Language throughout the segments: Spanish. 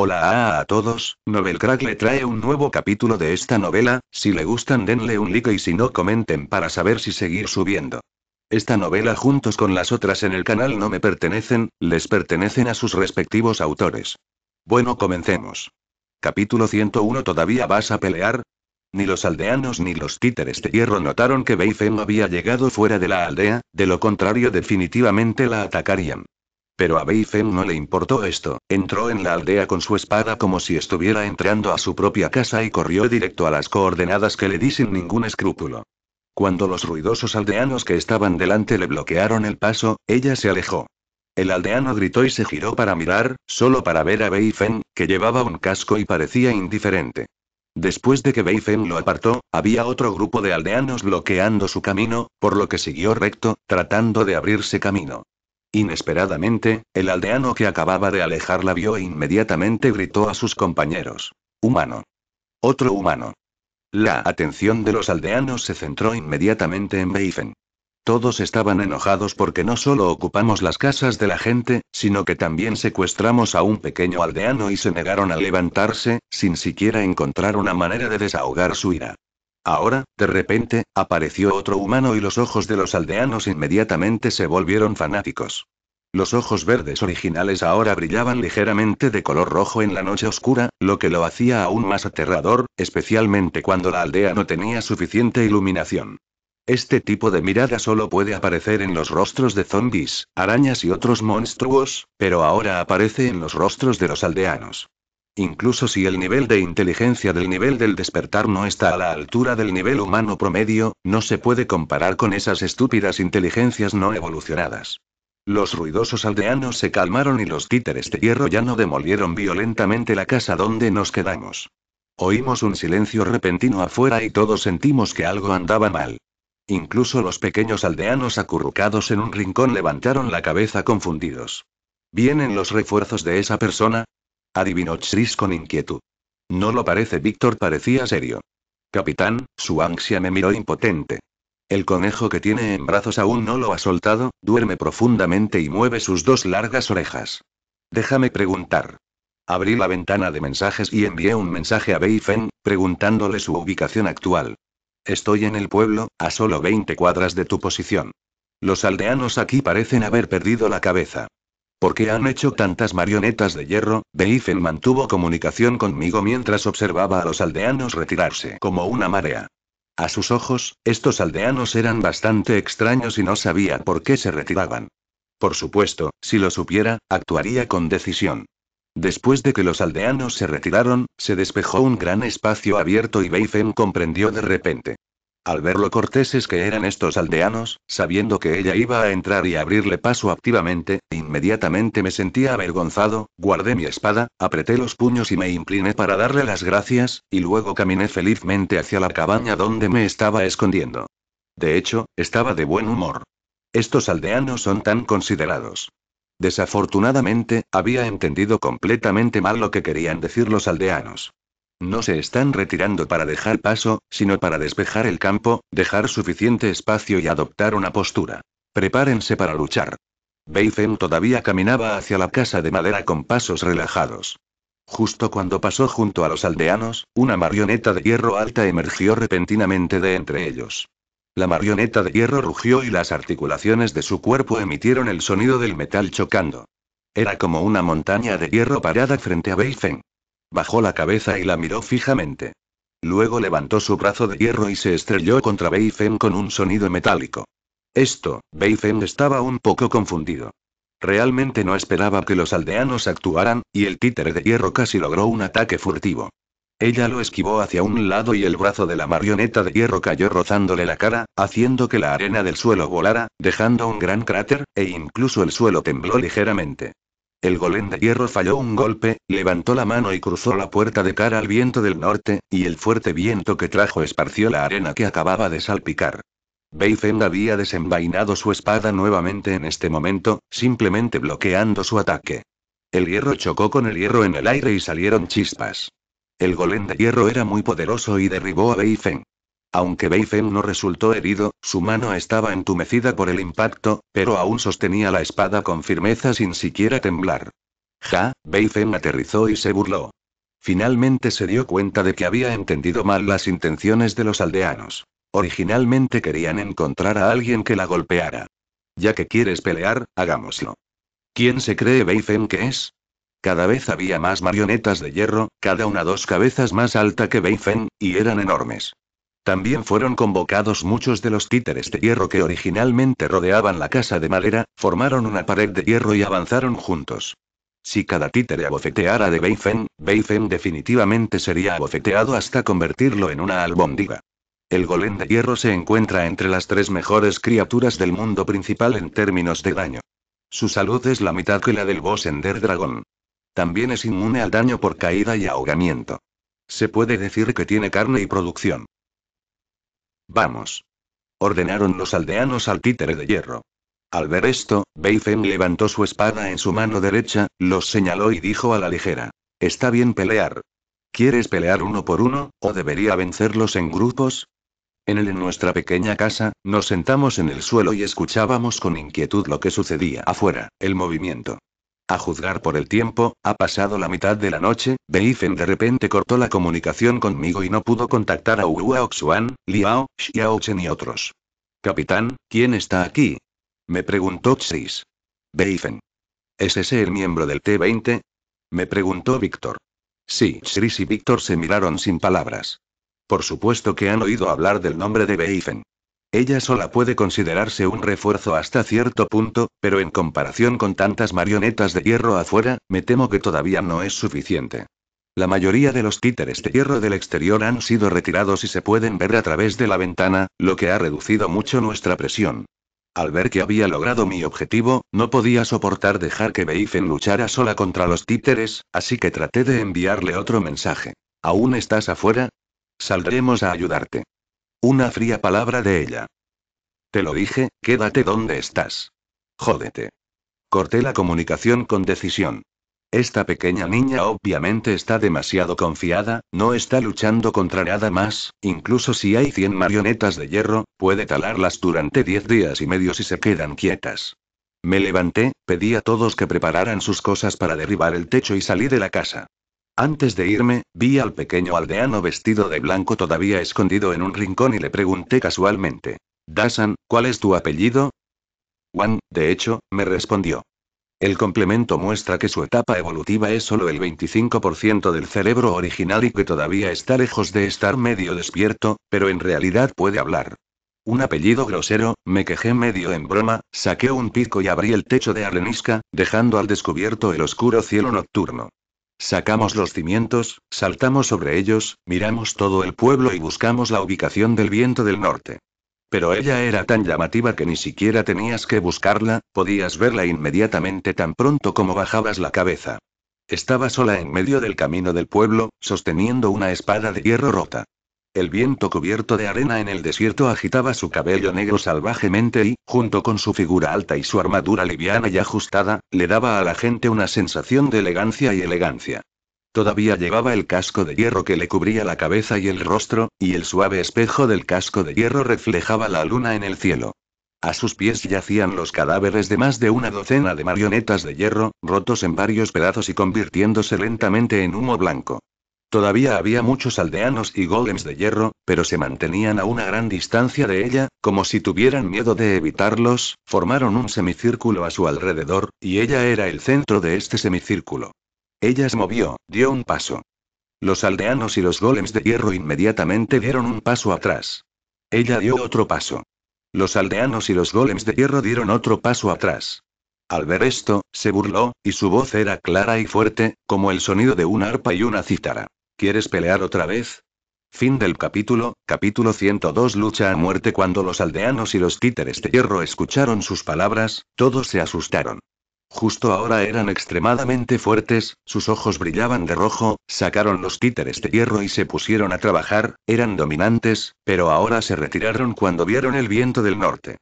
Hola a, todos, Novel Crack le trae un nuevo capítulo de esta novela, si le gustan denle un like y si no comenten para saber si seguir subiendo. Esta novela juntos con las otras en el canal no me pertenecen, les pertenecen a sus respectivos autores. Bueno, comencemos. Capítulo 101 ¿Todavía vas a pelear? Ni los aldeanos ni los títeres de hierro notaron que no había llegado fuera de la aldea, de lo contrario definitivamente la atacarían. Pero a Beifeng no le importó esto, entró en la aldea con su espada como si estuviera entrando a su propia casa y corrió directo a las coordenadas que le di sin ningún escrúpulo. Cuando los ruidosos aldeanos que estaban delante le bloquearon el paso, ella se alejó. El aldeano gritó y se giró para mirar, solo para ver a Beifeng, que llevaba un casco y parecía indiferente. Después de que Beifeng lo apartó, había otro grupo de aldeanos bloqueando su camino, por lo que siguió recto, tratando de abrirse camino. Inesperadamente, el aldeano que acababa de alejarla vio e inmediatamente gritó a sus compañeros. Humano. Otro humano. La atención de los aldeanos se centró inmediatamente en Beifen. Todos estaban enojados porque no solo ocupamos las casas de la gente, sino que también secuestramos a un pequeño aldeano y se negaron a levantarse, sin siquiera encontrar una manera de desahogar su ira. Ahora, de repente, apareció otro humano y los ojos de los aldeanos inmediatamente se volvieron fanáticos. Los ojos verdes originales ahora brillaban ligeramente de color rojo en la noche oscura, lo que lo hacía aún más aterrador, especialmente cuando la aldea no tenía suficiente iluminación. Este tipo de mirada solo puede aparecer en los rostros de zombis, arañas y otros monstruos, pero ahora aparece en los rostros de los aldeanos. Incluso si el nivel de inteligencia del nivel del despertar no está a la altura del nivel humano promedio, no se puede comparar con esas estúpidas inteligencias no evolucionadas. Los ruidosos aldeanos se calmaron y los títeres de hierro ya no demolieron violentamente la casa donde nos quedamos. Oímos un silencio repentino afuera y todos sentimos que algo andaba mal. Incluso los pequeños aldeanos acurrucados en un rincón levantaron la cabeza confundidos. ¿Vienen los refuerzos de esa persona? adivinó Chris con inquietud. No lo parece, Víctor parecía serio. Capitán, su ansia me miró impotente. El conejo que tiene en brazos aún no lo ha soltado, duerme profundamente y mueve sus dos largas orejas. Déjame preguntar. Abrí la ventana de mensajes y envié un mensaje a Beifen, preguntándole su ubicación actual. Estoy en el pueblo, a solo 20 cuadras de tu posición. Los aldeanos aquí parecen haber perdido la cabeza. ¿Por qué han hecho tantas marionetas de hierro? Beifen mantuvo comunicación conmigo mientras observaba a los aldeanos retirarse como una marea. A sus ojos, estos aldeanos eran bastante extraños y no sabía por qué se retiraban. Por supuesto, si lo supiera, actuaría con decisión. Después de que los aldeanos se retiraron, se despejó un gran espacio abierto y Beifen comprendió de repente. Al ver lo corteses que eran estos aldeanos, sabiendo que ella iba a entrar y abrirle paso activamente, inmediatamente me sentía avergonzado, guardé mi espada, apreté los puños y me incliné para darle las gracias, y luego caminé felizmente hacia la cabaña donde me estaba escondiendo. De hecho, estaba de buen humor. Estos aldeanos son tan considerados. Desafortunadamente, había entendido completamente mal lo que querían decir los aldeanos. No se están retirando para dejar paso, sino para despejar el campo, dejar suficiente espacio y adoptar una postura. Prepárense para luchar. Beifeng todavía caminaba hacia la casa de madera con pasos relajados. Justo cuando pasó junto a los aldeanos, una marioneta de hierro alta emergió repentinamente de entre ellos. La marioneta de hierro rugió y las articulaciones de su cuerpo emitieron el sonido del metal chocando. Era como una montaña de hierro parada frente a Beifeng. Bajó la cabeza y la miró fijamente. Luego levantó su brazo de hierro y se estrelló contra Beifeng con un sonido metálico. Esto, Beifeng estaba un poco confundido. Realmente no esperaba que los aldeanos actuaran, y el títere de hierro casi logró un ataque furtivo. Ella lo esquivó hacia un lado y el brazo de la marioneta de hierro cayó rozándole la cara, haciendo que la arena del suelo volara, dejando un gran cráter, e incluso el suelo tembló ligeramente. El golem de hierro falló un golpe, levantó la mano y cruzó la puerta de cara al viento del norte, y el fuerte viento que trajo esparció la arena que acababa de salpicar. Beifeng había desenvainado su espada nuevamente en este momento, simplemente bloqueando su ataque. El hierro chocó con el hierro en el aire y salieron chispas. El golem de hierro era muy poderoso y derribó a Beifeng. Aunque Beifeng no resultó herido, su mano estaba entumecida por el impacto, pero aún sostenía la espada con firmeza sin siquiera temblar. Ja, Beifeng aterrizó y se burló. Finalmente se dio cuenta de que había entendido mal las intenciones de los aldeanos. Originalmente querían encontrar a alguien que la golpeara. Ya que quieres pelear, hagámoslo. ¿Quién se cree Beifeng que es? Cada vez había más marionetas de hierro, cada una dos cabezas más alta que Beifeng, y eran enormes. También fueron convocados muchos de los títeres de hierro que originalmente rodeaban la casa de madera, formaron una pared de hierro y avanzaron juntos. Si cada títere abofeteara de Beifen, Beifen definitivamente sería abofeteado hasta convertirlo en una albóndiga. El golem de hierro se encuentra entre las tres mejores criaturas del mundo principal en términos de daño. Su salud es la mitad que la del boss Ender Dragón. También es inmune al daño por caída y ahogamiento. Se puede decir que tiene carne y producción. Vamos. Ordenaron los aldeanos al títere de hierro. Al ver esto, Beifen levantó su espada en su mano derecha, los señaló y dijo a la ligera. Está bien pelear. ¿Quieres pelear uno por uno, o debería vencerlos en grupos? En el en nuestra pequeña casa, nos sentamos en el suelo y escuchábamos con inquietud lo que sucedía afuera, el movimiento. A juzgar por el tiempo, ha pasado la mitad de la noche, Beifen de repente cortó la comunicación conmigo y no pudo contactar a Uwa Oxuan, Liao, Xiaochen y otros. Capitán, ¿quién está aquí? Me preguntó Xis. Beifen. ¿Es ese el miembro del T-20? Me preguntó Víctor. Sí, Chris y Víctor se miraron sin palabras. Por supuesto que han oído hablar del nombre de Beifen. Ella sola puede considerarse un refuerzo hasta cierto punto, pero en comparación con tantas marionetas de hierro afuera, me temo que todavía no es suficiente. La mayoría de los títeres de hierro del exterior han sido retirados y se pueden ver a través de la ventana, lo que ha reducido mucho nuestra presión. Al ver que había logrado mi objetivo, no podía soportar dejar que Beifen luchara sola contra los títeres, así que traté de enviarle otro mensaje. ¿Aún estás afuera? Saldremos a ayudarte. Una fría palabra de ella. Te lo dije, quédate donde estás. Jódete. Corté la comunicación con decisión. Esta pequeña niña obviamente está demasiado confiada, no está luchando contra nada más, incluso si hay 100 marionetas de hierro, puede talarlas durante 10 días y medio si se quedan quietas. Me levanté, pedí a todos que prepararan sus cosas para derribar el techo y salí de la casa. Antes de irme, vi al pequeño aldeano vestido de blanco todavía escondido en un rincón y le pregunté casualmente. Dasan, ¿cuál es tu apellido? Juan, de hecho, me respondió. El complemento muestra que su etapa evolutiva es solo el 25% del cerebro original y que todavía está lejos de estar medio despierto, pero en realidad puede hablar. Un apellido grosero, me quejé medio en broma, saqué un pico y abrí el techo de arenisca, dejando al descubierto el oscuro cielo nocturno. Sacamos los cimientos, saltamos sobre ellos, miramos todo el pueblo y buscamos la ubicación del viento del norte. Pero ella era tan llamativa que ni siquiera tenías que buscarla, podías verla inmediatamente tan pronto como bajabas la cabeza. Estaba sola en medio del camino del pueblo, sosteniendo una espada de hierro rota. El viento cubierto de arena en el desierto agitaba su cabello negro salvajemente y, junto con su figura alta y su armadura liviana y ajustada, le daba a la gente una sensación de elegancia y elegancia. Todavía llevaba el casco de hierro que le cubría la cabeza y el rostro, y el suave espejo del casco de hierro reflejaba la luna en el cielo. A sus pies yacían los cadáveres de más de una docena de marionetas de hierro, rotos en varios pedazos y convirtiéndose lentamente en humo blanco. Todavía había muchos aldeanos y golems de hierro, pero se mantenían a una gran distancia de ella, como si tuvieran miedo de evitarlos, formaron un semicírculo a su alrededor, y ella era el centro de este semicírculo. Ella se movió, dio un paso. Los aldeanos y los golems de hierro inmediatamente dieron un paso atrás. Ella dio otro paso. Los aldeanos y los golems de hierro dieron otro paso atrás. Al ver esto, se burló, y su voz era clara y fuerte, como el sonido de un arpa y una cítara. ¿Quieres pelear otra vez? Fin del capítulo, capítulo 102 Lucha a muerte Cuando los aldeanos y los títeres de hierro escucharon sus palabras, todos se asustaron. Justo ahora eran extremadamente fuertes, sus ojos brillaban de rojo, sacaron los títeres de hierro y se pusieron a trabajar, eran dominantes, pero ahora se retiraron cuando vieron el viento del norte.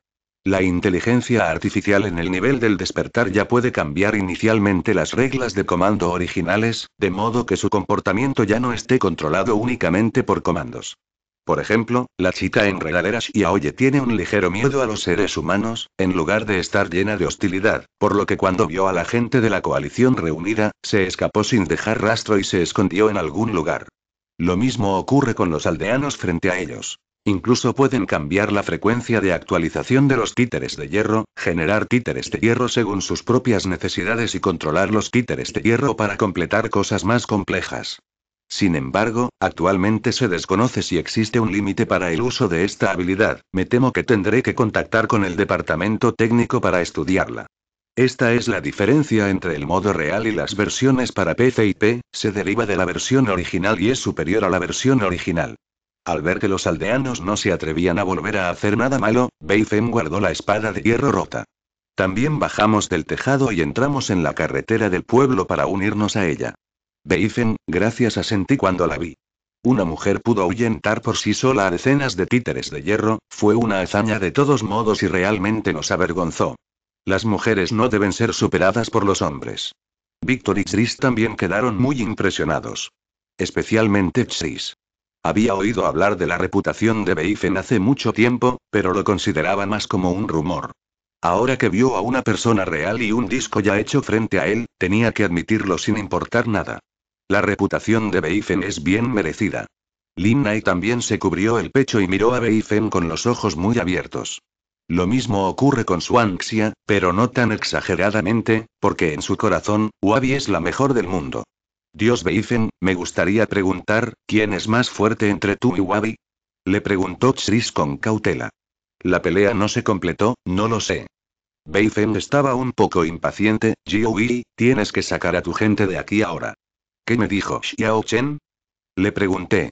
La inteligencia artificial en el nivel del despertar ya puede cambiar inicialmente las reglas de comando originales, de modo que su comportamiento ya no esté controlado únicamente por comandos. Por ejemplo, la chica en regaleras y Aoye tiene un ligero miedo a los seres humanos, en lugar de estar llena de hostilidad, por lo que cuando vio a la gente de la coalición reunida, se escapó sin dejar rastro y se escondió en algún lugar. Lo mismo ocurre con los aldeanos frente a ellos. Incluso pueden cambiar la frecuencia de actualización de los títeres de hierro, generar títeres de hierro según sus propias necesidades y controlar los títeres de hierro para completar cosas más complejas. Sin embargo, actualmente se desconoce si existe un límite para el uso de esta habilidad, me temo que tendré que contactar con el departamento técnico para estudiarla. Esta es la diferencia entre el modo real y las versiones para PC y P, se deriva de la versión original y es superior a la versión original. Al ver que los aldeanos no se atrevían a volver a hacer nada malo, Beifen guardó la espada de hierro rota. También bajamos del tejado y entramos en la carretera del pueblo para unirnos a ella. Beifen, gracias a sentí cuando la vi. Una mujer pudo ahuyentar por sí sola a decenas de títeres de hierro, fue una hazaña de todos modos y realmente nos avergonzó. Las mujeres no deben ser superadas por los hombres. Víctor y Chris también quedaron muy impresionados. Especialmente Chris. Había oído hablar de la reputación de Beifen hace mucho tiempo, pero lo consideraba más como un rumor. Ahora que vio a una persona real y un disco ya hecho frente a él, tenía que admitirlo sin importar nada. La reputación de Beifen es bien merecida. Lin Nai también se cubrió el pecho y miró a Beifen con los ojos muy abiertos. Lo mismo ocurre con su ansia, pero no tan exageradamente, porque en su corazón, Wabi es la mejor del mundo. Dios Beifen, me gustaría preguntar, ¿quién es más fuerte entre tú y Wabi? Le preguntó Chris con cautela. La pelea no se completó, no lo sé. Beifen estaba un poco impaciente, jiu tienes que sacar a tu gente de aquí ahora. ¿Qué me dijo Xiao Chen? Le pregunté.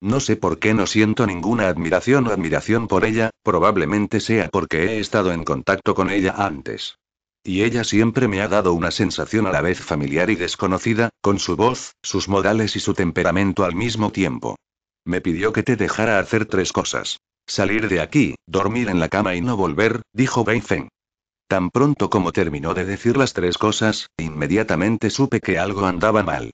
No sé por qué no siento ninguna admiración o admiración por ella, probablemente sea porque he estado en contacto con ella antes. Y ella siempre me ha dado una sensación a la vez familiar y desconocida, con su voz, sus modales y su temperamento al mismo tiempo. Me pidió que te dejara hacer tres cosas. Salir de aquí, dormir en la cama y no volver, dijo Feng. Tan pronto como terminó de decir las tres cosas, inmediatamente supe que algo andaba mal.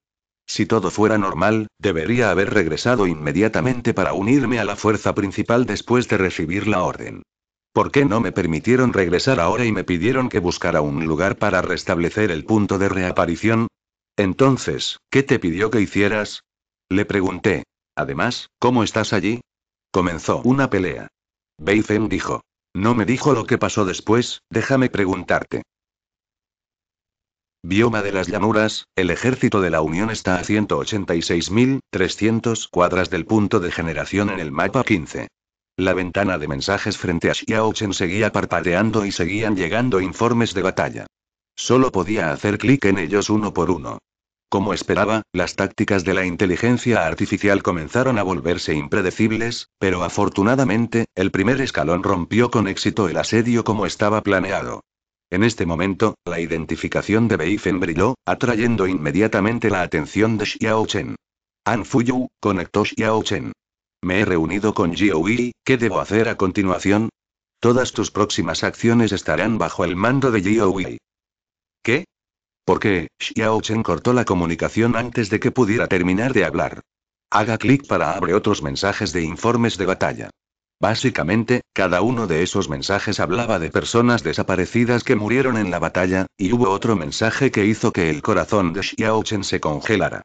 Si todo fuera normal, debería haber regresado inmediatamente para unirme a la fuerza principal después de recibir la orden. ¿Por qué no me permitieron regresar ahora y me pidieron que buscara un lugar para restablecer el punto de reaparición? Entonces, ¿qué te pidió que hicieras? Le pregunté. Además, ¿cómo estás allí? Comenzó una pelea. Beifen dijo. No me dijo lo que pasó después, déjame preguntarte. Bioma de las llanuras, el ejército de la Unión está a 186.300 cuadras del punto de generación en el mapa 15. La ventana de mensajes frente a Xiaochen seguía parpadeando y seguían llegando informes de batalla. Solo podía hacer clic en ellos uno por uno. Como esperaba, las tácticas de la inteligencia artificial comenzaron a volverse impredecibles, pero afortunadamente, el primer escalón rompió con éxito el asedio como estaba planeado. En este momento, la identificación de Beifen brilló, atrayendo inmediatamente la atención de Xiao Chen. An Fuyu, conectó Xiao Chen. Me he reunido con Jiowei, ¿qué debo hacer a continuación? Todas tus próximas acciones estarán bajo el mando de Jiowei. ¿Qué? ¿Por qué? Xiao Chen cortó la comunicación antes de que pudiera terminar de hablar. Haga clic para abre otros mensajes de informes de batalla. Básicamente, cada uno de esos mensajes hablaba de personas desaparecidas que murieron en la batalla, y hubo otro mensaje que hizo que el corazón de Xiao Chen se congelara.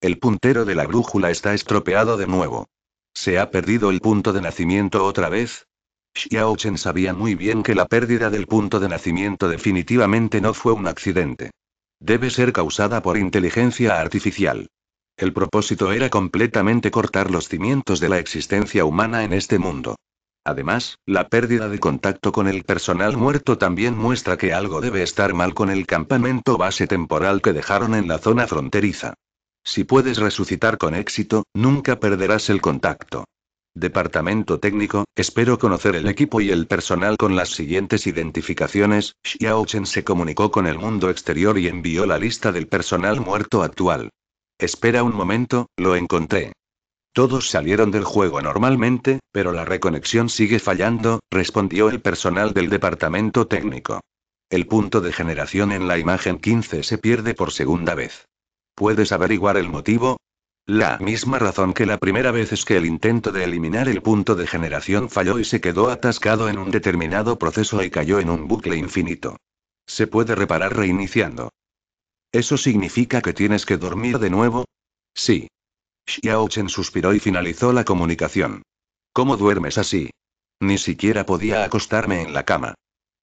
El puntero de la brújula está estropeado de nuevo. ¿Se ha perdido el punto de nacimiento otra vez? Xiao Chen sabía muy bien que la pérdida del punto de nacimiento definitivamente no fue un accidente. Debe ser causada por inteligencia artificial. El propósito era completamente cortar los cimientos de la existencia humana en este mundo. Además, la pérdida de contacto con el personal muerto también muestra que algo debe estar mal con el campamento base temporal que dejaron en la zona fronteriza. Si puedes resucitar con éxito, nunca perderás el contacto. Departamento técnico, espero conocer el equipo y el personal con las siguientes identificaciones. Xiao se comunicó con el mundo exterior y envió la lista del personal muerto actual. Espera un momento, lo encontré. Todos salieron del juego normalmente, pero la reconexión sigue fallando, respondió el personal del departamento técnico. El punto de generación en la imagen 15 se pierde por segunda vez. ¿Puedes averiguar el motivo? La misma razón que la primera vez es que el intento de eliminar el punto de generación falló y se quedó atascado en un determinado proceso y cayó en un bucle infinito. Se puede reparar reiniciando. ¿Eso significa que tienes que dormir de nuevo? Sí. Chen suspiró y finalizó la comunicación. ¿Cómo duermes así? Ni siquiera podía acostarme en la cama.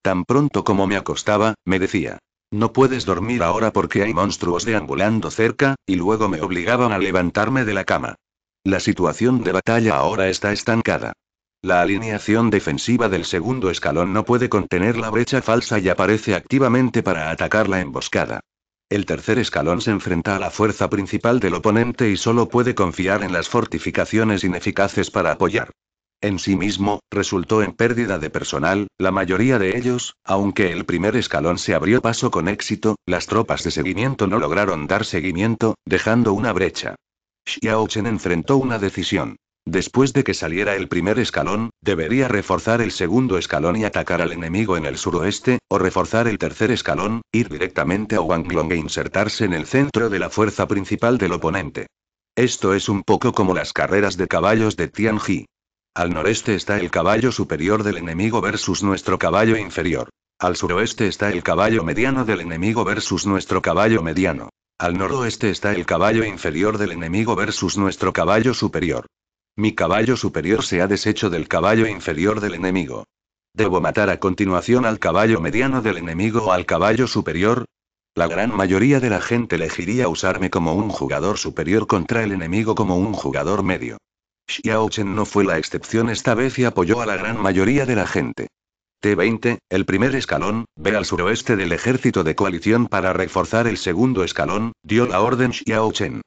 Tan pronto como me acostaba, me decía, no puedes dormir ahora porque hay monstruos deambulando cerca, y luego me obligaban a levantarme de la cama. La situación de batalla ahora está estancada. La alineación defensiva del segundo escalón no puede contener la brecha falsa y aparece activamente para atacar la emboscada. El tercer escalón se enfrenta a la fuerza principal del oponente y solo puede confiar en las fortificaciones ineficaces para apoyar en sí mismo, resultó en pérdida de personal, la mayoría de ellos, aunque el primer escalón se abrió paso con éxito, las tropas de seguimiento no lograron dar seguimiento, dejando una brecha. Xiaochen enfrentó una decisión. Después de que saliera el primer escalón, debería reforzar el segundo escalón y atacar al enemigo en el suroeste, o reforzar el tercer escalón, ir directamente a Wanglong e insertarse en el centro de la fuerza principal del oponente. Esto es un poco como las carreras de caballos de Tianji. Al noreste está el caballo superior del enemigo versus nuestro caballo inferior. Al suroeste está el caballo mediano del enemigo versus nuestro caballo mediano. Al noroeste está el caballo inferior del enemigo versus nuestro caballo superior. Mi caballo superior se ha deshecho del caballo inferior del enemigo. ¿Debo matar a continuación al caballo mediano del enemigo o al caballo superior? La gran mayoría de la gente elegiría usarme como un jugador superior contra el enemigo como un jugador medio. Xiaochen no fue la excepción esta vez y apoyó a la gran mayoría de la gente. T20, el primer escalón, ve al suroeste del ejército de coalición para reforzar el segundo escalón, dio la orden Xiaochen.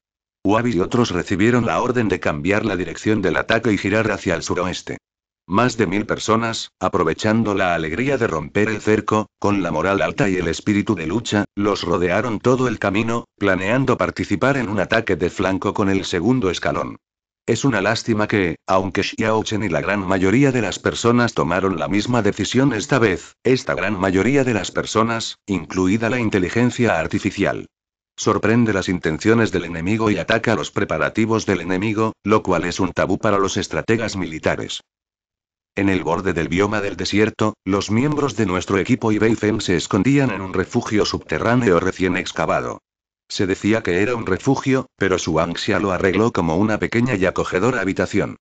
Huabi y otros recibieron la orden de cambiar la dirección del ataque y girar hacia el suroeste. Más de mil personas, aprovechando la alegría de romper el cerco, con la moral alta y el espíritu de lucha, los rodearon todo el camino, planeando participar en un ataque de flanco con el segundo escalón. Es una lástima que, aunque Chen y la gran mayoría de las personas tomaron la misma decisión esta vez, esta gran mayoría de las personas, incluida la inteligencia artificial, sorprende las intenciones del enemigo y ataca los preparativos del enemigo, lo cual es un tabú para los estrategas militares. En el borde del bioma del desierto, los miembros de nuestro equipo y se escondían en un refugio subterráneo recién excavado. Se decía que era un refugio, pero su ansia lo arregló como una pequeña y acogedora habitación.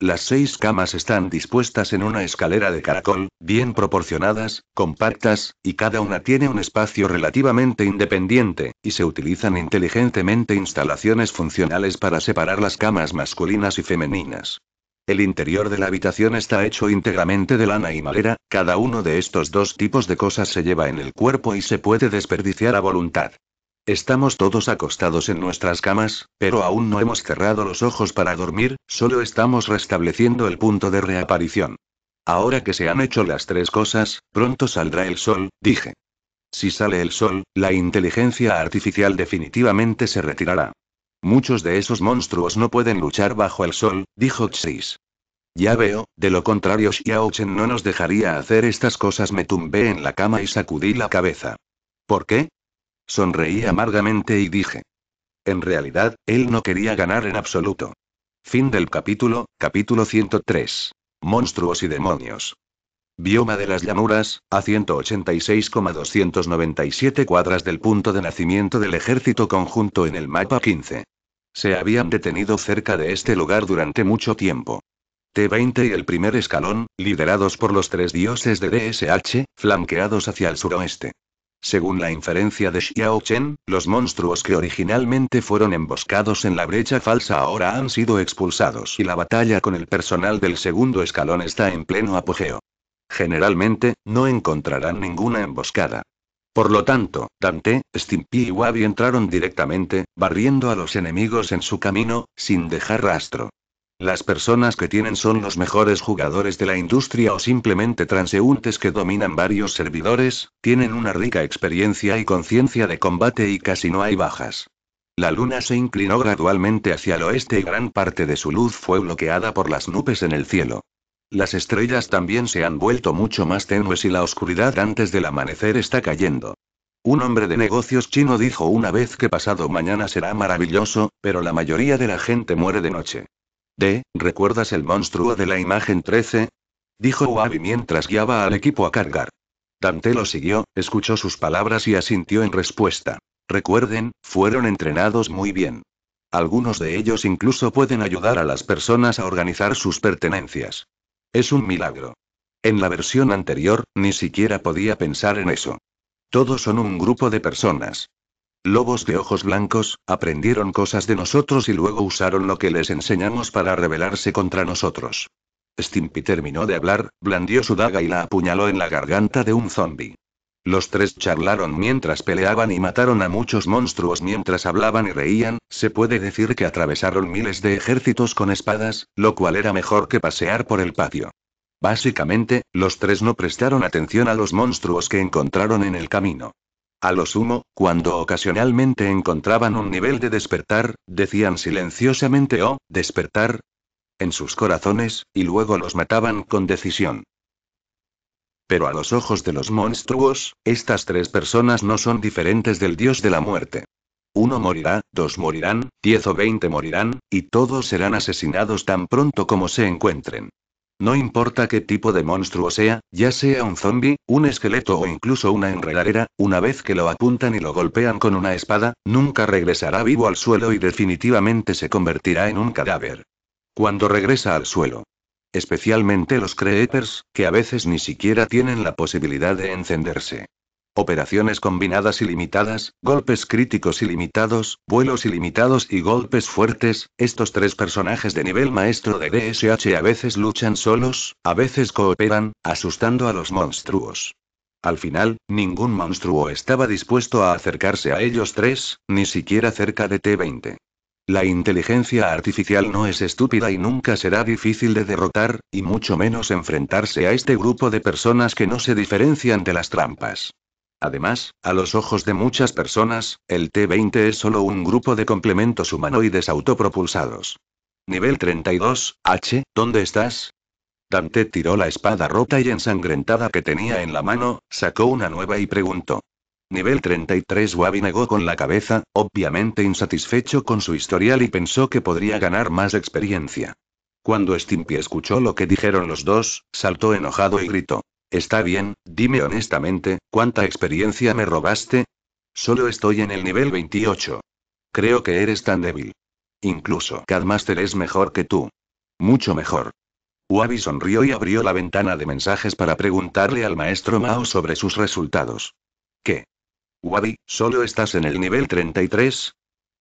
Las seis camas están dispuestas en una escalera de caracol, bien proporcionadas, compactas, y cada una tiene un espacio relativamente independiente, y se utilizan inteligentemente instalaciones funcionales para separar las camas masculinas y femeninas. El interior de la habitación está hecho íntegramente de lana y madera, cada uno de estos dos tipos de cosas se lleva en el cuerpo y se puede desperdiciar a voluntad. Estamos todos acostados en nuestras camas, pero aún no hemos cerrado los ojos para dormir, solo estamos restableciendo el punto de reaparición. Ahora que se han hecho las tres cosas, pronto saldrá el sol, dije. Si sale el sol, la inteligencia artificial definitivamente se retirará. Muchos de esos monstruos no pueden luchar bajo el sol, dijo Xis. Ya veo, de lo contrario Xiaochen no nos dejaría hacer estas cosas. Me tumbé en la cama y sacudí la cabeza. ¿Por qué? Sonreí amargamente y dije. En realidad, él no quería ganar en absoluto. Fin del capítulo, capítulo 103. Monstruos y demonios. Bioma de las llanuras, a 186,297 cuadras del punto de nacimiento del ejército conjunto en el mapa 15. Se habían detenido cerca de este lugar durante mucho tiempo. T20 y el primer escalón, liderados por los tres dioses de DSH, flanqueados hacia el suroeste. Según la inferencia de Xiao Chen, los monstruos que originalmente fueron emboscados en la brecha falsa ahora han sido expulsados y la batalla con el personal del segundo escalón está en pleno apogeo. Generalmente, no encontrarán ninguna emboscada. Por lo tanto, Dante, Stimpy y Wabi entraron directamente, barriendo a los enemigos en su camino, sin dejar rastro. Las personas que tienen son los mejores jugadores de la industria o simplemente transeúntes que dominan varios servidores, tienen una rica experiencia y conciencia de combate y casi no hay bajas. La luna se inclinó gradualmente hacia el oeste y gran parte de su luz fue bloqueada por las nubes en el cielo. Las estrellas también se han vuelto mucho más tenues y la oscuridad antes del amanecer está cayendo. Un hombre de negocios chino dijo una vez que pasado mañana será maravilloso, pero la mayoría de la gente muere de noche. D. ¿Recuerdas el monstruo de la imagen 13? Dijo Wabi mientras guiaba al equipo a cargar. Dante lo siguió, escuchó sus palabras y asintió en respuesta. Recuerden, fueron entrenados muy bien. Algunos de ellos incluso pueden ayudar a las personas a organizar sus pertenencias. Es un milagro. En la versión anterior, ni siquiera podía pensar en eso. Todos son un grupo de personas. Lobos de ojos blancos, aprendieron cosas de nosotros y luego usaron lo que les enseñamos para rebelarse contra nosotros. Stimpy terminó de hablar, blandió su daga y la apuñaló en la garganta de un zombi. Los tres charlaron mientras peleaban y mataron a muchos monstruos mientras hablaban y reían, se puede decir que atravesaron miles de ejércitos con espadas, lo cual era mejor que pasear por el patio. Básicamente, los tres no prestaron atención a los monstruos que encontraron en el camino. A lo sumo, cuando ocasionalmente encontraban un nivel de despertar, decían silenciosamente oh, despertar. En sus corazones, y luego los mataban con decisión. Pero a los ojos de los monstruos, estas tres personas no son diferentes del dios de la muerte. Uno morirá, dos morirán, diez o veinte morirán, y todos serán asesinados tan pronto como se encuentren. No importa qué tipo de monstruo sea, ya sea un zombie, un esqueleto o incluso una enredadera, una vez que lo apuntan y lo golpean con una espada, nunca regresará vivo al suelo y definitivamente se convertirá en un cadáver. Cuando regresa al suelo. Especialmente los creepers, que a veces ni siquiera tienen la posibilidad de encenderse. Operaciones combinadas ilimitadas, golpes críticos ilimitados, vuelos ilimitados y golpes fuertes, estos tres personajes de nivel maestro de DSH a veces luchan solos, a veces cooperan, asustando a los monstruos. Al final, ningún monstruo estaba dispuesto a acercarse a ellos tres, ni siquiera cerca de T20. La inteligencia artificial no es estúpida y nunca será difícil de derrotar, y mucho menos enfrentarse a este grupo de personas que no se diferencian de las trampas. Además, a los ojos de muchas personas, el T-20 es solo un grupo de complementos humanoides autopropulsados. Nivel 32, H, ¿dónde estás? Dante tiró la espada rota y ensangrentada que tenía en la mano, sacó una nueva y preguntó. Nivel 33 Wabi negó con la cabeza, obviamente insatisfecho con su historial y pensó que podría ganar más experiencia. Cuando Stimpy escuchó lo que dijeron los dos, saltó enojado y gritó. Está bien, dime honestamente, ¿cuánta experiencia me robaste? Solo estoy en el nivel 28. Creo que eres tan débil. Incluso Cadmaster es mejor que tú. Mucho mejor. Wabi sonrió y abrió la ventana de mensajes para preguntarle al maestro Mao sobre sus resultados. ¿Qué? Wabi, ¿solo estás en el nivel 33?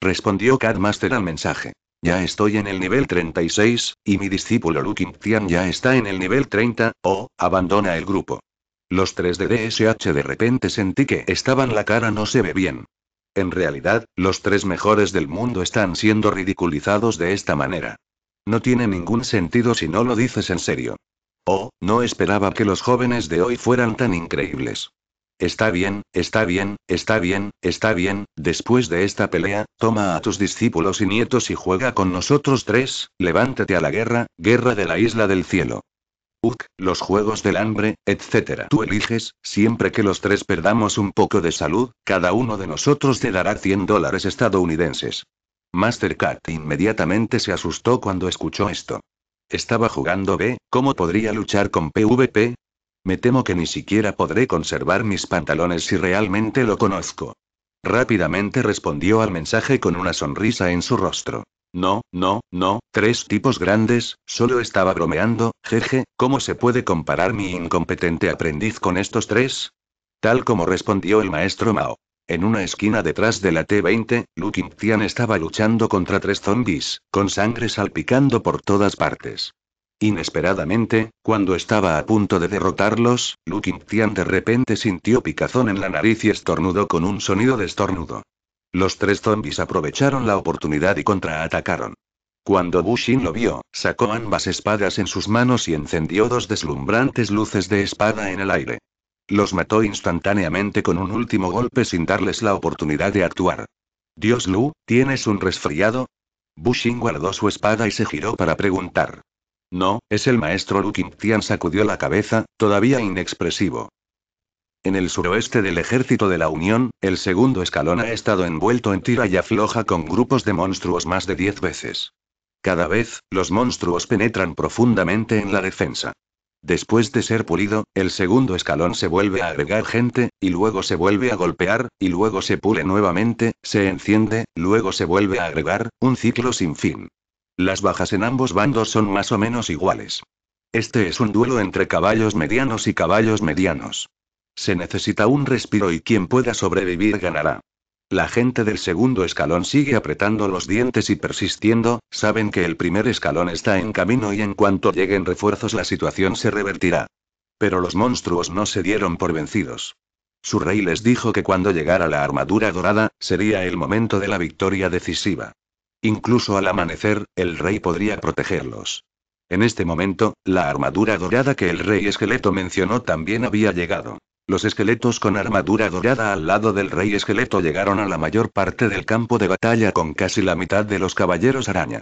Respondió Cadmaster al mensaje. Ya estoy en el nivel 36, y mi discípulo Lu Tian ya está en el nivel 30, o, abandona el grupo. Los tres de DSH de repente sentí que estaban la cara no se ve bien. En realidad, los tres mejores del mundo están siendo ridiculizados de esta manera. No tiene ningún sentido si no lo dices en serio. Oh, no esperaba que los jóvenes de hoy fueran tan increíbles. Está bien, está bien, está bien, está bien, después de esta pelea, toma a tus discípulos y nietos y juega con nosotros tres, levántate a la guerra, guerra de la isla del cielo. Uk, los juegos del hambre, etc. Tú eliges, siempre que los tres perdamos un poco de salud, cada uno de nosotros te dará 100 dólares estadounidenses. MasterCard inmediatamente se asustó cuando escuchó esto. Estaba jugando B, ¿cómo podría luchar con PvP? Me temo que ni siquiera podré conservar mis pantalones si realmente lo conozco. Rápidamente respondió al mensaje con una sonrisa en su rostro. No, no, no, tres tipos grandes, solo estaba bromeando, jeje, ¿cómo se puede comparar mi incompetente aprendiz con estos tres? Tal como respondió el maestro Mao. En una esquina detrás de la T-20, Lu Tian estaba luchando contra tres zombis, con sangre salpicando por todas partes. Inesperadamente, cuando estaba a punto de derrotarlos, Lu Tian de repente sintió picazón en la nariz y estornudó con un sonido de estornudo. Los tres zombies aprovecharon la oportunidad y contraatacaron. Cuando Bushin lo vio, sacó ambas espadas en sus manos y encendió dos deslumbrantes luces de espada en el aire. Los mató instantáneamente con un último golpe sin darles la oportunidad de actuar. Dios Lu, ¿tienes un resfriado? Bushin guardó su espada y se giró para preguntar. No, es el maestro Lu Tian sacudió la cabeza, todavía inexpresivo. En el suroeste del ejército de la Unión, el segundo escalón ha estado envuelto en tira y afloja con grupos de monstruos más de diez veces. Cada vez, los monstruos penetran profundamente en la defensa. Después de ser pulido, el segundo escalón se vuelve a agregar gente, y luego se vuelve a golpear, y luego se pule nuevamente, se enciende, luego se vuelve a agregar, un ciclo sin fin. Las bajas en ambos bandos son más o menos iguales. Este es un duelo entre caballos medianos y caballos medianos. Se necesita un respiro y quien pueda sobrevivir ganará. La gente del segundo escalón sigue apretando los dientes y persistiendo, saben que el primer escalón está en camino y en cuanto lleguen refuerzos la situación se revertirá. Pero los monstruos no se dieron por vencidos. Su rey les dijo que cuando llegara la armadura dorada, sería el momento de la victoria decisiva. Incluso al amanecer, el rey podría protegerlos. En este momento, la armadura dorada que el rey esqueleto mencionó también había llegado. Los esqueletos con armadura dorada al lado del rey esqueleto llegaron a la mayor parte del campo de batalla con casi la mitad de los caballeros araña.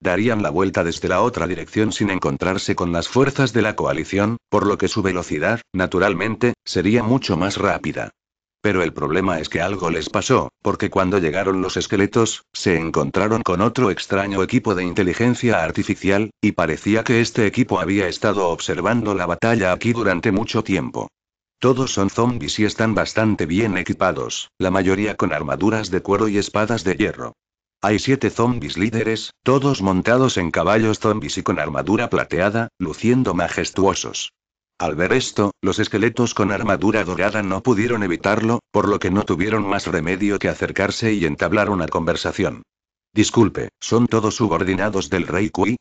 Darían la vuelta desde la otra dirección sin encontrarse con las fuerzas de la coalición, por lo que su velocidad, naturalmente, sería mucho más rápida. Pero el problema es que algo les pasó, porque cuando llegaron los esqueletos, se encontraron con otro extraño equipo de inteligencia artificial, y parecía que este equipo había estado observando la batalla aquí durante mucho tiempo. Todos son zombies y están bastante bien equipados, la mayoría con armaduras de cuero y espadas de hierro. Hay siete zombies líderes, todos montados en caballos zombies y con armadura plateada, luciendo majestuosos. Al ver esto, los esqueletos con armadura dorada no pudieron evitarlo, por lo que no tuvieron más remedio que acercarse y entablar una conversación. Disculpe, ¿son todos subordinados del rey Kui?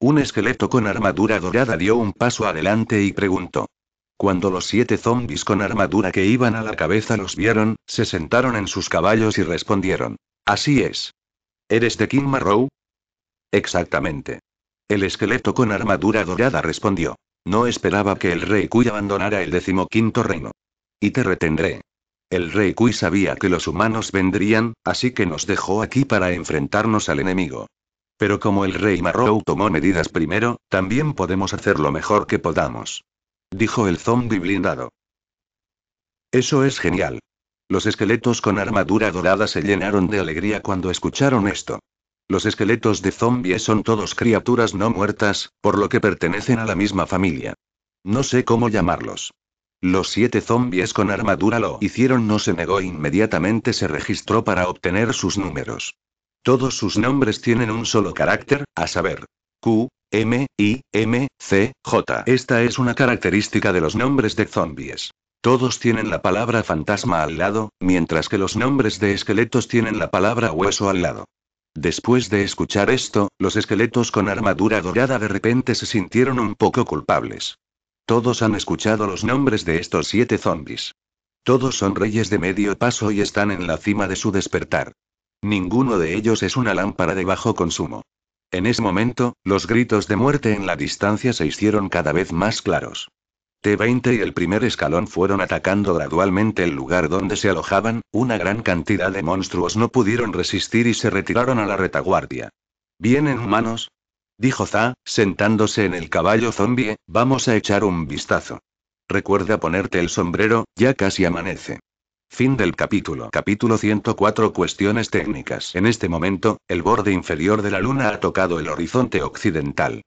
Un esqueleto con armadura dorada dio un paso adelante y preguntó. Cuando los siete zombis con armadura que iban a la cabeza los vieron, se sentaron en sus caballos y respondieron. Así es. ¿Eres de King Marrow? Exactamente. El esqueleto con armadura dorada respondió. No esperaba que el rey Kui abandonara el decimoquinto reino. Y te retendré. El rey Kui sabía que los humanos vendrían, así que nos dejó aquí para enfrentarnos al enemigo. Pero como el rey Marrow tomó medidas primero, también podemos hacer lo mejor que podamos. Dijo el zombi blindado. Eso es genial. Los esqueletos con armadura dorada se llenaron de alegría cuando escucharon esto. Los esqueletos de zombies son todos criaturas no muertas, por lo que pertenecen a la misma familia. No sé cómo llamarlos. Los siete zombies con armadura lo hicieron, no se negó, inmediatamente se registró para obtener sus números. Todos sus nombres tienen un solo carácter, a saber, Q, M, I, M, C, J. Esta es una característica de los nombres de zombies. Todos tienen la palabra fantasma al lado, mientras que los nombres de esqueletos tienen la palabra hueso al lado. Después de escuchar esto, los esqueletos con armadura dorada de repente se sintieron un poco culpables. Todos han escuchado los nombres de estos siete zombies. Todos son reyes de medio paso y están en la cima de su despertar. Ninguno de ellos es una lámpara de bajo consumo. En ese momento, los gritos de muerte en la distancia se hicieron cada vez más claros. T-20 y el primer escalón fueron atacando gradualmente el lugar donde se alojaban, una gran cantidad de monstruos no pudieron resistir y se retiraron a la retaguardia. ¿Vienen humanos? Dijo Za, sentándose en el caballo zombie, vamos a echar un vistazo. Recuerda ponerte el sombrero, ya casi amanece. Fin del capítulo. Capítulo 104 Cuestiones técnicas. En este momento, el borde inferior de la Luna ha tocado el horizonte occidental.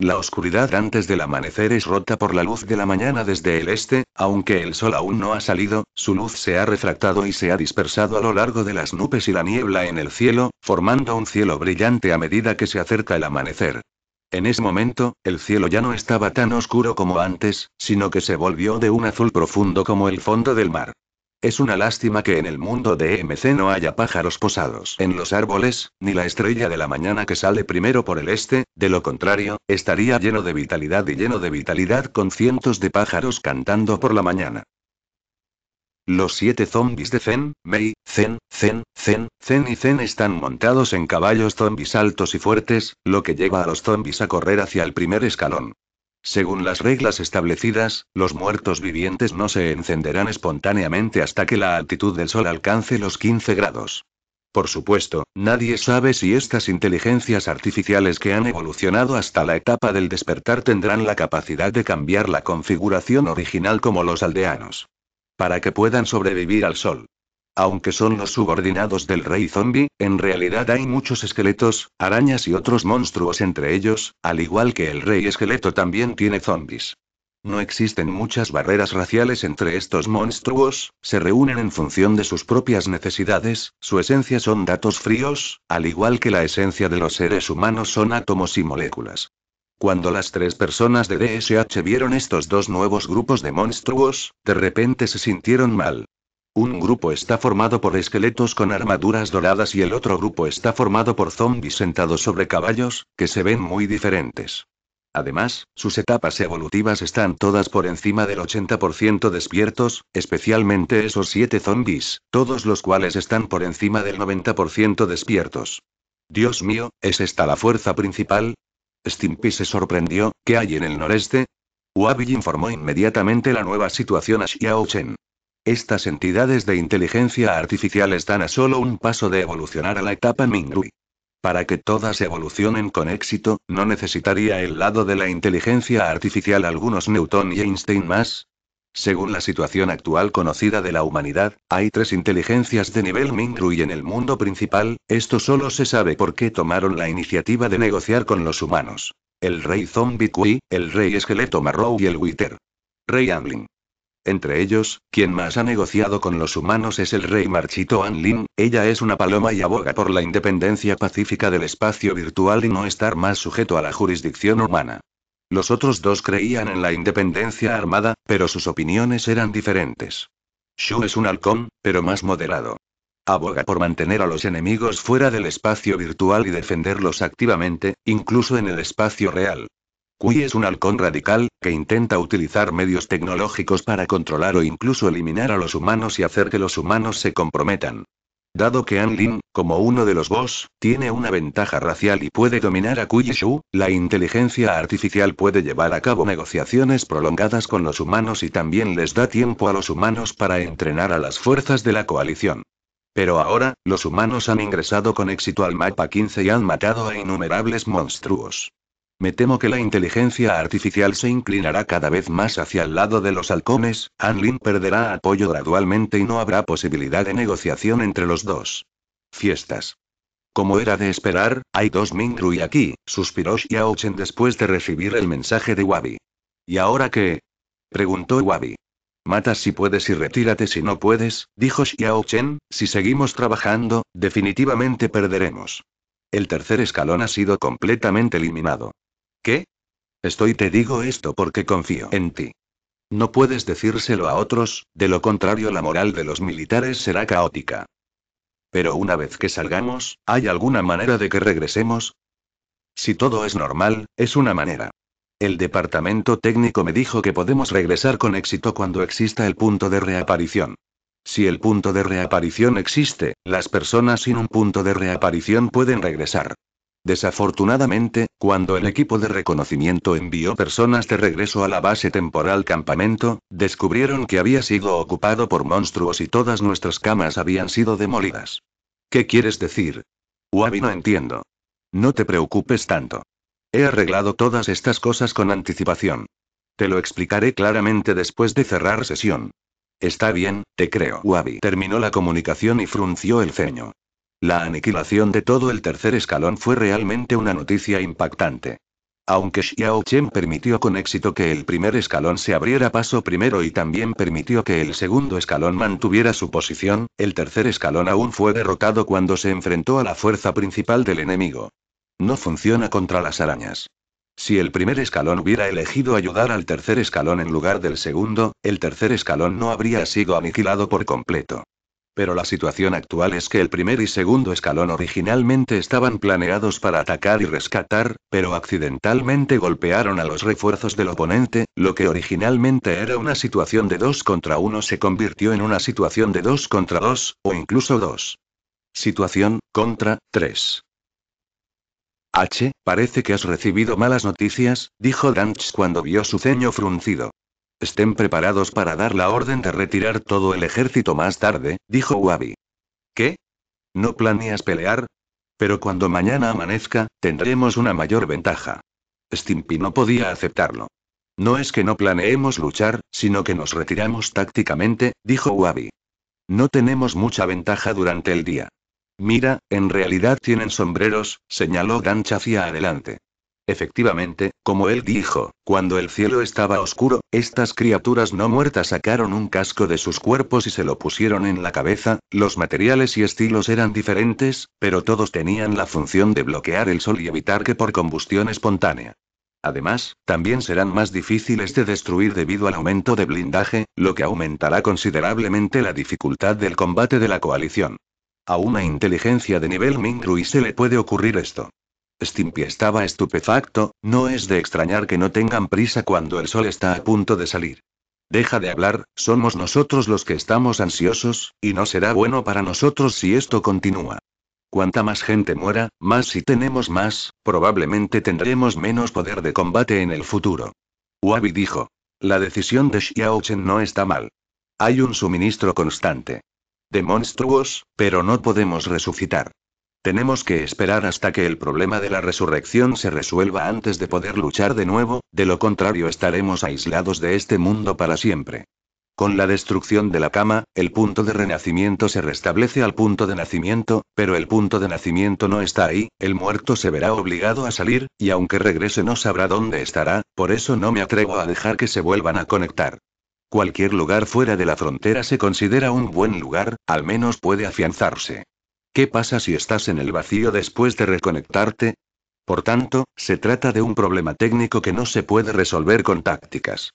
La oscuridad antes del amanecer es rota por la luz de la mañana desde el este, aunque el sol aún no ha salido, su luz se ha refractado y se ha dispersado a lo largo de las nubes y la niebla en el cielo, formando un cielo brillante a medida que se acerca el amanecer. En ese momento, el cielo ya no estaba tan oscuro como antes, sino que se volvió de un azul profundo como el fondo del mar. Es una lástima que en el mundo de e MC no haya pájaros posados en los árboles, ni la estrella de la mañana que sale primero por el este, de lo contrario, estaría lleno de vitalidad y lleno de vitalidad con cientos de pájaros cantando por la mañana. Los siete zombis de Zen, Mei, Zen, Zen, Zen, Zen y Zen están montados en caballos zombis altos y fuertes, lo que lleva a los zombies a correr hacia el primer escalón. Según las reglas establecidas, los muertos vivientes no se encenderán espontáneamente hasta que la altitud del Sol alcance los 15 grados. Por supuesto, nadie sabe si estas inteligencias artificiales que han evolucionado hasta la etapa del despertar tendrán la capacidad de cambiar la configuración original como los aldeanos. Para que puedan sobrevivir al sol, aunque son los subordinados del rey zombie, en realidad hay muchos esqueletos, arañas y otros monstruos entre ellos, al igual que el rey esqueleto también tiene zombies. No existen muchas barreras raciales entre estos monstruos, se reúnen en función de sus propias necesidades, su esencia son datos fríos, al igual que la esencia de los seres humanos son átomos y moléculas. Cuando las tres personas de DSH vieron estos dos nuevos grupos de monstruos, de repente se sintieron mal, un grupo está formado por esqueletos con armaduras doradas y el otro grupo está formado por zombies sentados sobre caballos, que se ven muy diferentes. Además, sus etapas evolutivas están todas por encima del 80% despiertos, especialmente esos siete zombies, todos los cuales están por encima del 90% despiertos. Dios mío, ¿es esta la fuerza principal? Stimpy se sorprendió, ¿qué hay en el noreste? Wabi informó inmediatamente la nueva situación a Xiao Chen. Estas entidades de inteligencia artificial están a solo un paso de evolucionar a la etapa Mingui. Para que todas evolucionen con éxito, ¿no necesitaría el lado de la inteligencia artificial algunos Newton y Einstein más? Según la situación actual conocida de la humanidad, hay tres inteligencias de nivel Mingrui en el mundo principal, esto solo se sabe porque tomaron la iniciativa de negociar con los humanos. El rey Zombie Kui, el rey Esqueleto Marrow y el Wither. Rey Angling. Entre ellos, quien más ha negociado con los humanos es el rey marchito Anlin, ella es una paloma y aboga por la independencia pacífica del espacio virtual y no estar más sujeto a la jurisdicción humana. Los otros dos creían en la independencia armada, pero sus opiniones eran diferentes. Shu es un halcón, pero más moderado. Aboga por mantener a los enemigos fuera del espacio virtual y defenderlos activamente, incluso en el espacio real. Kui es un halcón radical, que intenta utilizar medios tecnológicos para controlar o incluso eliminar a los humanos y hacer que los humanos se comprometan. Dado que Anlin, como uno de los boss, tiene una ventaja racial y puede dominar a y Shu, la inteligencia artificial puede llevar a cabo negociaciones prolongadas con los humanos y también les da tiempo a los humanos para entrenar a las fuerzas de la coalición. Pero ahora, los humanos han ingresado con éxito al mapa 15 y han matado a innumerables monstruos. Me temo que la inteligencia artificial se inclinará cada vez más hacia el lado de los halcones, Anlin perderá apoyo gradualmente y no habrá posibilidad de negociación entre los dos. Fiestas. Como era de esperar, hay dos Mingrui aquí, suspiró Xiaochen después de recibir el mensaje de Wabi. ¿Y ahora qué? preguntó Wabi. Mata si puedes y retírate si no puedes, dijo Xiaochen, si seguimos trabajando, definitivamente perderemos. El tercer escalón ha sido completamente eliminado. ¿Qué? Estoy te digo esto porque confío en ti. No puedes decírselo a otros, de lo contrario la moral de los militares será caótica. Pero una vez que salgamos, ¿hay alguna manera de que regresemos? Si todo es normal, es una manera. El departamento técnico me dijo que podemos regresar con éxito cuando exista el punto de reaparición. Si el punto de reaparición existe, las personas sin un punto de reaparición pueden regresar. Desafortunadamente, cuando el equipo de reconocimiento envió personas de regreso a la base temporal campamento, descubrieron que había sido ocupado por monstruos y todas nuestras camas habían sido demolidas. ¿Qué quieres decir? Wabi no entiendo. No te preocupes tanto. He arreglado todas estas cosas con anticipación. Te lo explicaré claramente después de cerrar sesión. Está bien, te creo. Wabi terminó la comunicación y frunció el ceño. La aniquilación de todo el tercer escalón fue realmente una noticia impactante. Aunque Xiao Chen permitió con éxito que el primer escalón se abriera paso primero y también permitió que el segundo escalón mantuviera su posición, el tercer escalón aún fue derrotado cuando se enfrentó a la fuerza principal del enemigo. No funciona contra las arañas. Si el primer escalón hubiera elegido ayudar al tercer escalón en lugar del segundo, el tercer escalón no habría sido aniquilado por completo pero la situación actual es que el primer y segundo escalón originalmente estaban planeados para atacar y rescatar, pero accidentalmente golpearon a los refuerzos del oponente, lo que originalmente era una situación de 2 contra 1 se convirtió en una situación de 2 contra 2, o incluso 2. Situación, contra, 3. H, parece que has recibido malas noticias, dijo Danch cuando vio su ceño fruncido. Estén preparados para dar la orden de retirar todo el ejército más tarde, dijo Wabi. ¿Qué? ¿No planeas pelear? Pero cuando mañana amanezca, tendremos una mayor ventaja. Stimpy no podía aceptarlo. No es que no planeemos luchar, sino que nos retiramos tácticamente, dijo Wabi. No tenemos mucha ventaja durante el día. Mira, en realidad tienen sombreros, señaló Gancha hacia adelante. Efectivamente, como él dijo, cuando el cielo estaba oscuro, estas criaturas no muertas sacaron un casco de sus cuerpos y se lo pusieron en la cabeza, los materiales y estilos eran diferentes, pero todos tenían la función de bloquear el sol y evitar que por combustión espontánea. Además, también serán más difíciles de destruir debido al aumento de blindaje, lo que aumentará considerablemente la dificultad del combate de la coalición. A una inteligencia de nivel Mingru se le puede ocurrir esto. Stimpy estaba estupefacto, no es de extrañar que no tengan prisa cuando el sol está a punto de salir. Deja de hablar, somos nosotros los que estamos ansiosos, y no será bueno para nosotros si esto continúa. Cuanta más gente muera, más si tenemos más, probablemente tendremos menos poder de combate en el futuro. Wabi dijo. La decisión de Xiaochen no está mal. Hay un suministro constante. De monstruos, pero no podemos resucitar. Tenemos que esperar hasta que el problema de la resurrección se resuelva antes de poder luchar de nuevo, de lo contrario estaremos aislados de este mundo para siempre. Con la destrucción de la cama, el punto de renacimiento se restablece al punto de nacimiento, pero el punto de nacimiento no está ahí, el muerto se verá obligado a salir, y aunque regrese no sabrá dónde estará, por eso no me atrevo a dejar que se vuelvan a conectar. Cualquier lugar fuera de la frontera se considera un buen lugar, al menos puede afianzarse. ¿Qué pasa si estás en el vacío después de reconectarte? Por tanto, se trata de un problema técnico que no se puede resolver con tácticas.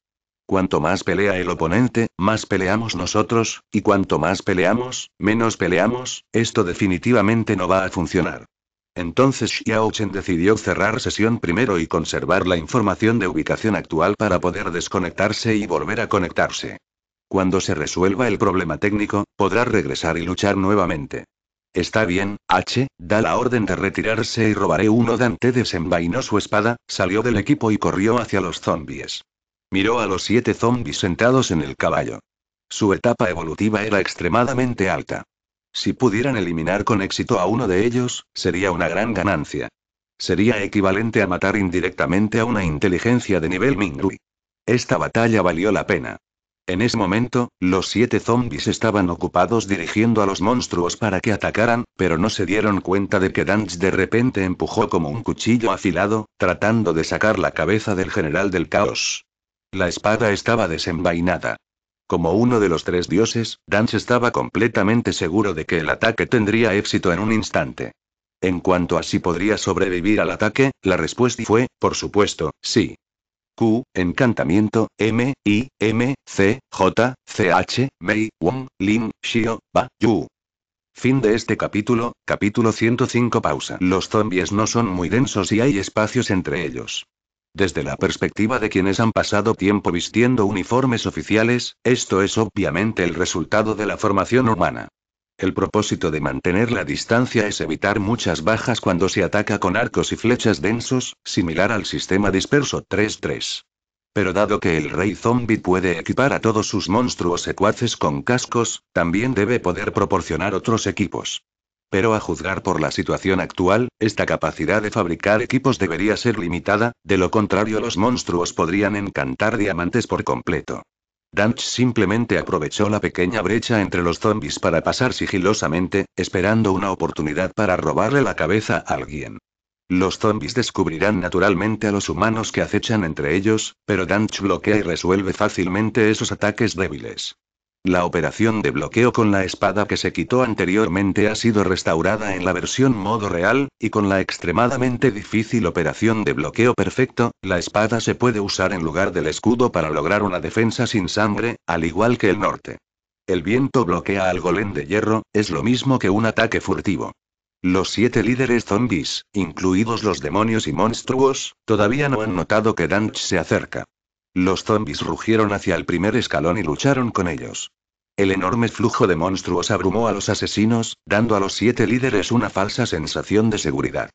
Cuanto más pelea el oponente, más peleamos nosotros, y cuanto más peleamos, menos peleamos, esto definitivamente no va a funcionar. Entonces Xiao Chen decidió cerrar sesión primero y conservar la información de ubicación actual para poder desconectarse y volver a conectarse. Cuando se resuelva el problema técnico, podrá regresar y luchar nuevamente. Está bien, H, da la orden de retirarse y robaré uno. Dante desenvainó su espada, salió del equipo y corrió hacia los zombies. Miró a los siete zombies sentados en el caballo. Su etapa evolutiva era extremadamente alta. Si pudieran eliminar con éxito a uno de ellos, sería una gran ganancia. Sería equivalente a matar indirectamente a una inteligencia de nivel Mingrui. Esta batalla valió la pena. En ese momento, los siete zombies estaban ocupados dirigiendo a los monstruos para que atacaran, pero no se dieron cuenta de que Dance de repente empujó como un cuchillo afilado, tratando de sacar la cabeza del general del caos. La espada estaba desenvainada. Como uno de los tres dioses, Dance estaba completamente seguro de que el ataque tendría éxito en un instante. En cuanto a si podría sobrevivir al ataque, la respuesta fue, por supuesto, sí. Q, Encantamiento, M, I, M, C, J, C-H, Mei, Wong, Lin, Xio, Ba, Yu. Fin de este capítulo, capítulo 105 pausa. Los zombies no son muy densos y hay espacios entre ellos. Desde la perspectiva de quienes han pasado tiempo vistiendo uniformes oficiales, esto es obviamente el resultado de la formación humana. El propósito de mantener la distancia es evitar muchas bajas cuando se ataca con arcos y flechas densos, similar al sistema disperso 3-3. Pero dado que el rey zombie puede equipar a todos sus monstruos secuaces con cascos, también debe poder proporcionar otros equipos. Pero a juzgar por la situación actual, esta capacidad de fabricar equipos debería ser limitada, de lo contrario los monstruos podrían encantar diamantes por completo. Danch simplemente aprovechó la pequeña brecha entre los zombies para pasar sigilosamente, esperando una oportunidad para robarle la cabeza a alguien. Los zombies descubrirán naturalmente a los humanos que acechan entre ellos, pero Danch bloquea y resuelve fácilmente esos ataques débiles. La operación de bloqueo con la espada que se quitó anteriormente ha sido restaurada en la versión modo real, y con la extremadamente difícil operación de bloqueo perfecto, la espada se puede usar en lugar del escudo para lograr una defensa sin sangre, al igual que el norte. El viento bloquea al golem de hierro, es lo mismo que un ataque furtivo. Los siete líderes zombies, incluidos los demonios y monstruos, todavía no han notado que Danch se acerca. Los zombis rugieron hacia el primer escalón y lucharon con ellos. El enorme flujo de monstruos abrumó a los asesinos, dando a los siete líderes una falsa sensación de seguridad.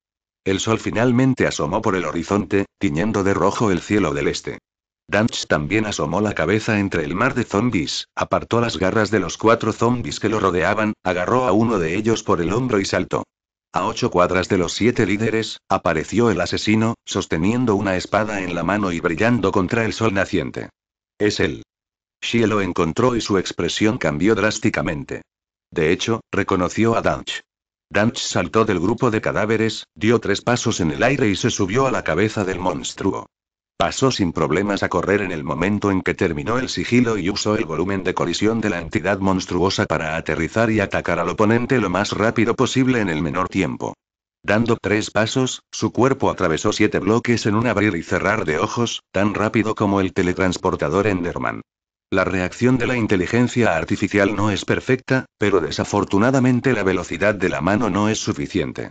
El sol finalmente asomó por el horizonte, tiñendo de rojo el cielo del este. Danch también asomó la cabeza entre el mar de zombis, apartó las garras de los cuatro zombis que lo rodeaban, agarró a uno de ellos por el hombro y saltó. A ocho cuadras de los siete líderes, apareció el asesino, sosteniendo una espada en la mano y brillando contra el sol naciente. Es él. Shielo lo encontró y su expresión cambió drásticamente. De hecho, reconoció a Dunch. Dunch saltó del grupo de cadáveres, dio tres pasos en el aire y se subió a la cabeza del monstruo. Pasó sin problemas a correr en el momento en que terminó el sigilo y usó el volumen de colisión de la entidad monstruosa para aterrizar y atacar al oponente lo más rápido posible en el menor tiempo. Dando tres pasos, su cuerpo atravesó siete bloques en un abrir y cerrar de ojos, tan rápido como el teletransportador Enderman. La reacción de la inteligencia artificial no es perfecta, pero desafortunadamente la velocidad de la mano no es suficiente.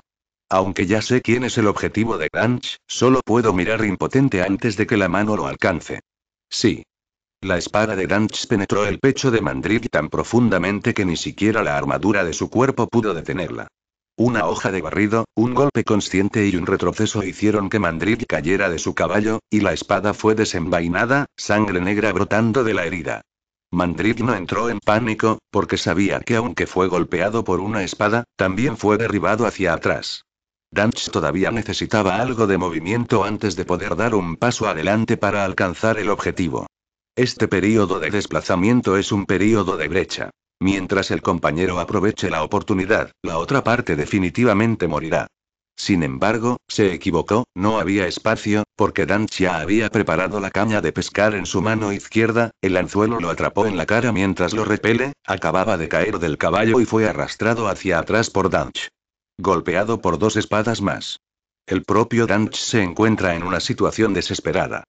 Aunque ya sé quién es el objetivo de Grange, solo puedo mirar impotente antes de que la mano lo alcance. Sí. La espada de Grange penetró el pecho de Mandrill tan profundamente que ni siquiera la armadura de su cuerpo pudo detenerla. Una hoja de barrido, un golpe consciente y un retroceso hicieron que Mandrill cayera de su caballo, y la espada fue desenvainada, sangre negra brotando de la herida. Mandrill no entró en pánico, porque sabía que aunque fue golpeado por una espada, también fue derribado hacia atrás. Danch todavía necesitaba algo de movimiento antes de poder dar un paso adelante para alcanzar el objetivo. Este periodo de desplazamiento es un periodo de brecha. Mientras el compañero aproveche la oportunidad, la otra parte definitivamente morirá. Sin embargo, se equivocó, no había espacio, porque Danch ya había preparado la caña de pescar en su mano izquierda, el anzuelo lo atrapó en la cara mientras lo repele, acababa de caer del caballo y fue arrastrado hacia atrás por Danch golpeado por dos espadas más. El propio Danch se encuentra en una situación desesperada.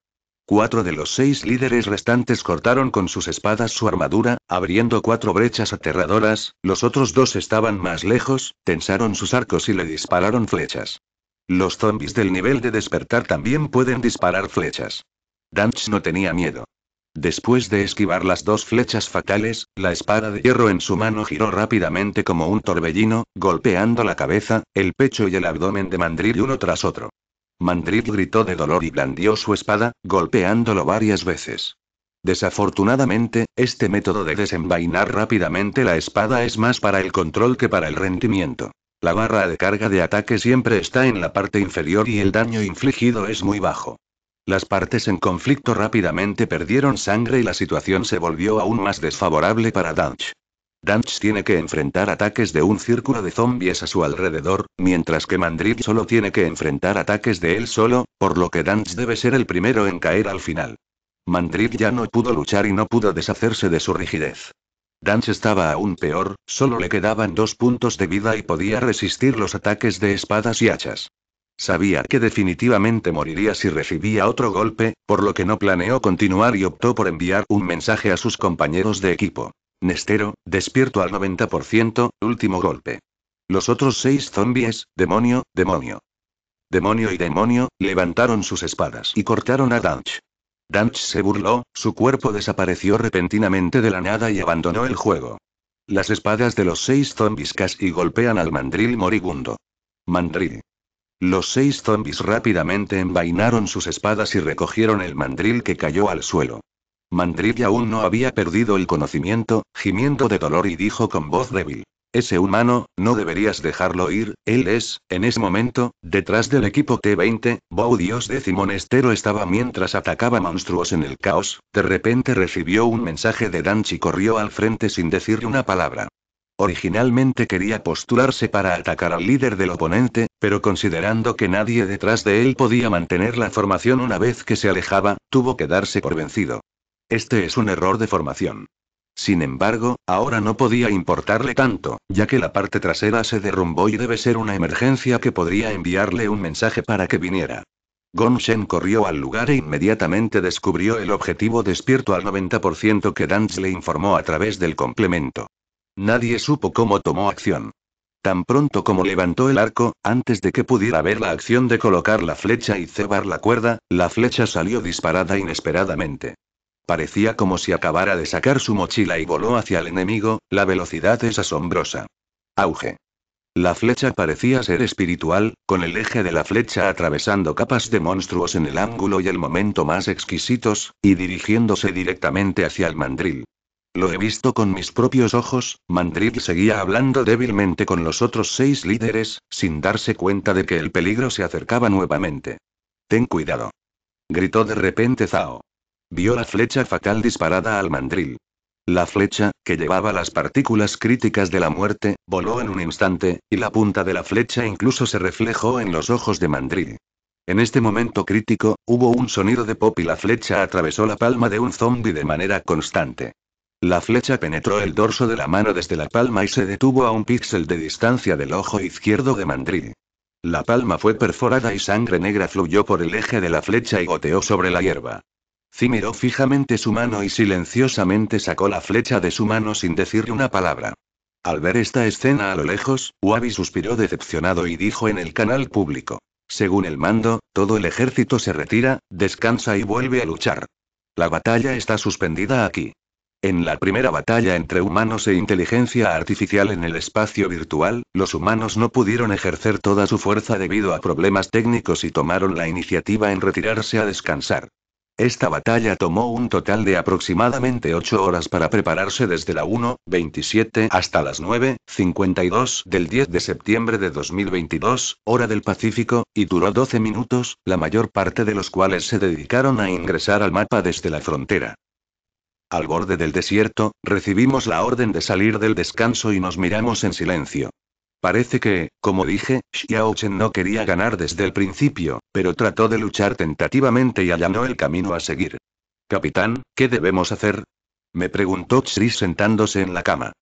Cuatro de los seis líderes restantes cortaron con sus espadas su armadura, abriendo cuatro brechas aterradoras, los otros dos estaban más lejos, tensaron sus arcos y le dispararon flechas. Los zombies del nivel de despertar también pueden disparar flechas. Danch no tenía miedo. Después de esquivar las dos flechas fatales, la espada de hierro en su mano giró rápidamente como un torbellino, golpeando la cabeza, el pecho y el abdomen de Mandril uno tras otro. Mandril gritó de dolor y blandió su espada, golpeándolo varias veces. Desafortunadamente, este método de desenvainar rápidamente la espada es más para el control que para el rendimiento. La barra de carga de ataque siempre está en la parte inferior y el daño infligido es muy bajo. Las partes en conflicto rápidamente perdieron sangre y la situación se volvió aún más desfavorable para Dunch. Dunch tiene que enfrentar ataques de un círculo de zombies a su alrededor, mientras que Mandrill solo tiene que enfrentar ataques de él solo, por lo que Dunch debe ser el primero en caer al final. Mandrill ya no pudo luchar y no pudo deshacerse de su rigidez. Dunch estaba aún peor, solo le quedaban dos puntos de vida y podía resistir los ataques de espadas y hachas. Sabía que definitivamente moriría si recibía otro golpe, por lo que no planeó continuar y optó por enviar un mensaje a sus compañeros de equipo. Nestero, despierto al 90%, último golpe. Los otros seis zombies, demonio, demonio. Demonio y demonio, levantaron sus espadas y cortaron a Dunch. Dunch se burló, su cuerpo desapareció repentinamente de la nada y abandonó el juego. Las espadas de los seis zombies casi golpean al mandril moribundo. Mandril. Los seis zombis rápidamente envainaron sus espadas y recogieron el mandril que cayó al suelo. Mandril ya aún no había perdido el conocimiento, gimiendo de dolor y dijo con voz débil. Ese humano, no deberías dejarlo ir, él es, en ese momento, detrás del equipo T-20, Bow Dios estero estaba mientras atacaba monstruos en el caos, de repente recibió un mensaje de Danchi y corrió al frente sin decir una palabra. Originalmente quería postularse para atacar al líder del oponente, pero considerando que nadie detrás de él podía mantener la formación una vez que se alejaba, tuvo que darse por vencido. Este es un error de formación. Sin embargo, ahora no podía importarle tanto, ya que la parte trasera se derrumbó y debe ser una emergencia que podría enviarle un mensaje para que viniera. Gonshen corrió al lugar e inmediatamente descubrió el objetivo despierto al 90% que Danz le informó a través del complemento. Nadie supo cómo tomó acción. Tan pronto como levantó el arco, antes de que pudiera ver la acción de colocar la flecha y cebar la cuerda, la flecha salió disparada inesperadamente. Parecía como si acabara de sacar su mochila y voló hacia el enemigo, la velocidad es asombrosa. Auge. La flecha parecía ser espiritual, con el eje de la flecha atravesando capas de monstruos en el ángulo y el momento más exquisitos, y dirigiéndose directamente hacia el mandril. Lo he visto con mis propios ojos, Mandrill seguía hablando débilmente con los otros seis líderes, sin darse cuenta de que el peligro se acercaba nuevamente. Ten cuidado. Gritó de repente Zao. Vio la flecha fatal disparada al mandril. La flecha, que llevaba las partículas críticas de la muerte, voló en un instante, y la punta de la flecha incluso se reflejó en los ojos de mandril. En este momento crítico, hubo un sonido de pop y la flecha atravesó la palma de un zombi de manera constante. La flecha penetró el dorso de la mano desde la palma y se detuvo a un píxel de distancia del ojo izquierdo de Mandrill. La palma fue perforada y sangre negra fluyó por el eje de la flecha y goteó sobre la hierba. Zi fijamente su mano y silenciosamente sacó la flecha de su mano sin decir una palabra. Al ver esta escena a lo lejos, Wabi suspiró decepcionado y dijo en el canal público. Según el mando, todo el ejército se retira, descansa y vuelve a luchar. La batalla está suspendida aquí. En la primera batalla entre humanos e inteligencia artificial en el espacio virtual, los humanos no pudieron ejercer toda su fuerza debido a problemas técnicos y tomaron la iniciativa en retirarse a descansar. Esta batalla tomó un total de aproximadamente 8 horas para prepararse desde la 1.27 hasta las 9.52 del 10 de septiembre de 2022, hora del Pacífico, y duró 12 minutos, la mayor parte de los cuales se dedicaron a ingresar al mapa desde la frontera. Al borde del desierto, recibimos la orden de salir del descanso y nos miramos en silencio. Parece que, como dije, Xiaochen no quería ganar desde el principio, pero trató de luchar tentativamente y allanó el camino a seguir. Capitán, ¿qué debemos hacer? Me preguntó Chris sentándose en la cama.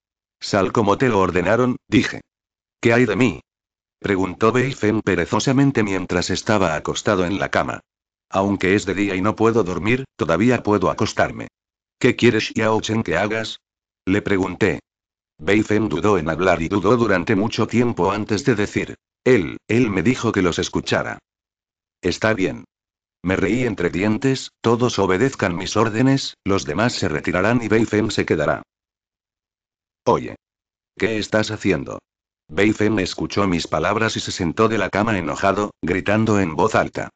Sal como te lo ordenaron, dije. ¿Qué hay de mí? Preguntó Beifen perezosamente mientras estaba acostado en la cama. Aunque es de día y no puedo dormir, todavía puedo acostarme. ¿Qué quieres Yaochen, que hagas? Le pregunté. Beifeng dudó en hablar y dudó durante mucho tiempo antes de decir. Él, él me dijo que los escuchara. Está bien. Me reí entre dientes, todos obedezcan mis órdenes, los demás se retirarán y Beifeng se quedará. Oye. ¿Qué estás haciendo? Beifeng escuchó mis palabras y se sentó de la cama enojado, gritando en voz alta.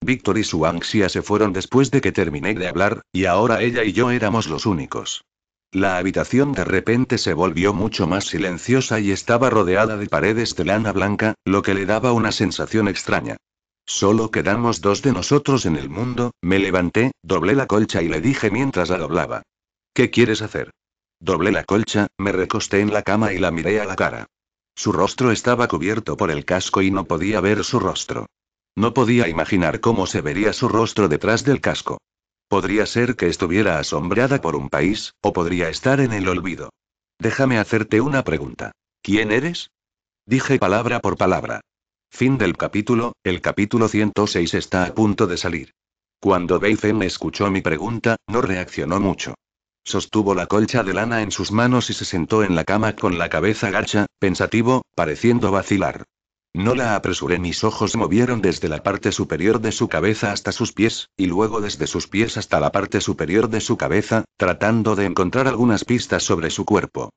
Víctor y su ansia se fueron después de que terminé de hablar, y ahora ella y yo éramos los únicos. La habitación de repente se volvió mucho más silenciosa y estaba rodeada de paredes de lana blanca, lo que le daba una sensación extraña. Solo quedamos dos de nosotros en el mundo, me levanté, doblé la colcha y le dije mientras la doblaba. ¿Qué quieres hacer? Doblé la colcha, me recosté en la cama y la miré a la cara. Su rostro estaba cubierto por el casco y no podía ver su rostro. No podía imaginar cómo se vería su rostro detrás del casco. Podría ser que estuviera asombrada por un país, o podría estar en el olvido. Déjame hacerte una pregunta. ¿Quién eres? Dije palabra por palabra. Fin del capítulo, el capítulo 106 está a punto de salir. Cuando Beifen escuchó mi pregunta, no reaccionó mucho. Sostuvo la colcha de lana en sus manos y se sentó en la cama con la cabeza gacha, pensativo, pareciendo vacilar. No la apresuré, mis ojos movieron desde la parte superior de su cabeza hasta sus pies, y luego desde sus pies hasta la parte superior de su cabeza, tratando de encontrar algunas pistas sobre su cuerpo.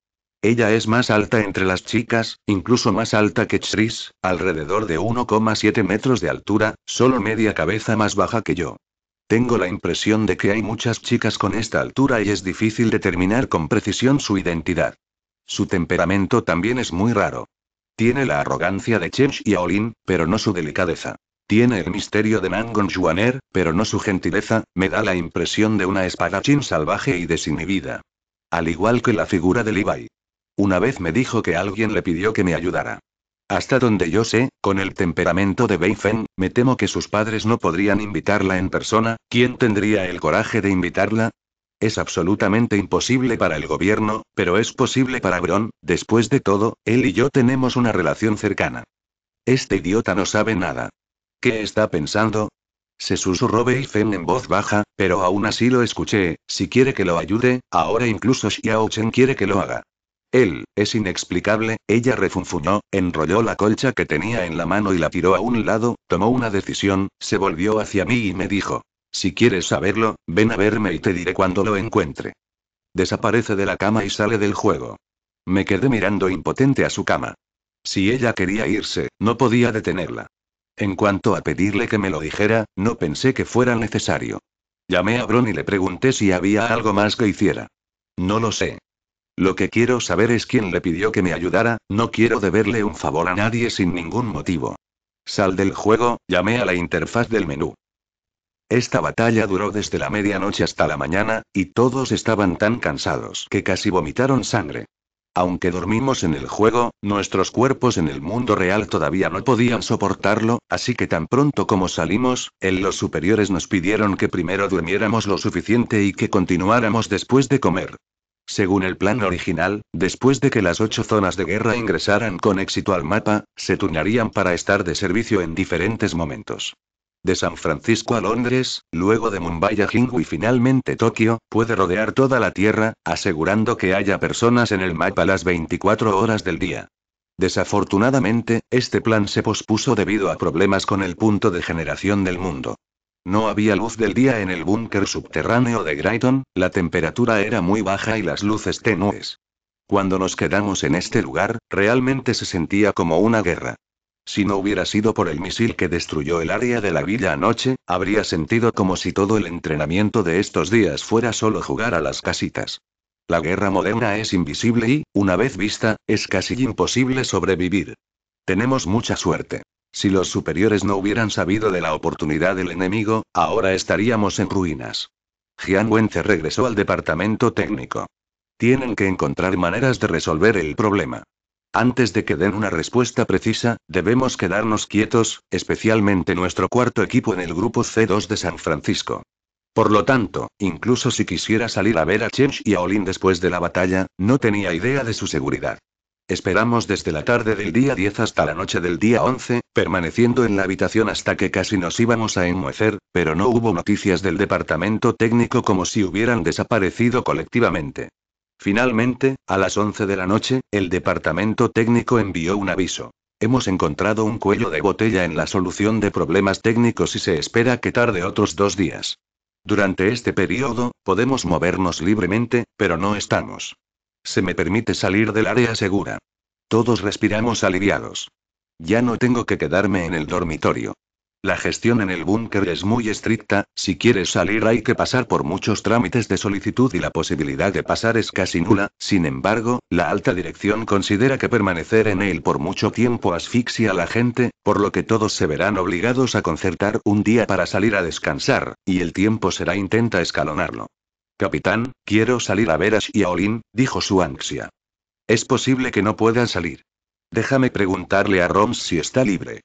Ella es más alta entre las chicas, incluso más alta que Chris, alrededor de 1,7 metros de altura, solo media cabeza más baja que yo. Tengo la impresión de que hay muchas chicas con esta altura y es difícil determinar con precisión su identidad. Su temperamento también es muy raro. Tiene la arrogancia de Chen Xiaolin, pero no su delicadeza. Tiene el misterio de Nangon Xuaner, pero no su gentileza, me da la impresión de una espadachín salvaje y desinhibida. Al igual que la figura de Levi. Una vez me dijo que alguien le pidió que me ayudara. Hasta donde yo sé, con el temperamento de Beifen, me temo que sus padres no podrían invitarla en persona, ¿quién tendría el coraje de invitarla? Es absolutamente imposible para el gobierno, pero es posible para Bron, después de todo, él y yo tenemos una relación cercana. Este idiota no sabe nada. ¿Qué está pensando? Se susurró Fen en voz baja, pero aún así lo escuché, si quiere que lo ayude, ahora incluso Xiao Chen quiere que lo haga. Él, es inexplicable, ella refunfuñó, enrolló la colcha que tenía en la mano y la tiró a un lado, tomó una decisión, se volvió hacia mí y me dijo. Si quieres saberlo, ven a verme y te diré cuando lo encuentre. Desaparece de la cama y sale del juego. Me quedé mirando impotente a su cama. Si ella quería irse, no podía detenerla. En cuanto a pedirle que me lo dijera, no pensé que fuera necesario. Llamé a Bron y le pregunté si había algo más que hiciera. No lo sé. Lo que quiero saber es quién le pidió que me ayudara, no quiero deberle un favor a nadie sin ningún motivo. Sal del juego, llamé a la interfaz del menú. Esta batalla duró desde la medianoche hasta la mañana, y todos estaban tan cansados que casi vomitaron sangre. Aunque dormimos en el juego, nuestros cuerpos en el mundo real todavía no podían soportarlo, así que tan pronto como salimos, en los superiores nos pidieron que primero durmiéramos lo suficiente y que continuáramos después de comer. Según el plan original, después de que las ocho zonas de guerra ingresaran con éxito al mapa, se turnarían para estar de servicio en diferentes momentos de San Francisco a Londres, luego de Mumbai a y finalmente Tokio, puede rodear toda la Tierra, asegurando que haya personas en el mapa las 24 horas del día. Desafortunadamente, este plan se pospuso debido a problemas con el punto de generación del mundo. No había luz del día en el búnker subterráneo de Grayton, la temperatura era muy baja y las luces tenues. Cuando nos quedamos en este lugar, realmente se sentía como una guerra. Si no hubiera sido por el misil que destruyó el área de la villa anoche, habría sentido como si todo el entrenamiento de estos días fuera solo jugar a las casitas. La guerra moderna es invisible y, una vez vista, es casi imposible sobrevivir. Tenemos mucha suerte. Si los superiores no hubieran sabido de la oportunidad del enemigo, ahora estaríamos en ruinas. Jian Wenze regresó al departamento técnico. Tienen que encontrar maneras de resolver el problema. Antes de que den una respuesta precisa, debemos quedarnos quietos, especialmente nuestro cuarto equipo en el grupo C2 de San Francisco. Por lo tanto, incluso si quisiera salir a ver a Chench y a Olin después de la batalla, no tenía idea de su seguridad. Esperamos desde la tarde del día 10 hasta la noche del día 11, permaneciendo en la habitación hasta que casi nos íbamos a enmuecer, pero no hubo noticias del departamento técnico como si hubieran desaparecido colectivamente. Finalmente, a las 11 de la noche, el departamento técnico envió un aviso. Hemos encontrado un cuello de botella en la solución de problemas técnicos y se espera que tarde otros dos días. Durante este periodo, podemos movernos libremente, pero no estamos. Se me permite salir del área segura. Todos respiramos aliviados. Ya no tengo que quedarme en el dormitorio. La gestión en el búnker es muy estricta, si quieres salir hay que pasar por muchos trámites de solicitud y la posibilidad de pasar es casi nula, sin embargo, la alta dirección considera que permanecer en él por mucho tiempo asfixia a la gente, por lo que todos se verán obligados a concertar un día para salir a descansar, y el tiempo será intenta escalonarlo. Capitán, quiero salir a ver a Xiaolin, dijo su ansia. Es posible que no pueda salir. Déjame preguntarle a Roms si está libre.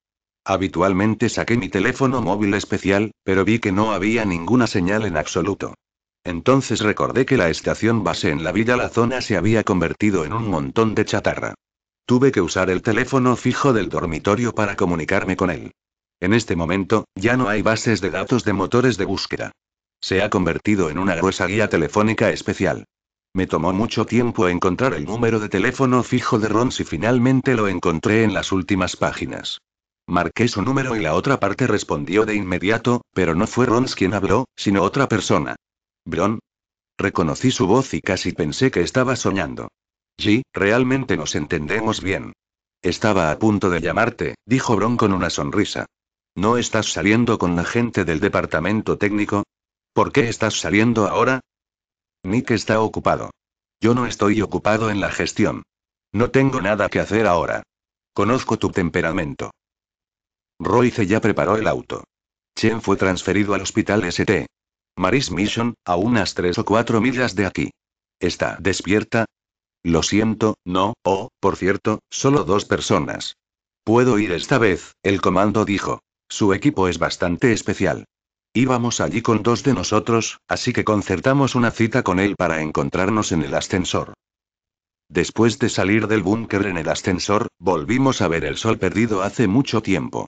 Habitualmente saqué mi teléfono móvil especial, pero vi que no había ninguna señal en absoluto. Entonces recordé que la estación base en la Villa La Zona se había convertido en un montón de chatarra. Tuve que usar el teléfono fijo del dormitorio para comunicarme con él. En este momento, ya no hay bases de datos de motores de búsqueda. Se ha convertido en una gruesa guía telefónica especial. Me tomó mucho tiempo encontrar el número de teléfono fijo de Ron y finalmente lo encontré en las últimas páginas. Marqué su número y la otra parte respondió de inmediato, pero no fue Rons quien habló, sino otra persona. ¿Bron? Reconocí su voz y casi pensé que estaba soñando. Sí, realmente nos entendemos bien. Estaba a punto de llamarte, dijo Bron con una sonrisa. ¿No estás saliendo con la gente del departamento técnico? ¿Por qué estás saliendo ahora? Nick está ocupado. Yo no estoy ocupado en la gestión. No tengo nada que hacer ahora. Conozco tu temperamento. Royce ya preparó el auto. Chen fue transferido al hospital St. Maris Mission, a unas tres o cuatro millas de aquí. ¿Está despierta? Lo siento, no, oh, por cierto, solo dos personas. Puedo ir esta vez, el comando dijo. Su equipo es bastante especial. Íbamos allí con dos de nosotros, así que concertamos una cita con él para encontrarnos en el ascensor. Después de salir del búnker en el ascensor, volvimos a ver el sol perdido hace mucho tiempo.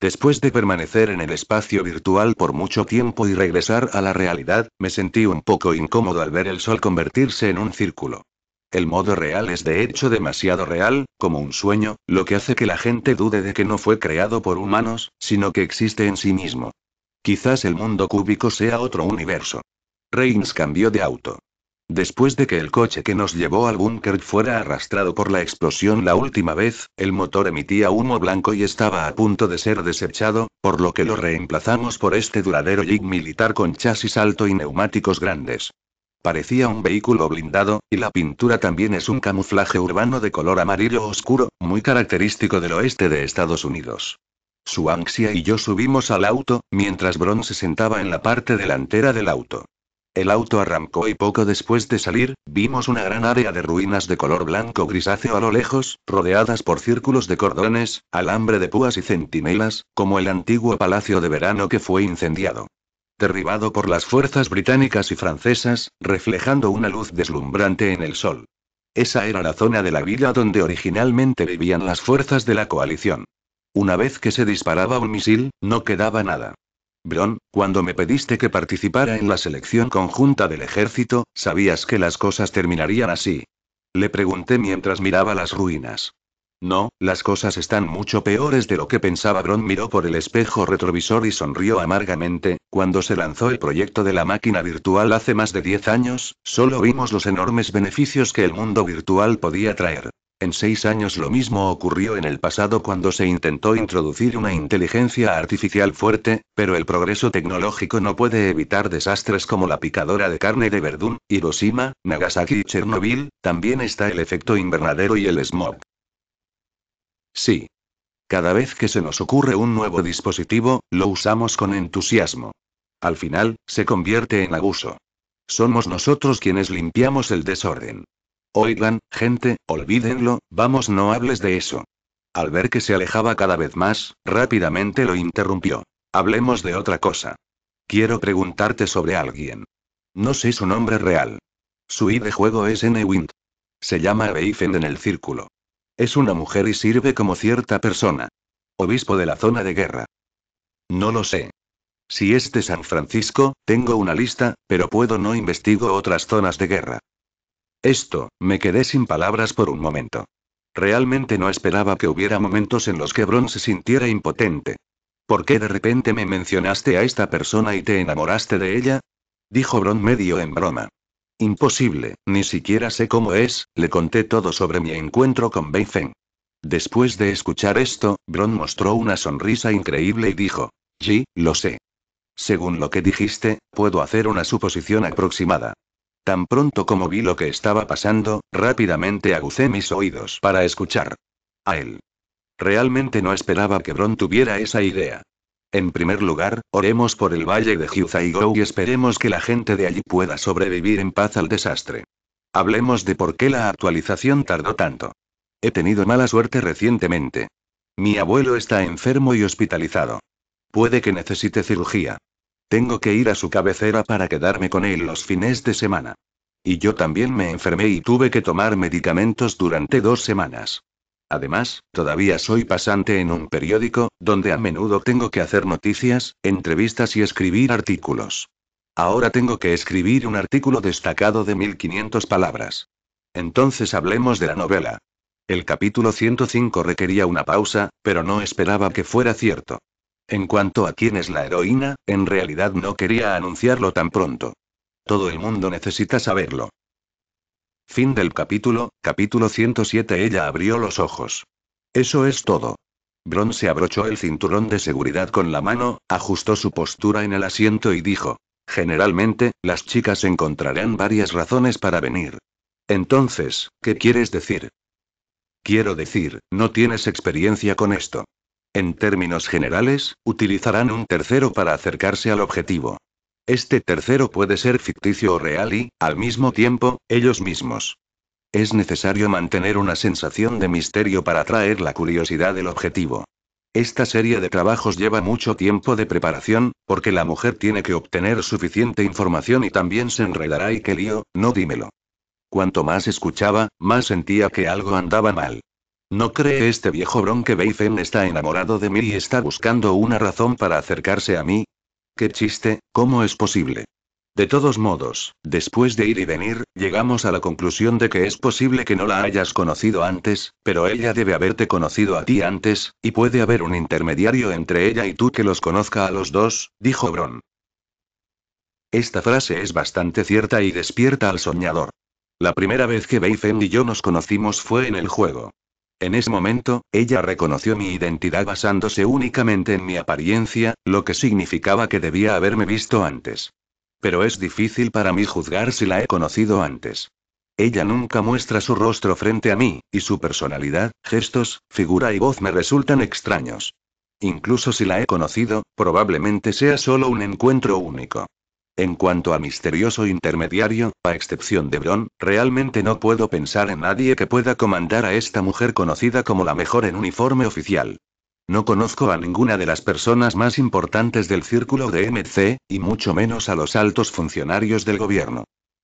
Después de permanecer en el espacio virtual por mucho tiempo y regresar a la realidad, me sentí un poco incómodo al ver el sol convertirse en un círculo. El modo real es de hecho demasiado real, como un sueño, lo que hace que la gente dude de que no fue creado por humanos, sino que existe en sí mismo. Quizás el mundo cúbico sea otro universo. Reigns cambió de auto. Después de que el coche que nos llevó al búnker fuera arrastrado por la explosión la última vez, el motor emitía humo blanco y estaba a punto de ser desechado, por lo que lo reemplazamos por este duradero jeep militar con chasis alto y neumáticos grandes. Parecía un vehículo blindado, y la pintura también es un camuflaje urbano de color amarillo oscuro, muy característico del oeste de Estados Unidos. Su ansia y yo subimos al auto, mientras Bron se sentaba en la parte delantera del auto. El auto arrancó y poco después de salir, vimos una gran área de ruinas de color blanco grisáceo a lo lejos, rodeadas por círculos de cordones, alambre de púas y centinelas, como el antiguo palacio de verano que fue incendiado. Derribado por las fuerzas británicas y francesas, reflejando una luz deslumbrante en el sol. Esa era la zona de la villa donde originalmente vivían las fuerzas de la coalición. Una vez que se disparaba un misil, no quedaba nada. Bron, cuando me pediste que participara en la selección conjunta del ejército, sabías que las cosas terminarían así. Le pregunté mientras miraba las ruinas. No, las cosas están mucho peores de lo que pensaba. Bron miró por el espejo retrovisor y sonrió amargamente. Cuando se lanzó el proyecto de la máquina virtual hace más de 10 años, solo vimos los enormes beneficios que el mundo virtual podía traer. En seis años lo mismo ocurrió en el pasado cuando se intentó introducir una inteligencia artificial fuerte, pero el progreso tecnológico no puede evitar desastres como la picadora de carne de Verdún, Hiroshima, Nagasaki y Chernobyl, también está el efecto invernadero y el smog. Sí. Cada vez que se nos ocurre un nuevo dispositivo, lo usamos con entusiasmo. Al final, se convierte en abuso. Somos nosotros quienes limpiamos el desorden. Oigan, gente, olvídenlo, vamos, no hables de eso. Al ver que se alejaba cada vez más, rápidamente lo interrumpió. Hablemos de otra cosa. Quiero preguntarte sobre alguien. No sé su nombre real. Su ID de juego es N-Wind. Se llama Beifen en el círculo. Es una mujer y sirve como cierta persona. Obispo de la zona de guerra. No lo sé. Si es de San Francisco, tengo una lista, pero puedo no investigo otras zonas de guerra. Esto, me quedé sin palabras por un momento. Realmente no esperaba que hubiera momentos en los que Bron se sintiera impotente. ¿Por qué de repente me mencionaste a esta persona y te enamoraste de ella? Dijo Bron medio en broma. Imposible, ni siquiera sé cómo es, le conté todo sobre mi encuentro con Beifeng. Después de escuchar esto, Bron mostró una sonrisa increíble y dijo, Sí, lo sé. Según lo que dijiste, puedo hacer una suposición aproximada. Tan pronto como vi lo que estaba pasando, rápidamente agucé mis oídos para escuchar. A él. Realmente no esperaba que Bron tuviera esa idea. En primer lugar, oremos por el valle de Hyuzaigou y esperemos que la gente de allí pueda sobrevivir en paz al desastre. Hablemos de por qué la actualización tardó tanto. He tenido mala suerte recientemente. Mi abuelo está enfermo y hospitalizado. Puede que necesite cirugía. Tengo que ir a su cabecera para quedarme con él los fines de semana. Y yo también me enfermé y tuve que tomar medicamentos durante dos semanas. Además, todavía soy pasante en un periódico, donde a menudo tengo que hacer noticias, entrevistas y escribir artículos. Ahora tengo que escribir un artículo destacado de 1500 palabras. Entonces hablemos de la novela. El capítulo 105 requería una pausa, pero no esperaba que fuera cierto. En cuanto a quién es la heroína, en realidad no quería anunciarlo tan pronto. Todo el mundo necesita saberlo. Fin del capítulo, capítulo 107 Ella abrió los ojos. Eso es todo. Bron se abrochó el cinturón de seguridad con la mano, ajustó su postura en el asiento y dijo, Generalmente, las chicas encontrarán varias razones para venir. Entonces, ¿qué quieres decir? Quiero decir, no tienes experiencia con esto. En términos generales, utilizarán un tercero para acercarse al objetivo. Este tercero puede ser ficticio o real y, al mismo tiempo, ellos mismos. Es necesario mantener una sensación de misterio para atraer la curiosidad del objetivo. Esta serie de trabajos lleva mucho tiempo de preparación, porque la mujer tiene que obtener suficiente información y también se enredará y qué lío, no dímelo. Cuanto más escuchaba, más sentía que algo andaba mal. ¿No cree este viejo Bron que Beifen está enamorado de mí y está buscando una razón para acercarse a mí? Qué chiste, ¿cómo es posible? De todos modos, después de ir y venir, llegamos a la conclusión de que es posible que no la hayas conocido antes, pero ella debe haberte conocido a ti antes, y puede haber un intermediario entre ella y tú que los conozca a los dos, dijo Bron. Esta frase es bastante cierta y despierta al soñador. La primera vez que Beifen y yo nos conocimos fue en el juego. En ese momento, ella reconoció mi identidad basándose únicamente en mi apariencia, lo que significaba que debía haberme visto antes. Pero es difícil para mí juzgar si la he conocido antes. Ella nunca muestra su rostro frente a mí, y su personalidad, gestos, figura y voz me resultan extraños. Incluso si la he conocido, probablemente sea solo un encuentro único. En cuanto a misterioso intermediario, a excepción de Bron, realmente no puedo pensar en nadie que pueda comandar a esta mujer conocida como la mejor en uniforme oficial. No conozco a ninguna de las personas más importantes del círculo de MC, y mucho menos a los altos funcionarios del gobierno.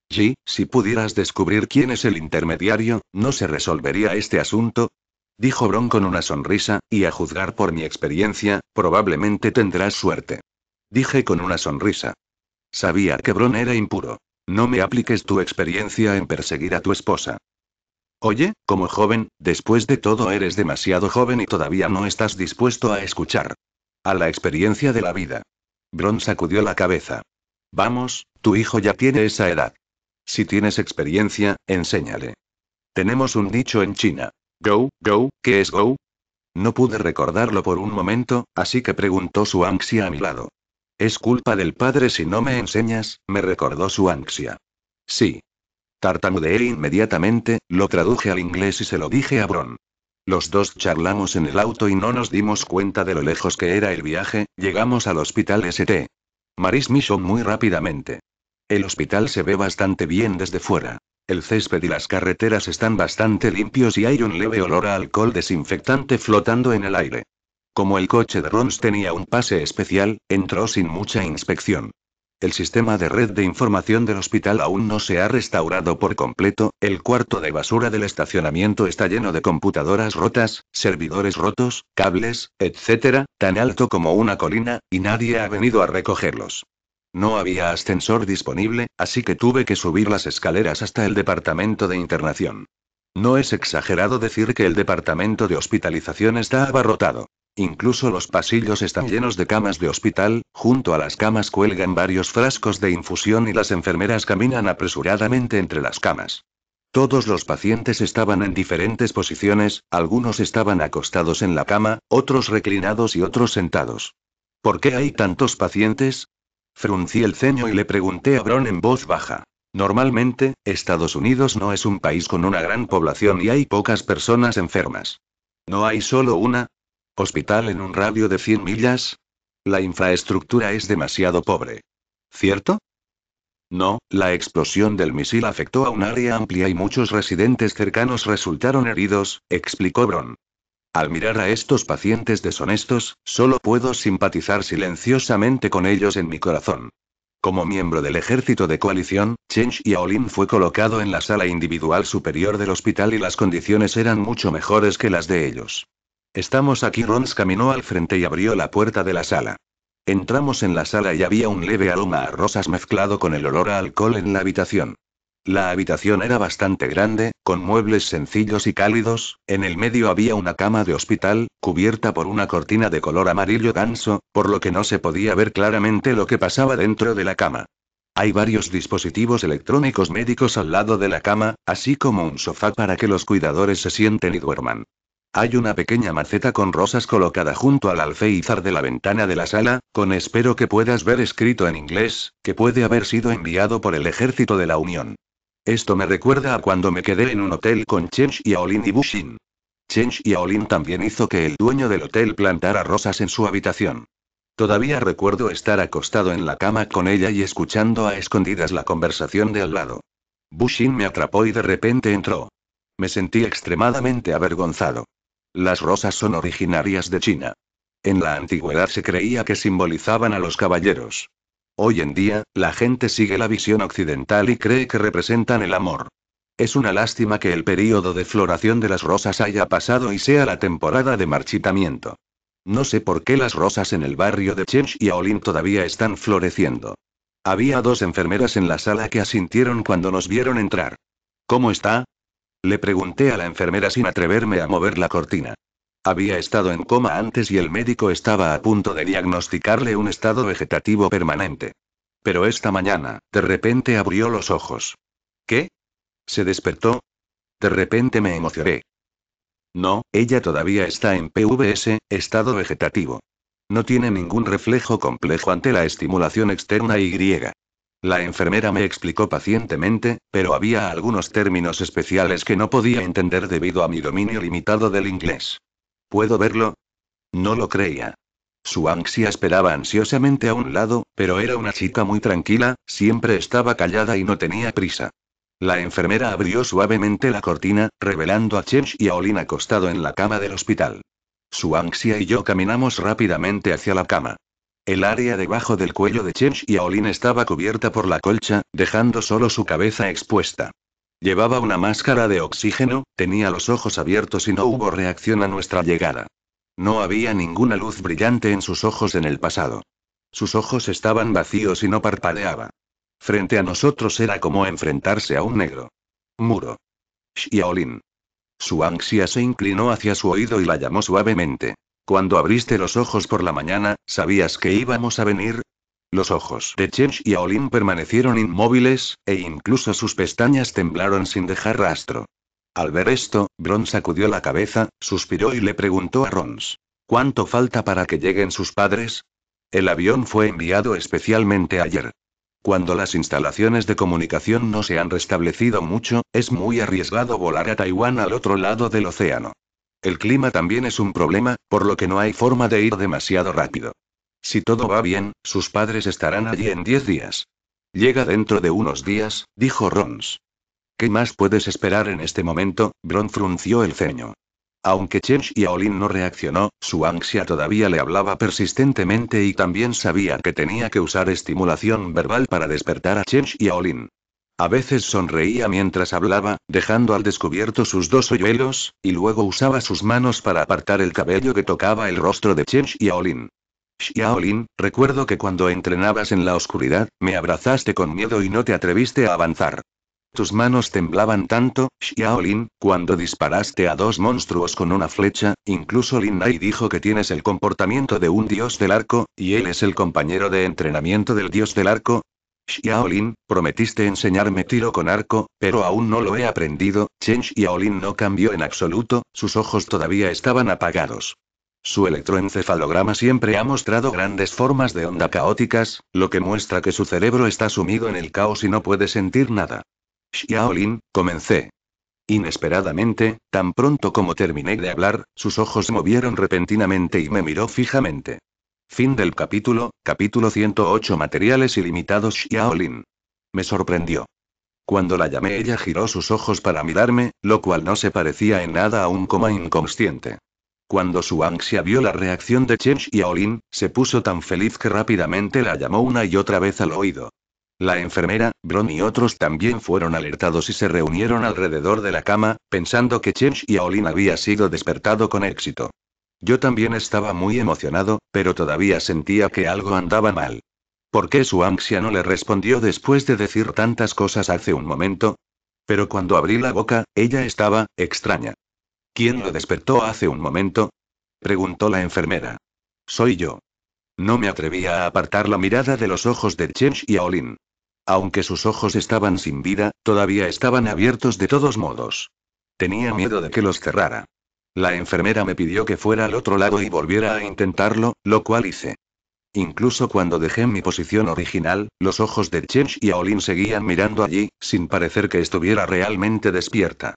G, si pudieras descubrir quién es el intermediario, ¿no se resolvería este asunto? Dijo Bron con una sonrisa, y a juzgar por mi experiencia, probablemente tendrás suerte. Dije con una sonrisa. Sabía que Bron era impuro. No me apliques tu experiencia en perseguir a tu esposa. Oye, como joven, después de todo eres demasiado joven y todavía no estás dispuesto a escuchar. A la experiencia de la vida. Bron sacudió la cabeza. Vamos, tu hijo ya tiene esa edad. Si tienes experiencia, enséñale. Tenemos un dicho en China. Go, go, ¿qué es go? No pude recordarlo por un momento, así que preguntó su ansia a mi lado. Es culpa del padre si no me enseñas, me recordó su ansia. Sí. Tartamudeé inmediatamente, lo traduje al inglés y se lo dije a Bron. Los dos charlamos en el auto y no nos dimos cuenta de lo lejos que era el viaje, llegamos al hospital St. Maris Mission muy rápidamente. El hospital se ve bastante bien desde fuera. El césped y las carreteras están bastante limpios y hay un leve olor a alcohol desinfectante flotando en el aire. Como el coche de Rons tenía un pase especial, entró sin mucha inspección. El sistema de red de información del hospital aún no se ha restaurado por completo, el cuarto de basura del estacionamiento está lleno de computadoras rotas, servidores rotos, cables, etc., tan alto como una colina, y nadie ha venido a recogerlos. No había ascensor disponible, así que tuve que subir las escaleras hasta el departamento de internación. No es exagerado decir que el departamento de hospitalización está abarrotado. Incluso los pasillos están llenos de camas de hospital, junto a las camas cuelgan varios frascos de infusión y las enfermeras caminan apresuradamente entre las camas. Todos los pacientes estaban en diferentes posiciones, algunos estaban acostados en la cama, otros reclinados y otros sentados. ¿Por qué hay tantos pacientes? Fruncí el ceño y le pregunté a Bron en voz baja. Normalmente, Estados Unidos no es un país con una gran población y hay pocas personas enfermas. No hay solo una, ¿Hospital en un radio de 100 millas? La infraestructura es demasiado pobre. ¿Cierto? No, la explosión del misil afectó a un área amplia y muchos residentes cercanos resultaron heridos, explicó Bron. Al mirar a estos pacientes deshonestos, solo puedo simpatizar silenciosamente con ellos en mi corazón. Como miembro del ejército de coalición, y Aolin fue colocado en la sala individual superior del hospital y las condiciones eran mucho mejores que las de ellos. Estamos aquí. Rons caminó al frente y abrió la puerta de la sala. Entramos en la sala y había un leve aroma a rosas mezclado con el olor a alcohol en la habitación. La habitación era bastante grande, con muebles sencillos y cálidos, en el medio había una cama de hospital, cubierta por una cortina de color amarillo ganso, por lo que no se podía ver claramente lo que pasaba dentro de la cama. Hay varios dispositivos electrónicos médicos al lado de la cama, así como un sofá para que los cuidadores se sienten y duerman. Hay una pequeña maceta con rosas colocada junto al alféizar de la ventana de la sala, con espero que puedas ver escrito en inglés, que puede haber sido enviado por el ejército de la Unión. Esto me recuerda a cuando me quedé en un hotel con Chen y Aolin y Bushin. Chench y Aolin también hizo que el dueño del hotel plantara rosas en su habitación. Todavía recuerdo estar acostado en la cama con ella y escuchando a escondidas la conversación de al lado. Bushin me atrapó y de repente entró. Me sentí extremadamente avergonzado. Las rosas son originarias de China. En la antigüedad se creía que simbolizaban a los caballeros. Hoy en día, la gente sigue la visión occidental y cree que representan el amor. Es una lástima que el período de floración de las rosas haya pasado y sea la temporada de marchitamiento. No sé por qué las rosas en el barrio de Cheng y Aolin todavía están floreciendo. Había dos enfermeras en la sala que asintieron cuando nos vieron entrar. ¿Cómo está? Le pregunté a la enfermera sin atreverme a mover la cortina. Había estado en coma antes y el médico estaba a punto de diagnosticarle un estado vegetativo permanente. Pero esta mañana, de repente abrió los ojos. ¿Qué? Se despertó. De repente me emocioné. No, ella todavía está en PVS, estado vegetativo. No tiene ningún reflejo complejo ante la estimulación externa y griega. La enfermera me explicó pacientemente, pero había algunos términos especiales que no podía entender debido a mi dominio limitado del inglés. ¿Puedo verlo? No lo creía. Su ansia esperaba ansiosamente a un lado, pero era una chica muy tranquila, siempre estaba callada y no tenía prisa. La enfermera abrió suavemente la cortina, revelando a Chench y a Olin acostado en la cama del hospital. Su ansia y yo caminamos rápidamente hacia la cama. El área debajo del cuello de Chen Xiaolin estaba cubierta por la colcha, dejando solo su cabeza expuesta. Llevaba una máscara de oxígeno, tenía los ojos abiertos y no hubo reacción a nuestra llegada. No había ninguna luz brillante en sus ojos en el pasado. Sus ojos estaban vacíos y no parpadeaba. Frente a nosotros era como enfrentarse a un negro. Muro. Xiaolin. Su ansia se inclinó hacia su oído y la llamó suavemente. Cuando abriste los ojos por la mañana, ¿sabías que íbamos a venir? Los ojos de Chen y Aolin permanecieron inmóviles, e incluso sus pestañas temblaron sin dejar rastro. Al ver esto, Bron sacudió la cabeza, suspiró y le preguntó a Rons. ¿Cuánto falta para que lleguen sus padres? El avión fue enviado especialmente ayer. Cuando las instalaciones de comunicación no se han restablecido mucho, es muy arriesgado volar a Taiwán al otro lado del océano. El clima también es un problema, por lo que no hay forma de ir demasiado rápido. Si todo va bien, sus padres estarán allí en diez días. Llega dentro de unos días, dijo Rons. ¿Qué más puedes esperar en este momento? Bron frunció el ceño. Aunque Chench y Aolin no reaccionó, su ansia todavía le hablaba persistentemente y también sabía que tenía que usar estimulación verbal para despertar a Chench y Aolin. A veces sonreía mientras hablaba, dejando al descubierto sus dos hoyuelos, y luego usaba sus manos para apartar el cabello que tocaba el rostro de Chen Xiaolin. Xiaolin, recuerdo que cuando entrenabas en la oscuridad, me abrazaste con miedo y no te atreviste a avanzar. Tus manos temblaban tanto, Xiaolin, cuando disparaste a dos monstruos con una flecha, incluso Lin Nai dijo que tienes el comportamiento de un dios del arco, y él es el compañero de entrenamiento del dios del arco, Xiaolin, prometiste enseñarme tiro con arco, pero aún no lo he aprendido. Chen Xiaolin no cambió en absoluto, sus ojos todavía estaban apagados. Su electroencefalograma siempre ha mostrado grandes formas de onda caóticas, lo que muestra que su cerebro está sumido en el caos y no puede sentir nada. Xiaolin, comencé. Inesperadamente, tan pronto como terminé de hablar, sus ojos se movieron repentinamente y me miró fijamente. Fin del capítulo, capítulo 108 Materiales ilimitados Xiaolin. Me sorprendió. Cuando la llamé ella giró sus ojos para mirarme, lo cual no se parecía en nada a un coma inconsciente. Cuando su ansia vio la reacción de Chen Xiaolin, se puso tan feliz que rápidamente la llamó una y otra vez al oído. La enfermera, Bron y otros también fueron alertados y se reunieron alrededor de la cama, pensando que Chen Xiaolin había sido despertado con éxito. Yo también estaba muy emocionado, pero todavía sentía que algo andaba mal. ¿Por qué su ansia no le respondió después de decir tantas cosas hace un momento? Pero cuando abrí la boca, ella estaba, extraña. ¿Quién lo despertó hace un momento? preguntó la enfermera. Soy yo. No me atrevía a apartar la mirada de los ojos de Chen y Aolin. Aunque sus ojos estaban sin vida, todavía estaban abiertos de todos modos. Tenía miedo de que los cerrara. La enfermera me pidió que fuera al otro lado y volviera a intentarlo, lo cual hice. Incluso cuando dejé mi posición original, los ojos de Chen Xiaolin seguían mirando allí, sin parecer que estuviera realmente despierta.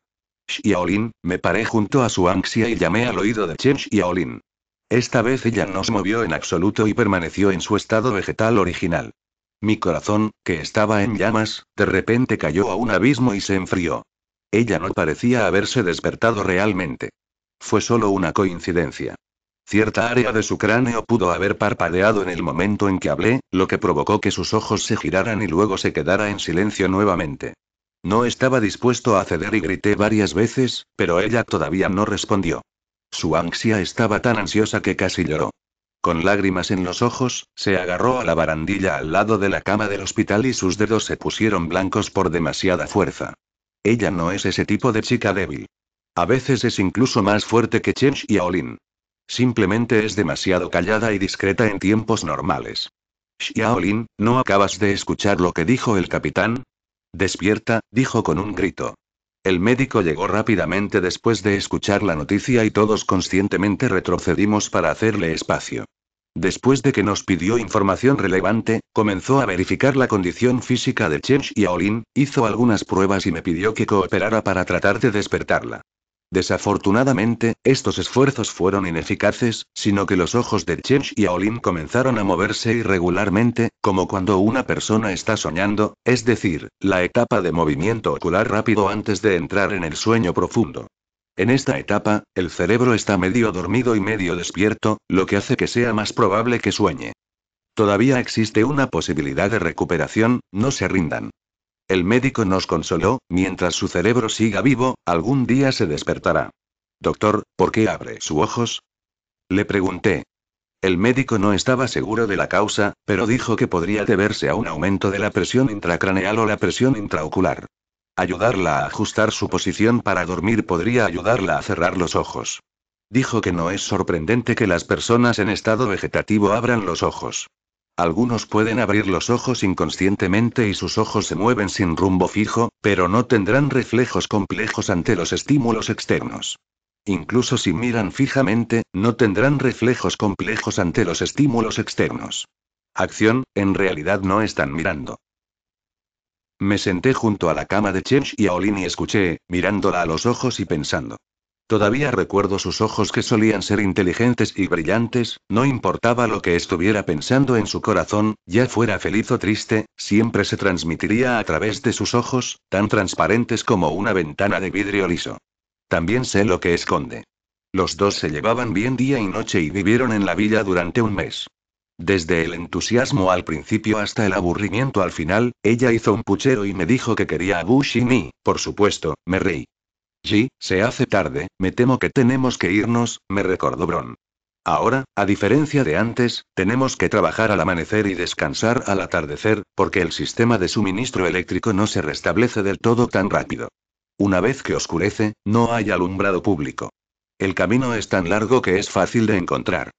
Xiaolin, me paré junto a su ansia y llamé al oído de Chen Xiaolin. Esta vez ella no se movió en absoluto y permaneció en su estado vegetal original. Mi corazón, que estaba en llamas, de repente cayó a un abismo y se enfrió. Ella no parecía haberse despertado realmente. Fue solo una coincidencia. Cierta área de su cráneo pudo haber parpadeado en el momento en que hablé, lo que provocó que sus ojos se giraran y luego se quedara en silencio nuevamente. No estaba dispuesto a ceder y grité varias veces, pero ella todavía no respondió. Su ansia estaba tan ansiosa que casi lloró. Con lágrimas en los ojos, se agarró a la barandilla al lado de la cama del hospital y sus dedos se pusieron blancos por demasiada fuerza. Ella no es ese tipo de chica débil. A veces es incluso más fuerte que Chen Xiaolin. Simplemente es demasiado callada y discreta en tiempos normales. Xiaolin, ¿no acabas de escuchar lo que dijo el capitán? Despierta, dijo con un grito. El médico llegó rápidamente después de escuchar la noticia y todos conscientemente retrocedimos para hacerle espacio. Después de que nos pidió información relevante, comenzó a verificar la condición física de Chen Xiaolin, hizo algunas pruebas y me pidió que cooperara para tratar de despertarla. Desafortunadamente, estos esfuerzos fueron ineficaces, sino que los ojos de y Aolin comenzaron a moverse irregularmente, como cuando una persona está soñando, es decir, la etapa de movimiento ocular rápido antes de entrar en el sueño profundo. En esta etapa, el cerebro está medio dormido y medio despierto, lo que hace que sea más probable que sueñe. Todavía existe una posibilidad de recuperación, no se rindan. El médico nos consoló, mientras su cerebro siga vivo, algún día se despertará. Doctor, ¿por qué abre sus ojos? Le pregunté. El médico no estaba seguro de la causa, pero dijo que podría deberse a un aumento de la presión intracraneal o la presión intraocular. Ayudarla a ajustar su posición para dormir podría ayudarla a cerrar los ojos. Dijo que no es sorprendente que las personas en estado vegetativo abran los ojos. Algunos pueden abrir los ojos inconscientemente y sus ojos se mueven sin rumbo fijo, pero no tendrán reflejos complejos ante los estímulos externos. Incluso si miran fijamente, no tendrán reflejos complejos ante los estímulos externos. Acción, en realidad no están mirando. Me senté junto a la cama de Church y Olin y escuché, mirándola a los ojos y pensando. Todavía recuerdo sus ojos que solían ser inteligentes y brillantes, no importaba lo que estuviera pensando en su corazón, ya fuera feliz o triste, siempre se transmitiría a través de sus ojos, tan transparentes como una ventana de vidrio liso. También sé lo que esconde. Los dos se llevaban bien día y noche y vivieron en la villa durante un mes. Desde el entusiasmo al principio hasta el aburrimiento al final, ella hizo un puchero y me dijo que quería a Bush y mí, por supuesto, me reí. Ji, se hace tarde, me temo que tenemos que irnos, me recordó Bron. Ahora, a diferencia de antes, tenemos que trabajar al amanecer y descansar al atardecer, porque el sistema de suministro eléctrico no se restablece del todo tan rápido. Una vez que oscurece, no hay alumbrado público. El camino es tan largo que es fácil de encontrar.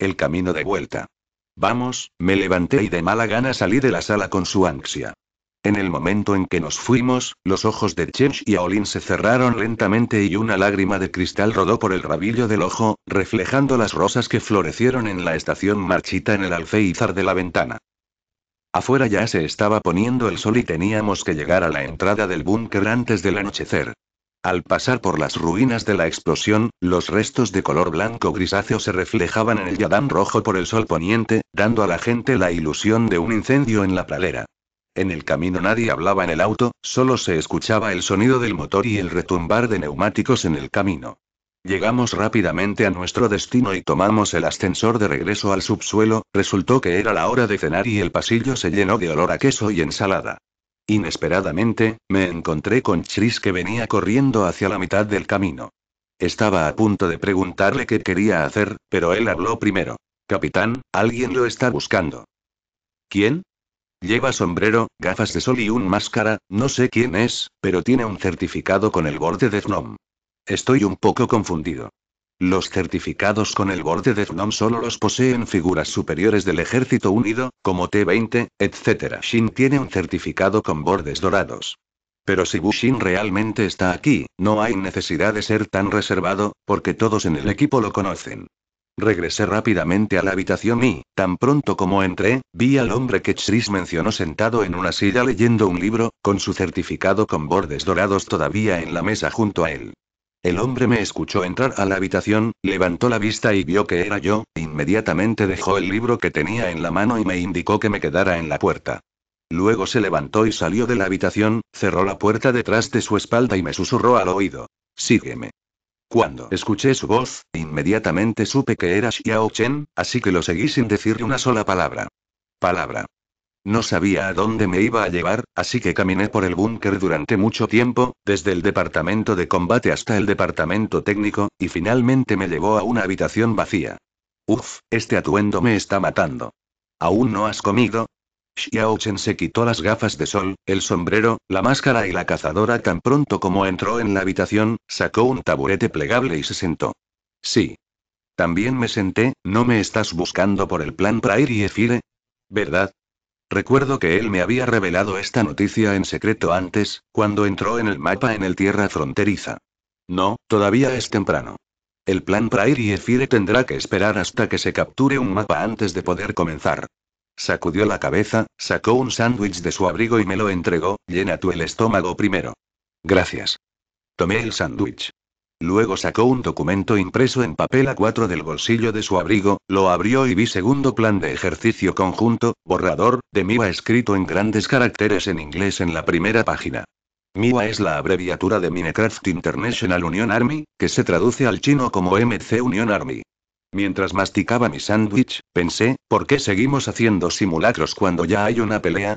El camino de vuelta. Vamos, me levanté y de mala gana salí de la sala con su ansia. En el momento en que nos fuimos, los ojos de y Aolin se cerraron lentamente y una lágrima de cristal rodó por el rabillo del ojo, reflejando las rosas que florecieron en la estación marchita en el alféizar de la ventana. Afuera ya se estaba poniendo el sol y teníamos que llegar a la entrada del búnker antes del anochecer. Al pasar por las ruinas de la explosión, los restos de color blanco grisáceo se reflejaban en el yadán rojo por el sol poniente, dando a la gente la ilusión de un incendio en la pradera. En el camino nadie hablaba en el auto, solo se escuchaba el sonido del motor y el retumbar de neumáticos en el camino. Llegamos rápidamente a nuestro destino y tomamos el ascensor de regreso al subsuelo, resultó que era la hora de cenar y el pasillo se llenó de olor a queso y ensalada. Inesperadamente, me encontré con Chris que venía corriendo hacia la mitad del camino. Estaba a punto de preguntarle qué quería hacer, pero él habló primero. Capitán, alguien lo está buscando. ¿Quién? Lleva sombrero, gafas de sol y un máscara, no sé quién es, pero tiene un certificado con el borde de znom Estoy un poco confundido. Los certificados con el borde de znom solo los poseen figuras superiores del Ejército Unido, como T-20, etc. Shin tiene un certificado con bordes dorados. Pero si Bushin realmente está aquí, no hay necesidad de ser tan reservado, porque todos en el equipo lo conocen. Regresé rápidamente a la habitación y, tan pronto como entré, vi al hombre que Chris mencionó sentado en una silla leyendo un libro, con su certificado con bordes dorados todavía en la mesa junto a él. El hombre me escuchó entrar a la habitación, levantó la vista y vio que era yo, inmediatamente dejó el libro que tenía en la mano y me indicó que me quedara en la puerta. Luego se levantó y salió de la habitación, cerró la puerta detrás de su espalda y me susurró al oído. Sígueme. Cuando escuché su voz, inmediatamente supe que era Xiao Chen, así que lo seguí sin decir una sola palabra. Palabra. No sabía a dónde me iba a llevar, así que caminé por el búnker durante mucho tiempo, desde el departamento de combate hasta el departamento técnico, y finalmente me llevó a una habitación vacía. Uf, este atuendo me está matando. ¿Aún no has comido? Xiaochen se quitó las gafas de sol, el sombrero, la máscara y la cazadora tan pronto como entró en la habitación, sacó un taburete plegable y se sentó. Sí. También me senté, ¿no me estás buscando por el plan Prairie y Efire? ¿Verdad? Recuerdo que él me había revelado esta noticia en secreto antes, cuando entró en el mapa en el Tierra Fronteriza. No, todavía es temprano. El plan Prairie y Efire tendrá que esperar hasta que se capture un mapa antes de poder comenzar. Sacudió la cabeza, sacó un sándwich de su abrigo y me lo entregó, llena tu el estómago primero. Gracias. Tomé el sándwich. Luego sacó un documento impreso en papel A4 del bolsillo de su abrigo, lo abrió y vi segundo plan de ejercicio conjunto, borrador, de MIWA escrito en grandes caracteres en inglés en la primera página. MIWA es la abreviatura de Minecraft International Union Army, que se traduce al chino como MC Union Army. Mientras masticaba mi sándwich, pensé, ¿por qué seguimos haciendo simulacros cuando ya hay una pelea?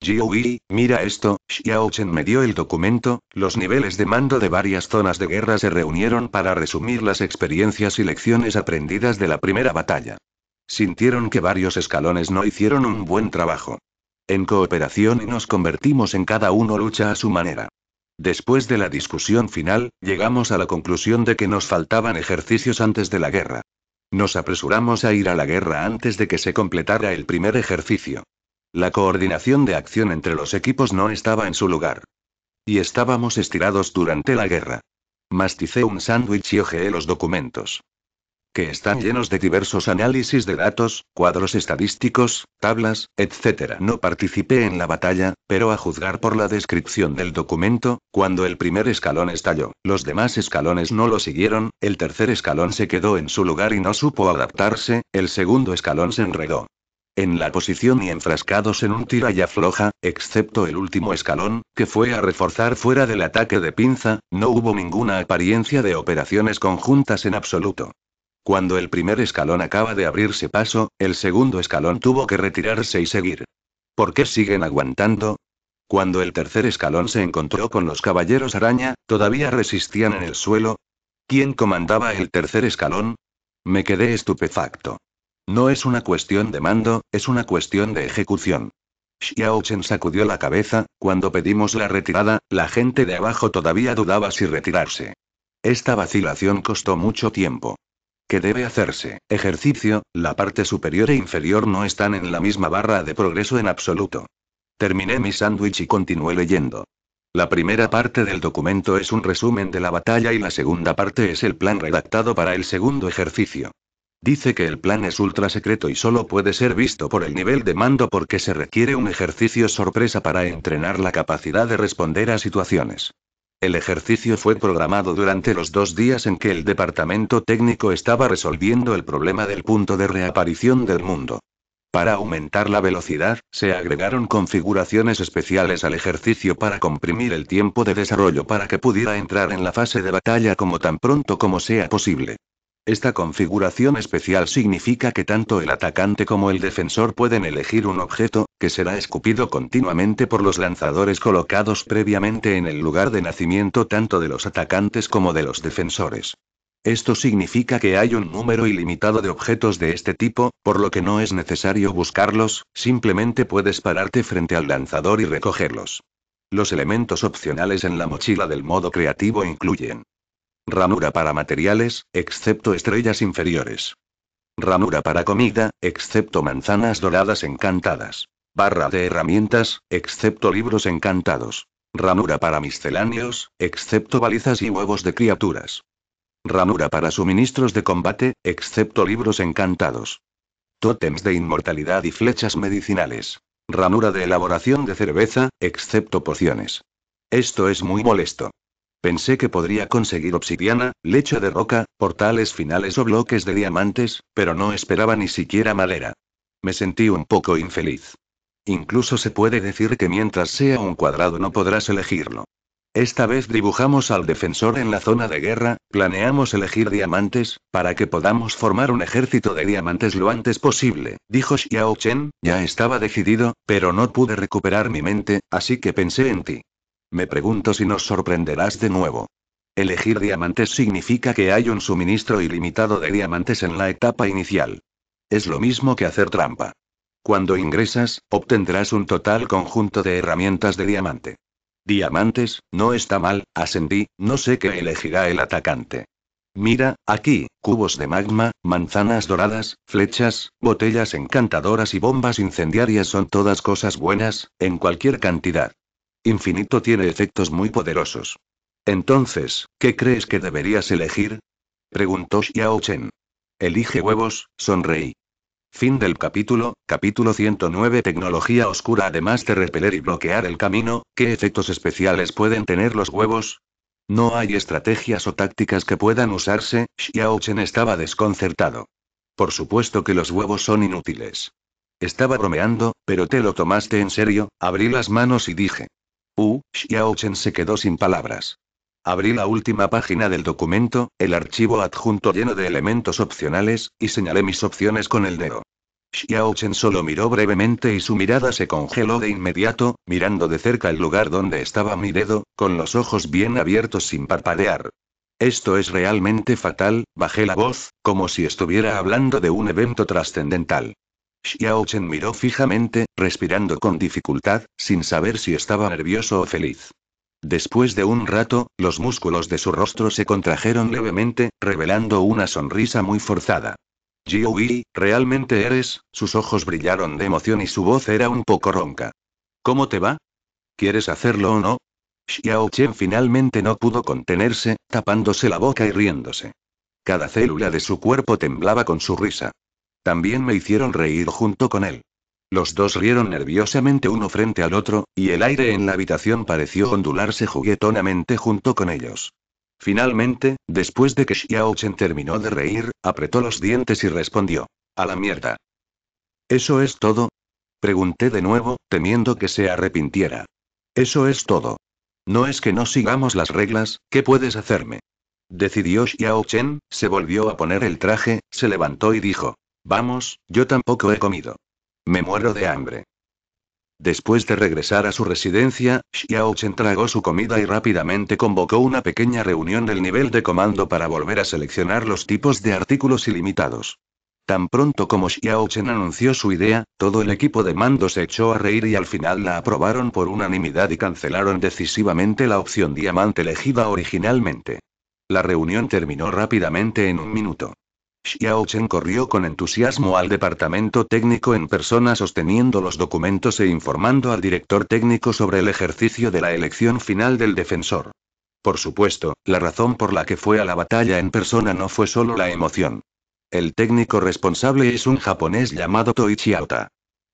Yi, mira esto, Xiaochen me dio el documento, los niveles de mando de varias zonas de guerra se reunieron para resumir las experiencias y lecciones aprendidas de la primera batalla. Sintieron que varios escalones no hicieron un buen trabajo. En cooperación y nos convertimos en cada uno lucha a su manera. Después de la discusión final, llegamos a la conclusión de que nos faltaban ejercicios antes de la guerra. Nos apresuramos a ir a la guerra antes de que se completara el primer ejercicio. La coordinación de acción entre los equipos no estaba en su lugar. Y estábamos estirados durante la guerra. Masticé un sándwich y ojeé los documentos que están llenos de diversos análisis de datos, cuadros estadísticos, tablas, etc. No participé en la batalla, pero a juzgar por la descripción del documento, cuando el primer escalón estalló, los demás escalones no lo siguieron, el tercer escalón se quedó en su lugar y no supo adaptarse, el segundo escalón se enredó. En la posición y enfrascados en un tira y afloja, excepto el último escalón, que fue a reforzar fuera del ataque de pinza, no hubo ninguna apariencia de operaciones conjuntas en absoluto. Cuando el primer escalón acaba de abrirse paso, el segundo escalón tuvo que retirarse y seguir. ¿Por qué siguen aguantando? Cuando el tercer escalón se encontró con los caballeros araña, todavía resistían en el suelo. ¿Quién comandaba el tercer escalón? Me quedé estupefacto. No es una cuestión de mando, es una cuestión de ejecución. Xiaochen sacudió la cabeza, cuando pedimos la retirada, la gente de abajo todavía dudaba si retirarse. Esta vacilación costó mucho tiempo que debe hacerse, ejercicio, la parte superior e inferior no están en la misma barra de progreso en absoluto. Terminé mi sándwich y continué leyendo. La primera parte del documento es un resumen de la batalla y la segunda parte es el plan redactado para el segundo ejercicio. Dice que el plan es ultra secreto y solo puede ser visto por el nivel de mando porque se requiere un ejercicio sorpresa para entrenar la capacidad de responder a situaciones. El ejercicio fue programado durante los dos días en que el departamento técnico estaba resolviendo el problema del punto de reaparición del mundo. Para aumentar la velocidad, se agregaron configuraciones especiales al ejercicio para comprimir el tiempo de desarrollo para que pudiera entrar en la fase de batalla como tan pronto como sea posible. Esta configuración especial significa que tanto el atacante como el defensor pueden elegir un objeto, que será escupido continuamente por los lanzadores colocados previamente en el lugar de nacimiento tanto de los atacantes como de los defensores. Esto significa que hay un número ilimitado de objetos de este tipo, por lo que no es necesario buscarlos, simplemente puedes pararte frente al lanzador y recogerlos. Los elementos opcionales en la mochila del modo creativo incluyen Ranura para materiales, excepto estrellas inferiores. Ranura para comida, excepto manzanas doradas encantadas. Barra de herramientas, excepto libros encantados. Ranura para misceláneos, excepto balizas y huevos de criaturas. Ranura para suministros de combate, excepto libros encantados. Tótems de inmortalidad y flechas medicinales. Ranura de elaboración de cerveza, excepto pociones. Esto es muy molesto. Pensé que podría conseguir obsidiana, lecho de roca, portales finales o bloques de diamantes, pero no esperaba ni siquiera madera. Me sentí un poco infeliz. Incluso se puede decir que mientras sea un cuadrado no podrás elegirlo. Esta vez dibujamos al defensor en la zona de guerra, planeamos elegir diamantes, para que podamos formar un ejército de diamantes lo antes posible, dijo Xiao Chen, ya estaba decidido, pero no pude recuperar mi mente, así que pensé en ti. Me pregunto si nos sorprenderás de nuevo. Elegir diamantes significa que hay un suministro ilimitado de diamantes en la etapa inicial. Es lo mismo que hacer trampa. Cuando ingresas, obtendrás un total conjunto de herramientas de diamante. Diamantes, no está mal, ascendí, no sé qué elegirá el atacante. Mira, aquí, cubos de magma, manzanas doradas, flechas, botellas encantadoras y bombas incendiarias son todas cosas buenas, en cualquier cantidad. Infinito tiene efectos muy poderosos. Entonces, ¿qué crees que deberías elegir? Preguntó Xiao Chen. Elige huevos, sonreí. Fin del capítulo, capítulo 109 Tecnología oscura Además de repeler y bloquear el camino, ¿qué efectos especiales pueden tener los huevos? No hay estrategias o tácticas que puedan usarse, Xiao Chen estaba desconcertado. Por supuesto que los huevos son inútiles. Estaba bromeando, pero te lo tomaste en serio, abrí las manos y dije. Uh, Xiaochen se quedó sin palabras. Abrí la última página del documento, el archivo adjunto lleno de elementos opcionales, y señalé mis opciones con el dedo. Xiaochen solo miró brevemente y su mirada se congeló de inmediato, mirando de cerca el lugar donde estaba mi dedo, con los ojos bien abiertos sin parpadear. Esto es realmente fatal, bajé la voz, como si estuviera hablando de un evento trascendental. Xiao Chen miró fijamente, respirando con dificultad, sin saber si estaba nervioso o feliz. Después de un rato, los músculos de su rostro se contrajeron levemente, revelando una sonrisa muy forzada. Yi, ¿realmente eres? Sus ojos brillaron de emoción y su voz era un poco ronca. ¿Cómo te va? ¿Quieres hacerlo o no? Xiao Chen finalmente no pudo contenerse, tapándose la boca y riéndose. Cada célula de su cuerpo temblaba con su risa. También me hicieron reír junto con él. Los dos rieron nerviosamente uno frente al otro, y el aire en la habitación pareció ondularse juguetonamente junto con ellos. Finalmente, después de que Xiao Chen terminó de reír, apretó los dientes y respondió: A la mierda. ¿Eso es todo? Pregunté de nuevo, temiendo que se arrepintiera. Eso es todo. No es que no sigamos las reglas, ¿qué puedes hacerme? Decidió Xiao Chen, se volvió a poner el traje, se levantó y dijo: Vamos, yo tampoco he comido. Me muero de hambre. Después de regresar a su residencia, Xiaochen tragó su comida y rápidamente convocó una pequeña reunión del nivel de comando para volver a seleccionar los tipos de artículos ilimitados. Tan pronto como Xiaochen anunció su idea, todo el equipo de mando se echó a reír y al final la aprobaron por unanimidad y cancelaron decisivamente la opción diamante elegida originalmente. La reunión terminó rápidamente en un minuto. Xiao corrió con entusiasmo al departamento técnico en persona sosteniendo los documentos e informando al director técnico sobre el ejercicio de la elección final del defensor. Por supuesto, la razón por la que fue a la batalla en persona no fue solo la emoción. El técnico responsable es un japonés llamado Toichi Aota.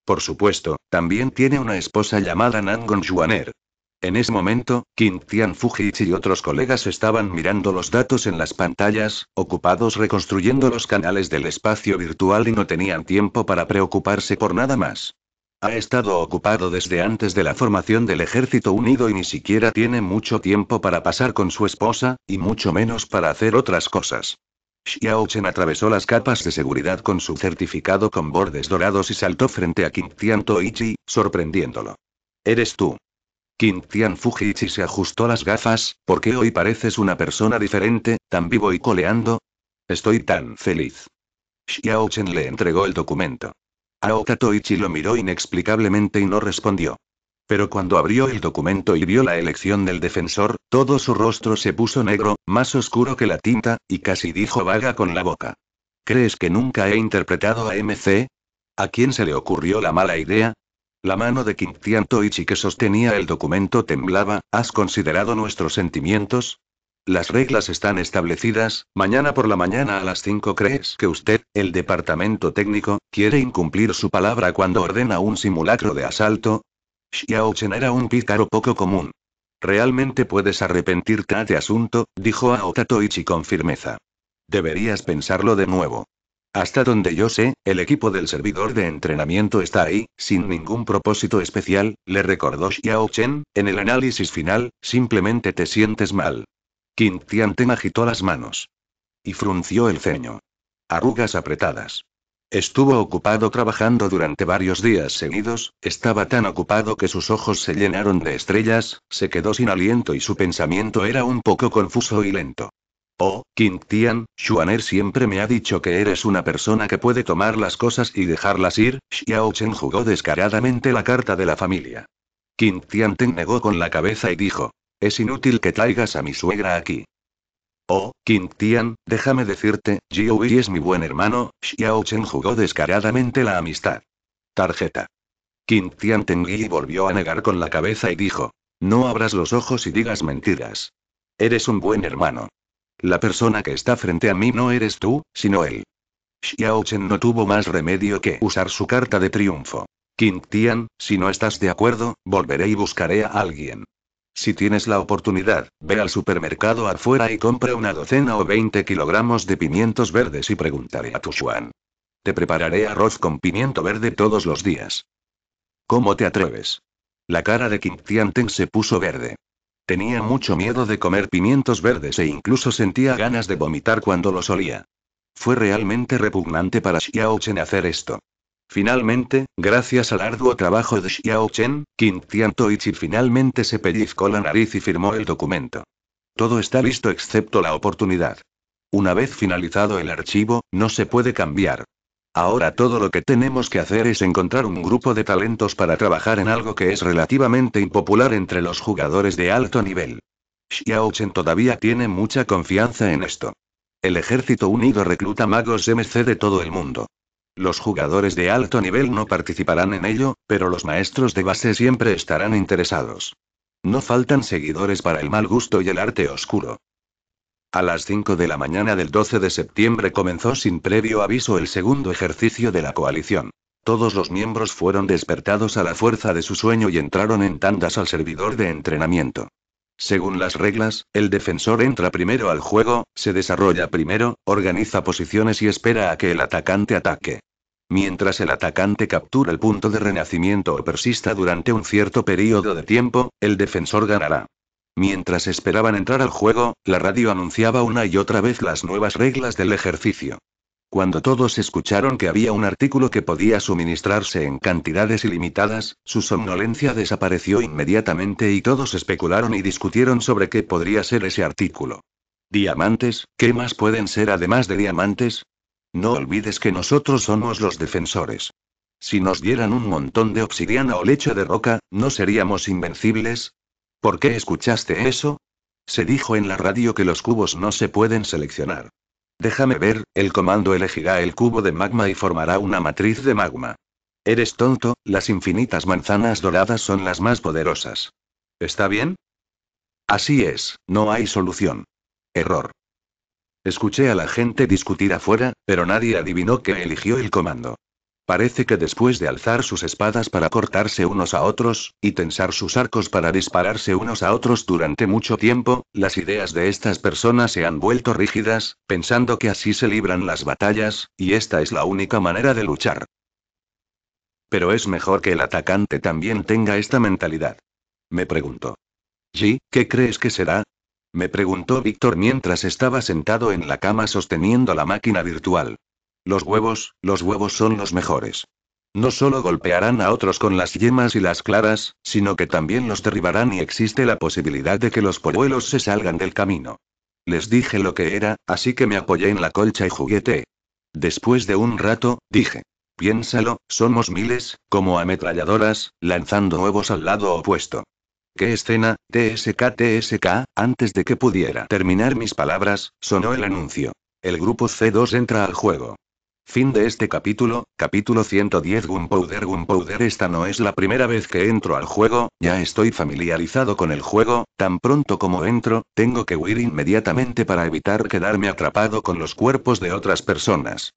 Por supuesto, también tiene una esposa llamada Nangon Juaner, en ese momento, Kintian Fujichi y otros colegas estaban mirando los datos en las pantallas, ocupados reconstruyendo los canales del espacio virtual y no tenían tiempo para preocuparse por nada más. Ha estado ocupado desde antes de la formación del Ejército Unido y ni siquiera tiene mucho tiempo para pasar con su esposa, y mucho menos para hacer otras cosas. Xiao atravesó las capas de seguridad con su certificado con bordes dorados y saltó frente a Kintian Toichi, sorprendiéndolo. Eres tú. Kintian Fujichi se ajustó las gafas, ¿por qué hoy pareces una persona diferente, tan vivo y coleando? Estoy tan feliz. Xiao le entregó el documento. Aokatoichi lo miró inexplicablemente y no respondió. Pero cuando abrió el documento y vio la elección del defensor, todo su rostro se puso negro, más oscuro que la tinta, y casi dijo vaga con la boca. ¿Crees que nunca he interpretado a MC? ¿A quién se le ocurrió la mala idea? La mano de King Toichi que sostenía el documento temblaba, ¿has considerado nuestros sentimientos? Las reglas están establecidas, mañana por la mañana a las 5 crees que usted, el departamento técnico, quiere incumplir su palabra cuando ordena un simulacro de asalto. Xiao Chen era un pícaro poco común. Realmente puedes arrepentirte de asunto, dijo Aota Toichi con firmeza. Deberías pensarlo de nuevo. Hasta donde yo sé, el equipo del servidor de entrenamiento está ahí, sin ningún propósito especial, le recordó Xiao Chen, en el análisis final, simplemente te sientes mal. Qin Tianten agitó las manos. Y frunció el ceño. Arrugas apretadas. Estuvo ocupado trabajando durante varios días seguidos, estaba tan ocupado que sus ojos se llenaron de estrellas, se quedó sin aliento y su pensamiento era un poco confuso y lento. Oh, King Tian, Xuaner siempre me ha dicho que eres una persona que puede tomar las cosas y dejarlas ir. Xiao Chen jugó descaradamente la carta de la familia. King Tian Ten negó con la cabeza y dijo: Es inútil que traigas a mi suegra aquí. Oh, King Tian, déjame decirte, Jiu es mi buen hermano. Xiao Chen jugó descaradamente la amistad. Tarjeta. King Tian Ten Yi volvió a negar con la cabeza y dijo: No abras los ojos y digas mentiras. Eres un buen hermano. La persona que está frente a mí no eres tú, sino él. Xiaochen no tuvo más remedio que usar su carta de triunfo. King Tian, si no estás de acuerdo, volveré y buscaré a alguien. Si tienes la oportunidad, ve al supermercado afuera y compra una docena o 20 kilogramos de pimientos verdes y preguntaré a tu Xuan. Te prepararé arroz con pimiento verde todos los días. ¿Cómo te atreves? La cara de Qingtian Tian se puso verde. Tenía mucho miedo de comer pimientos verdes e incluso sentía ganas de vomitar cuando los olía. Fue realmente repugnante para Xiao Chen hacer esto. Finalmente, gracias al arduo trabajo de Xiao Chen, Tian Toichi finalmente se pellizcó la nariz y firmó el documento. Todo está listo excepto la oportunidad. Una vez finalizado el archivo, no se puede cambiar. Ahora todo lo que tenemos que hacer es encontrar un grupo de talentos para trabajar en algo que es relativamente impopular entre los jugadores de alto nivel. Xiaochen todavía tiene mucha confianza en esto. El Ejército Unido recluta magos MC de todo el mundo. Los jugadores de alto nivel no participarán en ello, pero los maestros de base siempre estarán interesados. No faltan seguidores para el mal gusto y el arte oscuro. A las 5 de la mañana del 12 de septiembre comenzó sin previo aviso el segundo ejercicio de la coalición. Todos los miembros fueron despertados a la fuerza de su sueño y entraron en tandas al servidor de entrenamiento. Según las reglas, el defensor entra primero al juego, se desarrolla primero, organiza posiciones y espera a que el atacante ataque. Mientras el atacante captura el punto de renacimiento o persista durante un cierto periodo de tiempo, el defensor ganará. Mientras esperaban entrar al juego, la radio anunciaba una y otra vez las nuevas reglas del ejercicio. Cuando todos escucharon que había un artículo que podía suministrarse en cantidades ilimitadas, su somnolencia desapareció inmediatamente y todos especularon y discutieron sobre qué podría ser ese artículo. Diamantes, ¿qué más pueden ser además de diamantes? No olvides que nosotros somos los defensores. Si nos dieran un montón de obsidiana o lecho de roca, ¿no seríamos invencibles? ¿Por qué escuchaste eso? Se dijo en la radio que los cubos no se pueden seleccionar. Déjame ver, el comando elegirá el cubo de magma y formará una matriz de magma. Eres tonto, las infinitas manzanas doradas son las más poderosas. ¿Está bien? Así es, no hay solución. Error. Escuché a la gente discutir afuera, pero nadie adivinó que eligió el comando. Parece que después de alzar sus espadas para cortarse unos a otros, y tensar sus arcos para dispararse unos a otros durante mucho tiempo, las ideas de estas personas se han vuelto rígidas, pensando que así se libran las batallas, y esta es la única manera de luchar. Pero es mejor que el atacante también tenga esta mentalidad. Me pregunto. ¿Y, ¿qué crees que será? Me preguntó Víctor mientras estaba sentado en la cama sosteniendo la máquina virtual. Los huevos, los huevos son los mejores. No solo golpearán a otros con las yemas y las claras, sino que también los derribarán y existe la posibilidad de que los polluelos se salgan del camino. Les dije lo que era, así que me apoyé en la colcha y jugueteé. Después de un rato, dije. Piénsalo, somos miles, como ametralladoras, lanzando huevos al lado opuesto. ¿Qué escena? TSK, TSK, antes de que pudiera terminar mis palabras, sonó el anuncio. El grupo C2 entra al juego. Fin de este capítulo, capítulo 110 Gunpowder Gunpowder Esta no es la primera vez que entro al juego, ya estoy familiarizado con el juego, tan pronto como entro, tengo que huir inmediatamente para evitar quedarme atrapado con los cuerpos de otras personas.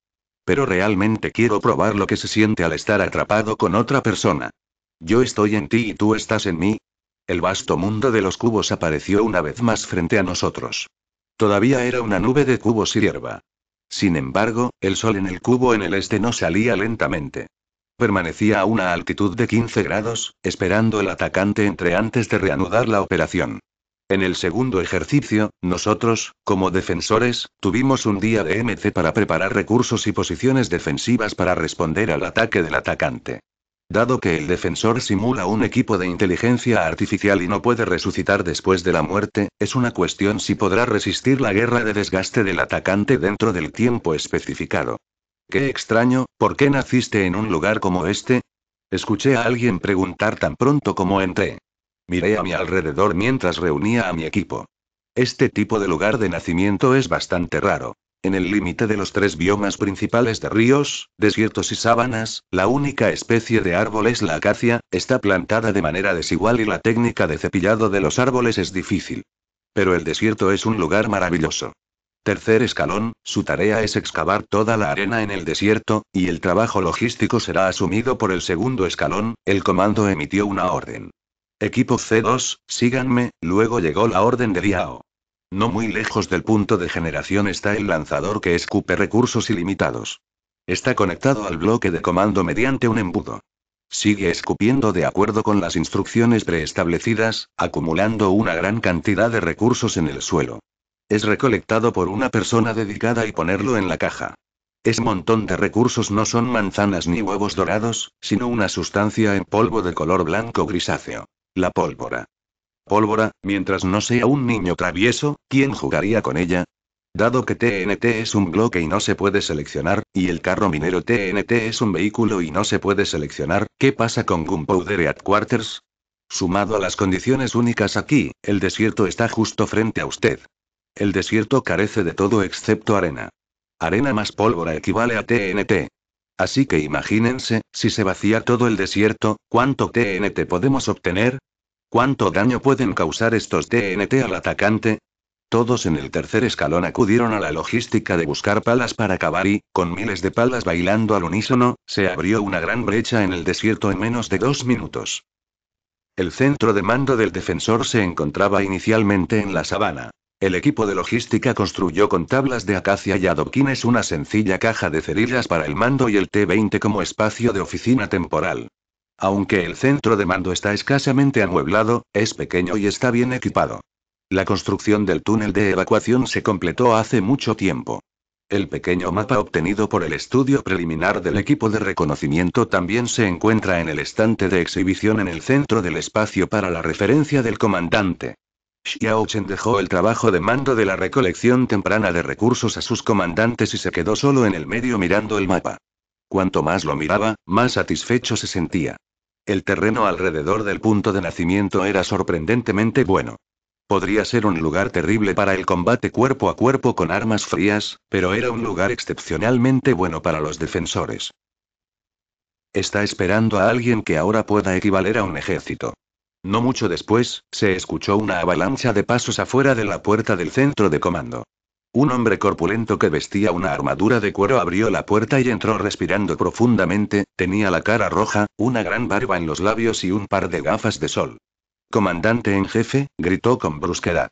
Pero realmente quiero probar lo que se siente al estar atrapado con otra persona. Yo estoy en ti y tú estás en mí. El vasto mundo de los cubos apareció una vez más frente a nosotros. Todavía era una nube de cubos y hierba. Sin embargo, el sol en el cubo en el este no salía lentamente. Permanecía a una altitud de 15 grados, esperando el atacante entre antes de reanudar la operación. En el segundo ejercicio, nosotros, como defensores, tuvimos un día de MC para preparar recursos y posiciones defensivas para responder al ataque del atacante. Dado que el defensor simula un equipo de inteligencia artificial y no puede resucitar después de la muerte, es una cuestión si podrá resistir la guerra de desgaste del atacante dentro del tiempo especificado. Qué extraño, ¿por qué naciste en un lugar como este? Escuché a alguien preguntar tan pronto como entré. Miré a mi alrededor mientras reunía a mi equipo. Este tipo de lugar de nacimiento es bastante raro. En el límite de los tres biomas principales de ríos, desiertos y sabanas, la única especie de árbol es la acacia, está plantada de manera desigual y la técnica de cepillado de los árboles es difícil. Pero el desierto es un lugar maravilloso. Tercer escalón, su tarea es excavar toda la arena en el desierto, y el trabajo logístico será asumido por el segundo escalón, el comando emitió una orden. Equipo C2, síganme, luego llegó la orden de Diao. No muy lejos del punto de generación está el lanzador que escupe recursos ilimitados. Está conectado al bloque de comando mediante un embudo. Sigue escupiendo de acuerdo con las instrucciones preestablecidas, acumulando una gran cantidad de recursos en el suelo. Es recolectado por una persona dedicada y ponerlo en la caja. Es montón de recursos no son manzanas ni huevos dorados, sino una sustancia en polvo de color blanco grisáceo. La pólvora pólvora, mientras no sea un niño travieso, ¿quién jugaría con ella? Dado que TNT es un bloque y no se puede seleccionar, y el carro minero TNT es un vehículo y no se puede seleccionar, ¿qué pasa con Gunpowder at Quarters? Sumado a las condiciones únicas aquí, el desierto está justo frente a usted. El desierto carece de todo excepto arena. Arena más pólvora equivale a TNT. Así que imagínense, si se vacía todo el desierto, ¿cuánto TNT podemos obtener? ¿Cuánto daño pueden causar estos TNT al atacante? Todos en el tercer escalón acudieron a la logística de buscar palas para acabar y, con miles de palas bailando al unísono, se abrió una gran brecha en el desierto en menos de dos minutos. El centro de mando del defensor se encontraba inicialmente en la sabana. El equipo de logística construyó con tablas de acacia y adoquines una sencilla caja de cerillas para el mando y el T-20 como espacio de oficina temporal. Aunque el centro de mando está escasamente amueblado, es pequeño y está bien equipado. La construcción del túnel de evacuación se completó hace mucho tiempo. El pequeño mapa obtenido por el estudio preliminar del equipo de reconocimiento también se encuentra en el estante de exhibición en el centro del espacio para la referencia del comandante. Xiaochen dejó el trabajo de mando de la recolección temprana de recursos a sus comandantes y se quedó solo en el medio mirando el mapa. Cuanto más lo miraba, más satisfecho se sentía. El terreno alrededor del punto de nacimiento era sorprendentemente bueno. Podría ser un lugar terrible para el combate cuerpo a cuerpo con armas frías, pero era un lugar excepcionalmente bueno para los defensores. Está esperando a alguien que ahora pueda equivaler a un ejército. No mucho después, se escuchó una avalancha de pasos afuera de la puerta del centro de comando. Un hombre corpulento que vestía una armadura de cuero abrió la puerta y entró respirando profundamente, tenía la cara roja, una gran barba en los labios y un par de gafas de sol. Comandante en jefe, gritó con brusquedad.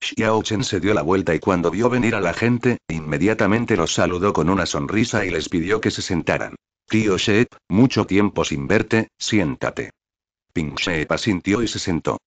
Xiao Chen se dio la vuelta y cuando vio venir a la gente, inmediatamente los saludó con una sonrisa y les pidió que se sentaran. Tío Shep, mucho tiempo sin verte, siéntate. Ping Shep asintió y se sentó.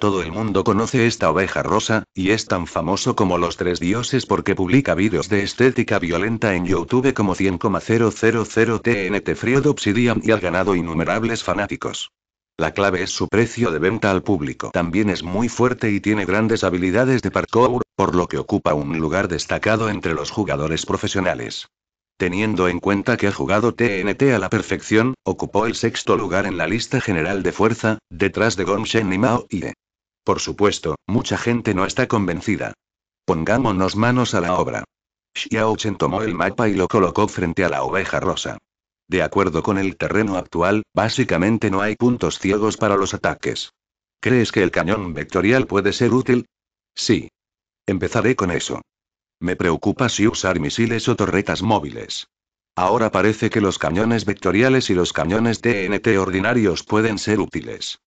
Todo el mundo conoce esta oveja rosa, y es tan famoso como los tres dioses porque publica vídeos de estética violenta en YouTube como 100,000 TNT Frío de Obsidian y ha ganado innumerables fanáticos. La clave es su precio de venta al público. También es muy fuerte y tiene grandes habilidades de parkour, por lo que ocupa un lugar destacado entre los jugadores profesionales. Teniendo en cuenta que ha jugado TNT a la perfección, ocupó el sexto lugar en la lista general de fuerza, detrás de Gongshen y Mao y. Por supuesto, mucha gente no está convencida. Pongámonos manos a la obra. Xiaochen tomó el mapa y lo colocó frente a la oveja rosa. De acuerdo con el terreno actual, básicamente no hay puntos ciegos para los ataques. ¿Crees que el cañón vectorial puede ser útil? Sí. Empezaré con eso. Me preocupa si usar misiles o torretas móviles. Ahora parece que los cañones vectoriales y los cañones TNT ordinarios pueden ser útiles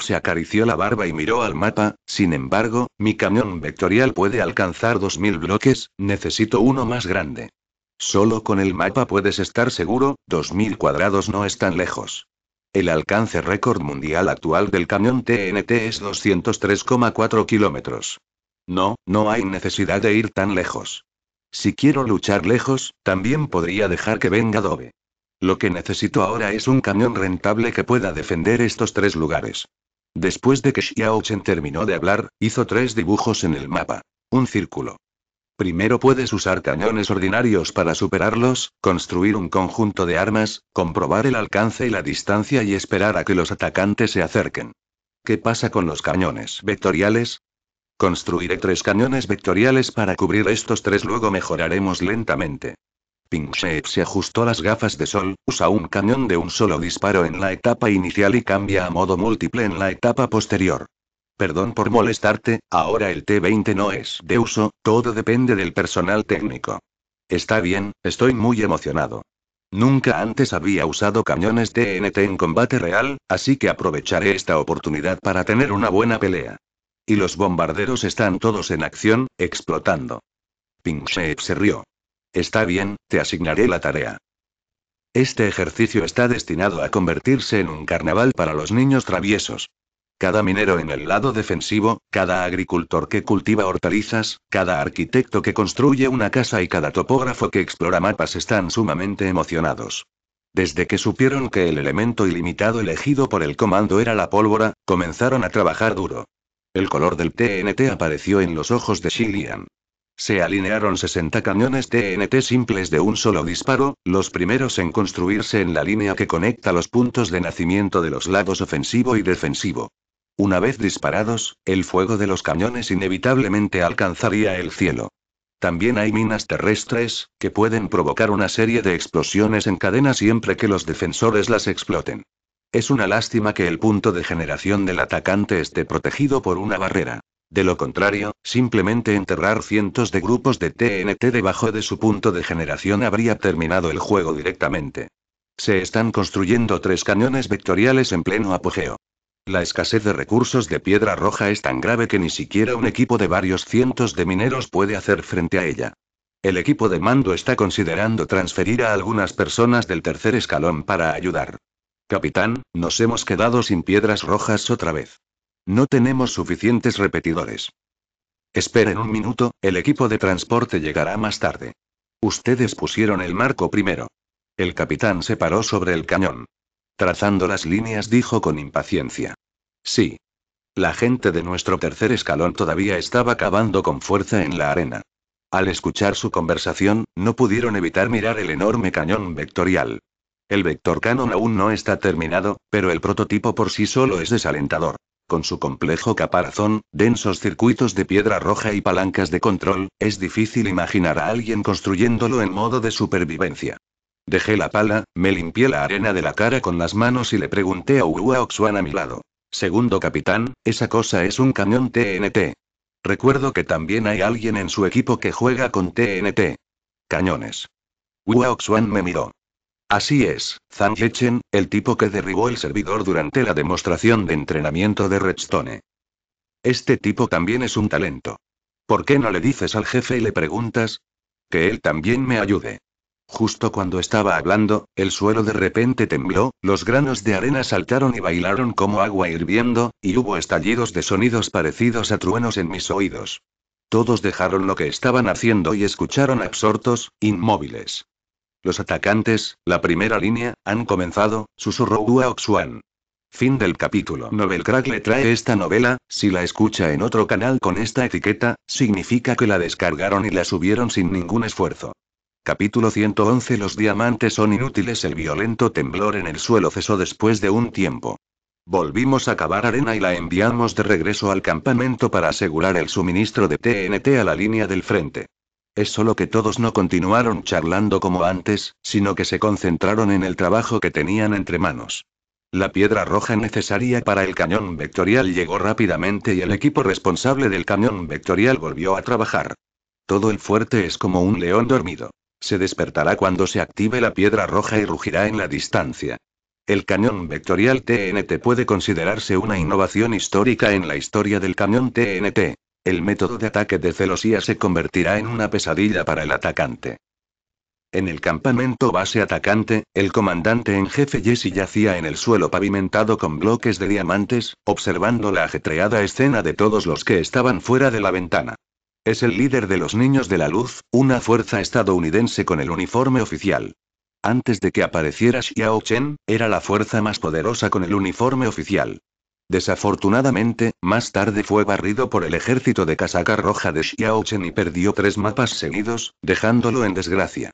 se acarició la barba y miró al mapa, sin embargo, mi camión vectorial puede alcanzar 2000 bloques, necesito uno más grande. Solo con el mapa puedes estar seguro, 2000 cuadrados no es tan lejos. El alcance récord mundial actual del camión TNT es 203,4 kilómetros. No, no hay necesidad de ir tan lejos. Si quiero luchar lejos, también podría dejar que venga Dove. Lo que necesito ahora es un cañón rentable que pueda defender estos tres lugares. Después de que Xiaochen terminó de hablar, hizo tres dibujos en el mapa. Un círculo. Primero puedes usar cañones ordinarios para superarlos, construir un conjunto de armas, comprobar el alcance y la distancia y esperar a que los atacantes se acerquen. ¿Qué pasa con los cañones vectoriales? Construiré tres cañones vectoriales para cubrir estos tres, luego mejoraremos lentamente. Pinkshape se ajustó las gafas de sol, usa un cañón de un solo disparo en la etapa inicial y cambia a modo múltiple en la etapa posterior. Perdón por molestarte, ahora el T20 no es de uso, todo depende del personal técnico. Está bien, estoy muy emocionado. Nunca antes había usado cañones TNT en combate real, así que aprovecharé esta oportunidad para tener una buena pelea. Y los bombarderos están todos en acción, explotando. Pinkshape se rió. Está bien, te asignaré la tarea. Este ejercicio está destinado a convertirse en un carnaval para los niños traviesos. Cada minero en el lado defensivo, cada agricultor que cultiva hortalizas, cada arquitecto que construye una casa y cada topógrafo que explora mapas están sumamente emocionados. Desde que supieron que el elemento ilimitado elegido por el comando era la pólvora, comenzaron a trabajar duro. El color del TNT apareció en los ojos de Shilian. Se alinearon 60 cañones TNT simples de un solo disparo, los primeros en construirse en la línea que conecta los puntos de nacimiento de los lados ofensivo y defensivo. Una vez disparados, el fuego de los cañones inevitablemente alcanzaría el cielo. También hay minas terrestres, que pueden provocar una serie de explosiones en cadena siempre que los defensores las exploten. Es una lástima que el punto de generación del atacante esté protegido por una barrera. De lo contrario, simplemente enterrar cientos de grupos de TNT debajo de su punto de generación habría terminado el juego directamente. Se están construyendo tres cañones vectoriales en pleno apogeo. La escasez de recursos de piedra roja es tan grave que ni siquiera un equipo de varios cientos de mineros puede hacer frente a ella. El equipo de mando está considerando transferir a algunas personas del tercer escalón para ayudar. Capitán, nos hemos quedado sin piedras rojas otra vez. No tenemos suficientes repetidores. Esperen un minuto, el equipo de transporte llegará más tarde. Ustedes pusieron el marco primero. El capitán se paró sobre el cañón. Trazando las líneas dijo con impaciencia. Sí. La gente de nuestro tercer escalón todavía estaba cavando con fuerza en la arena. Al escuchar su conversación, no pudieron evitar mirar el enorme cañón vectorial. El vector canon aún no está terminado, pero el prototipo por sí solo es desalentador con su complejo caparazón, densos circuitos de piedra roja y palancas de control, es difícil imaginar a alguien construyéndolo en modo de supervivencia. Dejé la pala, me limpié la arena de la cara con las manos y le pregunté a Urua Oxwan a mi lado. Segundo capitán, esa cosa es un cañón TNT. Recuerdo que también hay alguien en su equipo que juega con TNT. Cañones. Wu me miró. Así es, Zhang Yechen, el tipo que derribó el servidor durante la demostración de entrenamiento de Redstone. Este tipo también es un talento. ¿Por qué no le dices al jefe y le preguntas? Que él también me ayude. Justo cuando estaba hablando, el suelo de repente tembló, los granos de arena saltaron y bailaron como agua hirviendo, y hubo estallidos de sonidos parecidos a truenos en mis oídos. Todos dejaron lo que estaban haciendo y escucharon absortos, inmóviles. Los atacantes, la primera línea, han comenzado, susurró Hua Oxuan. Fin del capítulo. Novel Crack le trae esta novela, si la escucha en otro canal con esta etiqueta, significa que la descargaron y la subieron sin ningún esfuerzo. Capítulo 111 Los diamantes son inútiles El violento temblor en el suelo cesó después de un tiempo. Volvimos a cavar arena y la enviamos de regreso al campamento para asegurar el suministro de TNT a la línea del frente. Es solo que todos no continuaron charlando como antes, sino que se concentraron en el trabajo que tenían entre manos. La piedra roja necesaria para el cañón vectorial llegó rápidamente y el equipo responsable del cañón vectorial volvió a trabajar. Todo el fuerte es como un león dormido. Se despertará cuando se active la piedra roja y rugirá en la distancia. El cañón vectorial TNT puede considerarse una innovación histórica en la historia del cañón TNT. El método de ataque de celosía se convertirá en una pesadilla para el atacante. En el campamento base atacante, el comandante en jefe Jesse yacía en el suelo pavimentado con bloques de diamantes, observando la ajetreada escena de todos los que estaban fuera de la ventana. Es el líder de los Niños de la Luz, una fuerza estadounidense con el uniforme oficial. Antes de que apareciera Xiao Chen, era la fuerza más poderosa con el uniforme oficial. Desafortunadamente, más tarde fue barrido por el ejército de casaca roja de Xiaochen y perdió tres mapas seguidos, dejándolo en desgracia.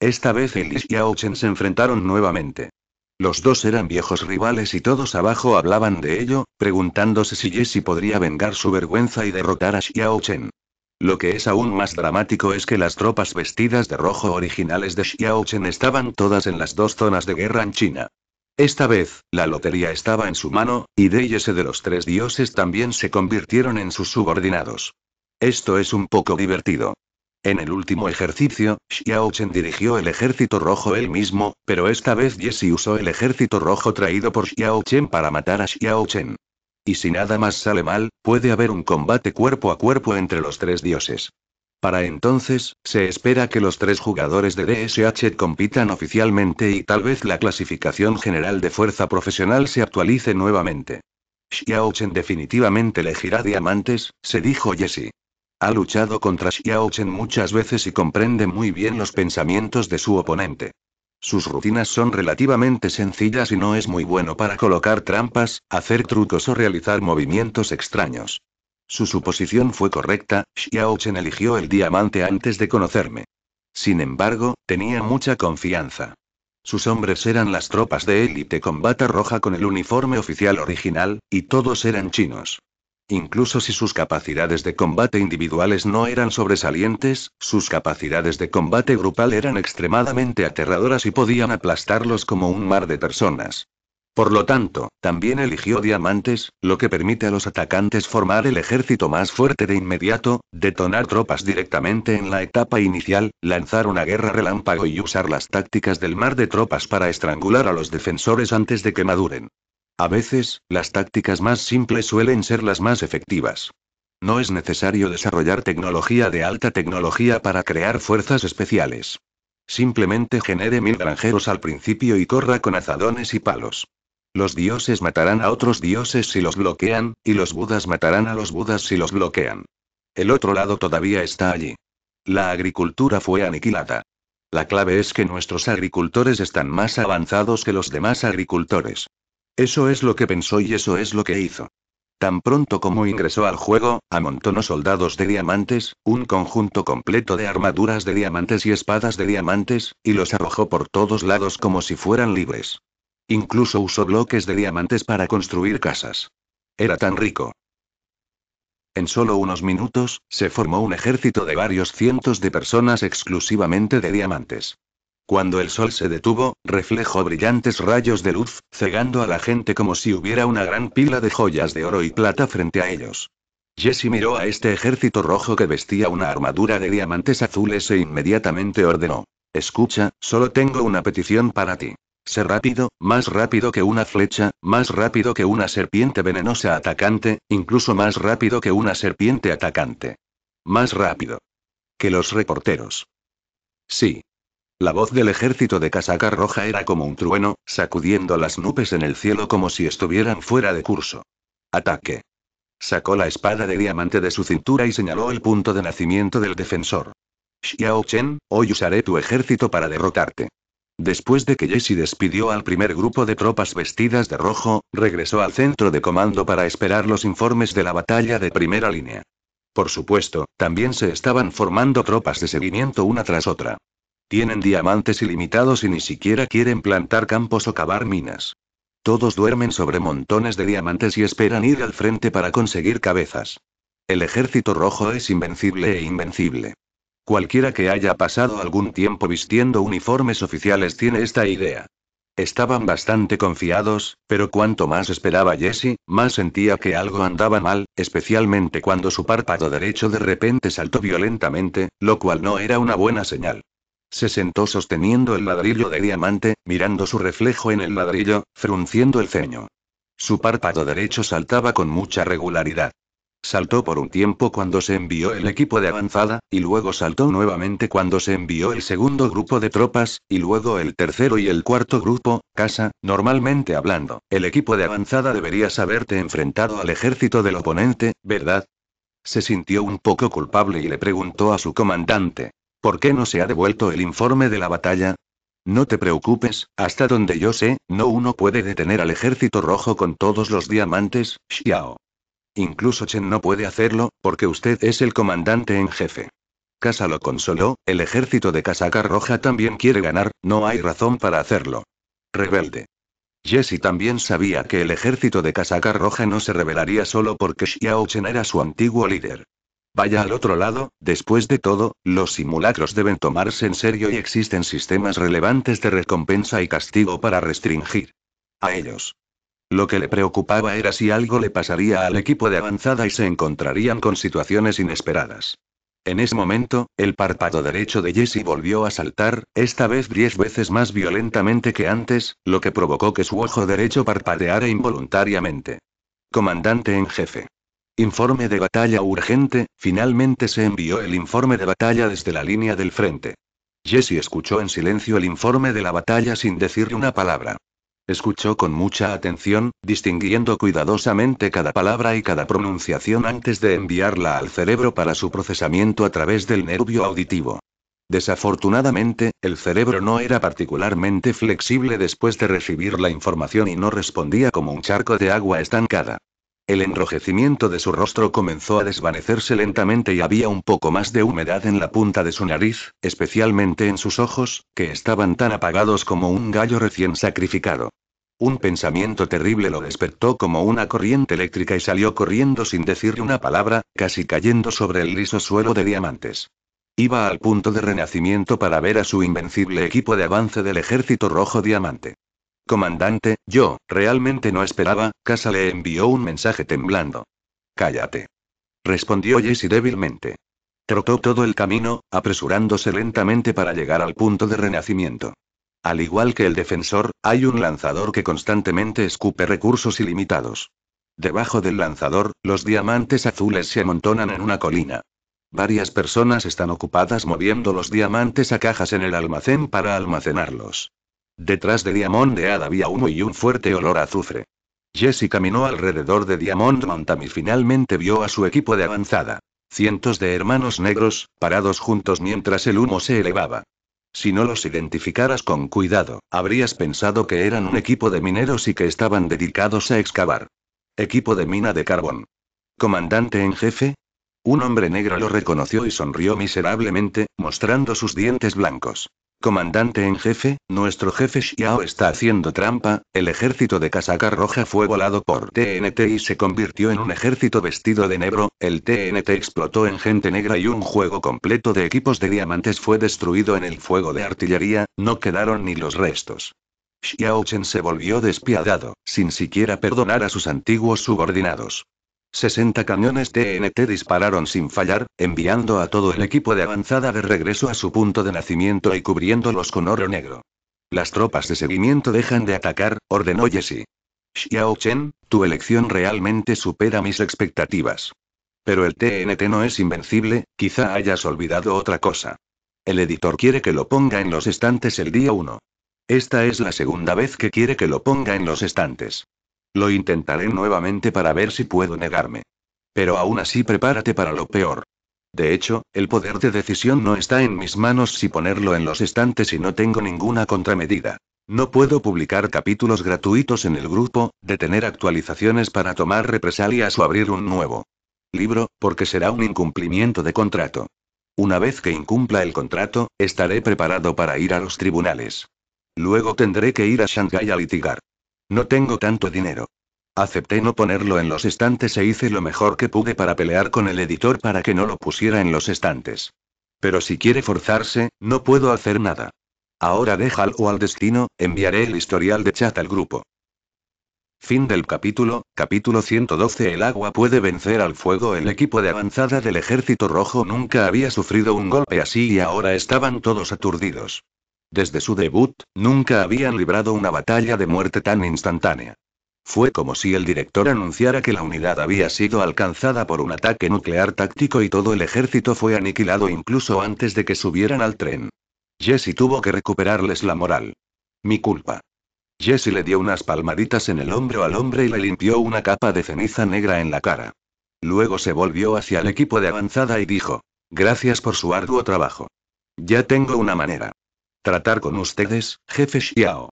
Esta vez él y Xiaochen se enfrentaron nuevamente. Los dos eran viejos rivales y todos abajo hablaban de ello, preguntándose si Jesse podría vengar su vergüenza y derrotar a Xiaochen. Lo que es aún más dramático es que las tropas vestidas de rojo originales de Xiaochen estaban todas en las dos zonas de guerra en China. Esta vez, la lotería estaba en su mano, y Deyese de los tres dioses también se convirtieron en sus subordinados. Esto es un poco divertido. En el último ejercicio, Xiao Chen dirigió el ejército rojo él mismo, pero esta vez Jesse usó el ejército rojo traído por Xiao Chen para matar a Xiaochen. Y si nada más sale mal, puede haber un combate cuerpo a cuerpo entre los tres dioses. Para entonces, se espera que los tres jugadores de DSH compitan oficialmente y tal vez la clasificación general de fuerza profesional se actualice nuevamente. Xiaochen definitivamente elegirá diamantes, se dijo Jesse. Ha luchado contra Xiaochen muchas veces y comprende muy bien los pensamientos de su oponente. Sus rutinas son relativamente sencillas y no es muy bueno para colocar trampas, hacer trucos o realizar movimientos extraños. Su suposición fue correcta, Xiaochen eligió el diamante antes de conocerme. Sin embargo, tenía mucha confianza. Sus hombres eran las tropas de élite combata roja con el uniforme oficial original, y todos eran chinos. Incluso si sus capacidades de combate individuales no eran sobresalientes, sus capacidades de combate grupal eran extremadamente aterradoras y podían aplastarlos como un mar de personas. Por lo tanto, también eligió diamantes, lo que permite a los atacantes formar el ejército más fuerte de inmediato, detonar tropas directamente en la etapa inicial, lanzar una guerra relámpago y usar las tácticas del mar de tropas para estrangular a los defensores antes de que maduren. A veces, las tácticas más simples suelen ser las más efectivas. No es necesario desarrollar tecnología de alta tecnología para crear fuerzas especiales. Simplemente genere mil granjeros al principio y corra con azadones y palos. Los dioses matarán a otros dioses si los bloquean, y los budas matarán a los budas si los bloquean. El otro lado todavía está allí. La agricultura fue aniquilada. La clave es que nuestros agricultores están más avanzados que los demás agricultores. Eso es lo que pensó y eso es lo que hizo. Tan pronto como ingresó al juego, amontonó soldados de diamantes, un conjunto completo de armaduras de diamantes y espadas de diamantes, y los arrojó por todos lados como si fueran libres. Incluso usó bloques de diamantes para construir casas. Era tan rico. En solo unos minutos, se formó un ejército de varios cientos de personas exclusivamente de diamantes. Cuando el sol se detuvo, reflejó brillantes rayos de luz, cegando a la gente como si hubiera una gran pila de joyas de oro y plata frente a ellos. Jesse miró a este ejército rojo que vestía una armadura de diamantes azules e inmediatamente ordenó. Escucha, solo tengo una petición para ti. Sé rápido, más rápido que una flecha, más rápido que una serpiente venenosa atacante, incluso más rápido que una serpiente atacante. Más rápido. Que los reporteros. Sí. La voz del ejército de casaca roja era como un trueno, sacudiendo las nubes en el cielo como si estuvieran fuera de curso. Ataque. Sacó la espada de diamante de su cintura y señaló el punto de nacimiento del defensor. Xiao Chen, hoy usaré tu ejército para derrotarte. Después de que Jesse despidió al primer grupo de tropas vestidas de rojo, regresó al centro de comando para esperar los informes de la batalla de primera línea. Por supuesto, también se estaban formando tropas de seguimiento una tras otra. Tienen diamantes ilimitados y ni siquiera quieren plantar campos o cavar minas. Todos duermen sobre montones de diamantes y esperan ir al frente para conseguir cabezas. El ejército rojo es invencible e invencible. Cualquiera que haya pasado algún tiempo vistiendo uniformes oficiales tiene esta idea. Estaban bastante confiados, pero cuanto más esperaba Jesse, más sentía que algo andaba mal, especialmente cuando su párpado derecho de repente saltó violentamente, lo cual no era una buena señal. Se sentó sosteniendo el ladrillo de diamante, mirando su reflejo en el ladrillo, frunciendo el ceño. Su párpado derecho saltaba con mucha regularidad. Saltó por un tiempo cuando se envió el equipo de avanzada, y luego saltó nuevamente cuando se envió el segundo grupo de tropas, y luego el tercero y el cuarto grupo, casa, normalmente hablando. El equipo de avanzada deberías haberte enfrentado al ejército del oponente, ¿verdad? Se sintió un poco culpable y le preguntó a su comandante. ¿Por qué no se ha devuelto el informe de la batalla? No te preocupes, hasta donde yo sé, no uno puede detener al ejército rojo con todos los diamantes, Xiao. Incluso Chen no puede hacerlo, porque usted es el comandante en jefe. Casa lo consoló, el ejército de casaca roja también quiere ganar, no hay razón para hacerlo. Rebelde. Jesse también sabía que el ejército de casaca roja no se rebelaría solo porque Xiao Chen era su antiguo líder. Vaya al otro lado, después de todo, los simulacros deben tomarse en serio y existen sistemas relevantes de recompensa y castigo para restringir. A ellos. Lo que le preocupaba era si algo le pasaría al equipo de avanzada y se encontrarían con situaciones inesperadas. En ese momento, el párpado derecho de Jesse volvió a saltar, esta vez diez veces más violentamente que antes, lo que provocó que su ojo derecho parpadeara involuntariamente. Comandante en jefe. Informe de batalla urgente, finalmente se envió el informe de batalla desde la línea del frente. Jesse escuchó en silencio el informe de la batalla sin decir una palabra. Escuchó con mucha atención, distinguiendo cuidadosamente cada palabra y cada pronunciación antes de enviarla al cerebro para su procesamiento a través del nervio auditivo. Desafortunadamente, el cerebro no era particularmente flexible después de recibir la información y no respondía como un charco de agua estancada. El enrojecimiento de su rostro comenzó a desvanecerse lentamente y había un poco más de humedad en la punta de su nariz, especialmente en sus ojos, que estaban tan apagados como un gallo recién sacrificado. Un pensamiento terrible lo despertó como una corriente eléctrica y salió corriendo sin decirle una palabra, casi cayendo sobre el liso suelo de diamantes. Iba al punto de renacimiento para ver a su invencible equipo de avance del ejército rojo diamante. Comandante, yo, realmente no esperaba, Casa le envió un mensaje temblando. Cállate. Respondió Jesse débilmente. Trotó todo el camino, apresurándose lentamente para llegar al punto de renacimiento. Al igual que el defensor, hay un lanzador que constantemente escupe recursos ilimitados. Debajo del lanzador, los diamantes azules se amontonan en una colina. Varias personas están ocupadas moviendo los diamantes a cajas en el almacén para almacenarlos. Detrás de Diamond había humo y un fuerte olor a azufre. Jesse caminó alrededor de Diamond Mountain y finalmente vio a su equipo de avanzada. Cientos de hermanos negros, parados juntos mientras el humo se elevaba. Si no los identificaras con cuidado, habrías pensado que eran un equipo de mineros y que estaban dedicados a excavar. Equipo de mina de carbón. Comandante en jefe. Un hombre negro lo reconoció y sonrió miserablemente, mostrando sus dientes blancos. Comandante en jefe, nuestro jefe Xiao está haciendo trampa, el ejército de casaca roja fue volado por TNT y se convirtió en un ejército vestido de negro, el TNT explotó en gente negra y un juego completo de equipos de diamantes fue destruido en el fuego de artillería, no quedaron ni los restos. Xiao Chen se volvió despiadado, sin siquiera perdonar a sus antiguos subordinados. 60 cañones TNT dispararon sin fallar, enviando a todo el equipo de avanzada de regreso a su punto de nacimiento y cubriéndolos con oro negro. Las tropas de seguimiento dejan de atacar, ordenó Jesse. Xiao Chen, tu elección realmente supera mis expectativas. Pero el TNT no es invencible, quizá hayas olvidado otra cosa. El editor quiere que lo ponga en los estantes el día 1. Esta es la segunda vez que quiere que lo ponga en los estantes. Lo intentaré nuevamente para ver si puedo negarme. Pero aún así prepárate para lo peor. De hecho, el poder de decisión no está en mis manos si ponerlo en los estantes y no tengo ninguna contramedida. No puedo publicar capítulos gratuitos en el grupo, detener actualizaciones para tomar represalias o abrir un nuevo libro, porque será un incumplimiento de contrato. Una vez que incumpla el contrato, estaré preparado para ir a los tribunales. Luego tendré que ir a Shanghai a litigar. No tengo tanto dinero. Acepté no ponerlo en los estantes e hice lo mejor que pude para pelear con el editor para que no lo pusiera en los estantes. Pero si quiere forzarse, no puedo hacer nada. Ahora déjalo al destino, enviaré el historial de chat al grupo. Fin del capítulo, capítulo 112 El agua puede vencer al fuego El equipo de avanzada del ejército rojo nunca había sufrido un golpe así y ahora estaban todos aturdidos. Desde su debut, nunca habían librado una batalla de muerte tan instantánea. Fue como si el director anunciara que la unidad había sido alcanzada por un ataque nuclear táctico y todo el ejército fue aniquilado incluso antes de que subieran al tren. Jesse tuvo que recuperarles la moral. Mi culpa. Jesse le dio unas palmaditas en el hombro al hombre y le limpió una capa de ceniza negra en la cara. Luego se volvió hacia el equipo de avanzada y dijo, gracias por su arduo trabajo. Ya tengo una manera. Tratar con ustedes, jefe Xiao.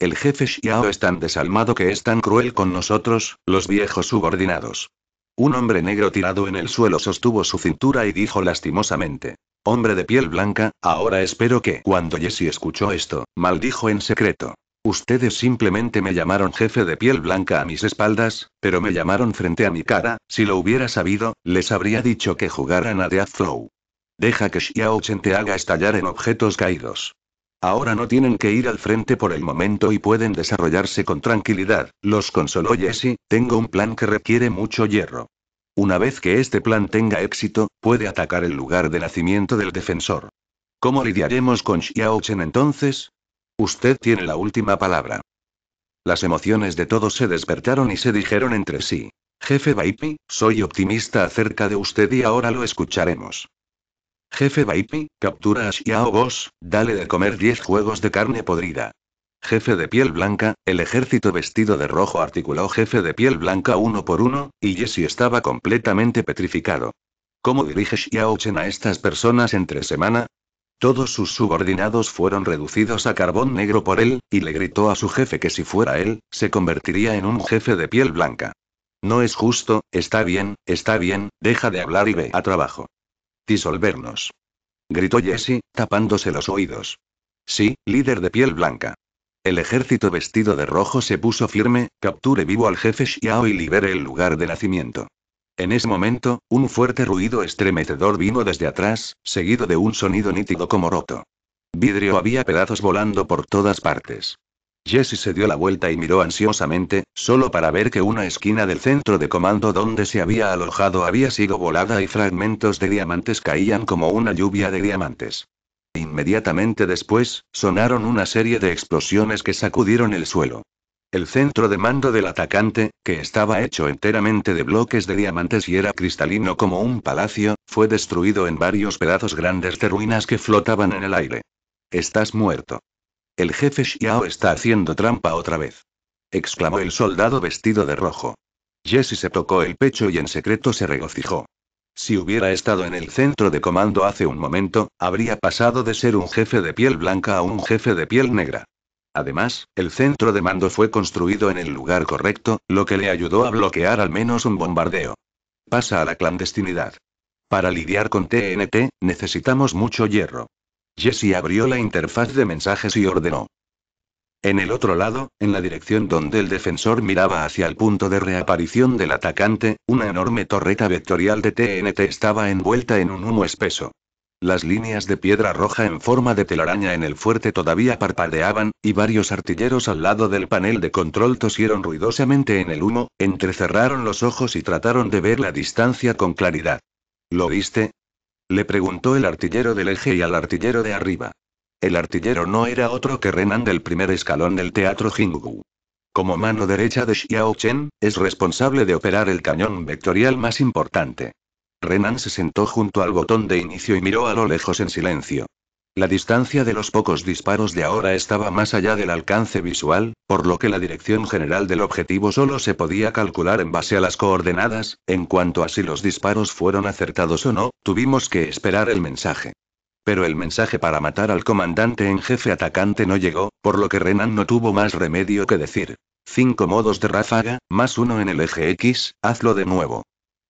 El jefe Xiao es tan desalmado que es tan cruel con nosotros, los viejos subordinados. Un hombre negro tirado en el suelo sostuvo su cintura y dijo lastimosamente. Hombre de piel blanca, ahora espero que... Cuando Jesse escuchó esto, maldijo en secreto. Ustedes simplemente me llamaron jefe de piel blanca a mis espaldas, pero me llamaron frente a mi cara, si lo hubiera sabido, les habría dicho que jugaran a Death Flow. Deja que Xiao Chen te haga estallar en objetos caídos. Ahora no tienen que ir al frente por el momento y pueden desarrollarse con tranquilidad, los consoló Jesse, tengo un plan que requiere mucho hierro. Una vez que este plan tenga éxito, puede atacar el lugar de nacimiento del defensor. ¿Cómo lidiaremos con Xiaochen entonces? Usted tiene la última palabra. Las emociones de todos se despertaron y se dijeron entre sí. Jefe Baipi, soy optimista acerca de usted y ahora lo escucharemos. Jefe Baipi, captura a Xiao Boss, dale de comer 10 juegos de carne podrida. Jefe de piel blanca, el ejército vestido de rojo articuló jefe de piel blanca uno por uno, y Jesse estaba completamente petrificado. ¿Cómo dirige Xiao Chen a estas personas entre semana? Todos sus subordinados fueron reducidos a carbón negro por él, y le gritó a su jefe que si fuera él, se convertiría en un jefe de piel blanca. No es justo, está bien, está bien, deja de hablar y ve a trabajo. Disolvernos. Gritó Jesse, tapándose los oídos. Sí, líder de piel blanca. El ejército vestido de rojo se puso firme, capture vivo al jefe Xiao y libere el lugar de nacimiento. En ese momento, un fuerte ruido estremecedor vino desde atrás, seguido de un sonido nítido como roto. Vidrio había pedazos volando por todas partes. Jesse se dio la vuelta y miró ansiosamente, solo para ver que una esquina del centro de comando donde se había alojado había sido volada y fragmentos de diamantes caían como una lluvia de diamantes. Inmediatamente después, sonaron una serie de explosiones que sacudieron el suelo. El centro de mando del atacante, que estaba hecho enteramente de bloques de diamantes y era cristalino como un palacio, fue destruido en varios pedazos grandes de ruinas que flotaban en el aire. Estás muerto. El jefe Xiao está haciendo trampa otra vez. Exclamó el soldado vestido de rojo. Jesse se tocó el pecho y en secreto se regocijó. Si hubiera estado en el centro de comando hace un momento, habría pasado de ser un jefe de piel blanca a un jefe de piel negra. Además, el centro de mando fue construido en el lugar correcto, lo que le ayudó a bloquear al menos un bombardeo. Pasa a la clandestinidad. Para lidiar con TNT, necesitamos mucho hierro. Jesse abrió la interfaz de mensajes y ordenó. En el otro lado, en la dirección donde el defensor miraba hacia el punto de reaparición del atacante, una enorme torreta vectorial de TNT estaba envuelta en un humo espeso. Las líneas de piedra roja en forma de telaraña en el fuerte todavía parpadeaban, y varios artilleros al lado del panel de control tosieron ruidosamente en el humo, entrecerraron los ojos y trataron de ver la distancia con claridad. ¿Lo viste? Le preguntó el artillero del eje y al artillero de arriba. El artillero no era otro que Renan del primer escalón del Teatro Jinggu. Como mano derecha de Xiao Chen, es responsable de operar el cañón vectorial más importante. Renan se sentó junto al botón de inicio y miró a lo lejos en silencio. La distancia de los pocos disparos de ahora estaba más allá del alcance visual, por lo que la dirección general del objetivo solo se podía calcular en base a las coordenadas, en cuanto a si los disparos fueron acertados o no, tuvimos que esperar el mensaje. Pero el mensaje para matar al comandante en jefe atacante no llegó, por lo que Renan no tuvo más remedio que decir. Cinco modos de ráfaga, más uno en el eje X, hazlo de nuevo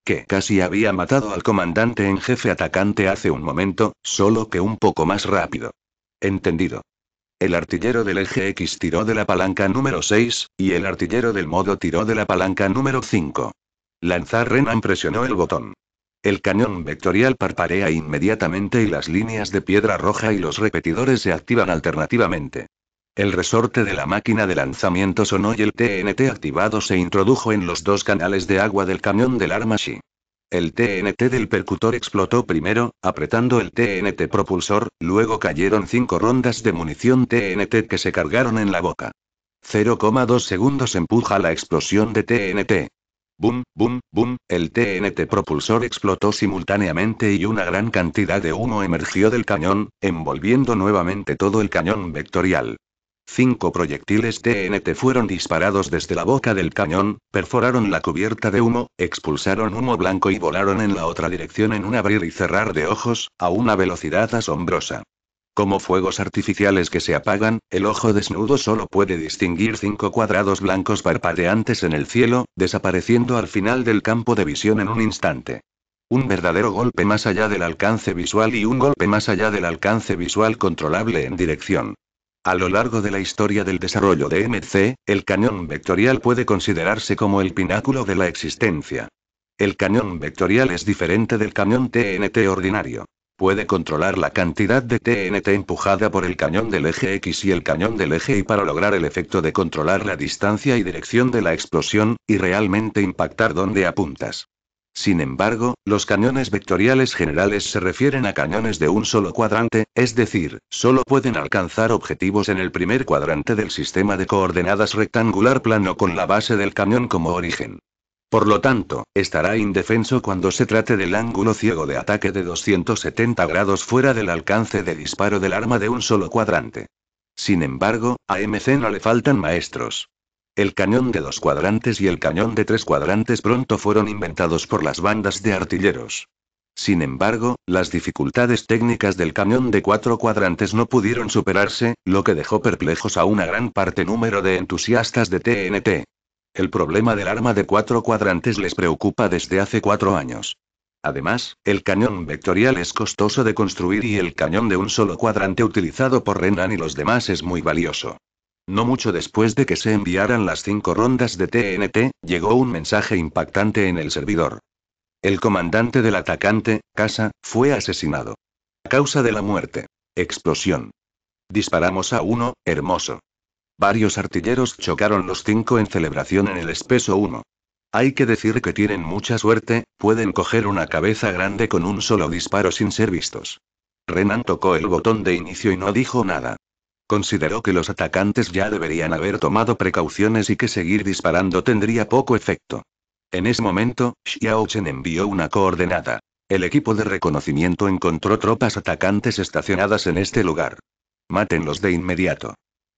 que casi había matado al comandante en jefe atacante hace un momento, solo que un poco más rápido. Entendido. El artillero del eje X tiró de la palanca número 6, y el artillero del modo tiró de la palanca número 5. Lanzar Renan presionó el botón. El cañón vectorial parpadea inmediatamente y las líneas de piedra roja y los repetidores se activan alternativamente. El resorte de la máquina de lanzamiento sonó y el TNT activado se introdujo en los dos canales de agua del cañón del Armashi. El TNT del percutor explotó primero, apretando el TNT propulsor, luego cayeron cinco rondas de munición TNT que se cargaron en la boca. 0,2 segundos empuja la explosión de TNT. Boom, boom, boom, el TNT propulsor explotó simultáneamente y una gran cantidad de humo emergió del cañón, envolviendo nuevamente todo el cañón vectorial. Cinco proyectiles TNT fueron disparados desde la boca del cañón, perforaron la cubierta de humo, expulsaron humo blanco y volaron en la otra dirección en un abrir y cerrar de ojos, a una velocidad asombrosa. Como fuegos artificiales que se apagan, el ojo desnudo solo puede distinguir cinco cuadrados blancos parpadeantes en el cielo, desapareciendo al final del campo de visión en un instante. Un verdadero golpe más allá del alcance visual y un golpe más allá del alcance visual controlable en dirección a lo largo de la historia del desarrollo de MC, el cañón vectorial puede considerarse como el pináculo de la existencia. El cañón vectorial es diferente del cañón TNT ordinario. Puede controlar la cantidad de TNT empujada por el cañón del eje X y el cañón del eje Y para lograr el efecto de controlar la distancia y dirección de la explosión, y realmente impactar donde apuntas. Sin embargo, los cañones vectoriales generales se refieren a cañones de un solo cuadrante, es decir, solo pueden alcanzar objetivos en el primer cuadrante del sistema de coordenadas rectangular plano con la base del cañón como origen. Por lo tanto, estará indefenso cuando se trate del ángulo ciego de ataque de 270 grados fuera del alcance de disparo del arma de un solo cuadrante. Sin embargo, a MC no le faltan maestros. El cañón de dos cuadrantes y el cañón de tres cuadrantes pronto fueron inventados por las bandas de artilleros. Sin embargo, las dificultades técnicas del cañón de cuatro cuadrantes no pudieron superarse, lo que dejó perplejos a una gran parte número de entusiastas de TNT. El problema del arma de cuatro cuadrantes les preocupa desde hace cuatro años. Además, el cañón vectorial es costoso de construir y el cañón de un solo cuadrante utilizado por Renan y los demás es muy valioso. No mucho después de que se enviaran las cinco rondas de TNT, llegó un mensaje impactante en el servidor. El comandante del atacante, Casa, fue asesinado. causa de la muerte. Explosión. Disparamos a uno, hermoso. Varios artilleros chocaron los cinco en celebración en el espeso 1. Hay que decir que tienen mucha suerte, pueden coger una cabeza grande con un solo disparo sin ser vistos. Renan tocó el botón de inicio y no dijo nada. Consideró que los atacantes ya deberían haber tomado precauciones y que seguir disparando tendría poco efecto. En ese momento, Xiao Chen envió una coordenada. El equipo de reconocimiento encontró tropas atacantes estacionadas en este lugar. Mátenlos de inmediato.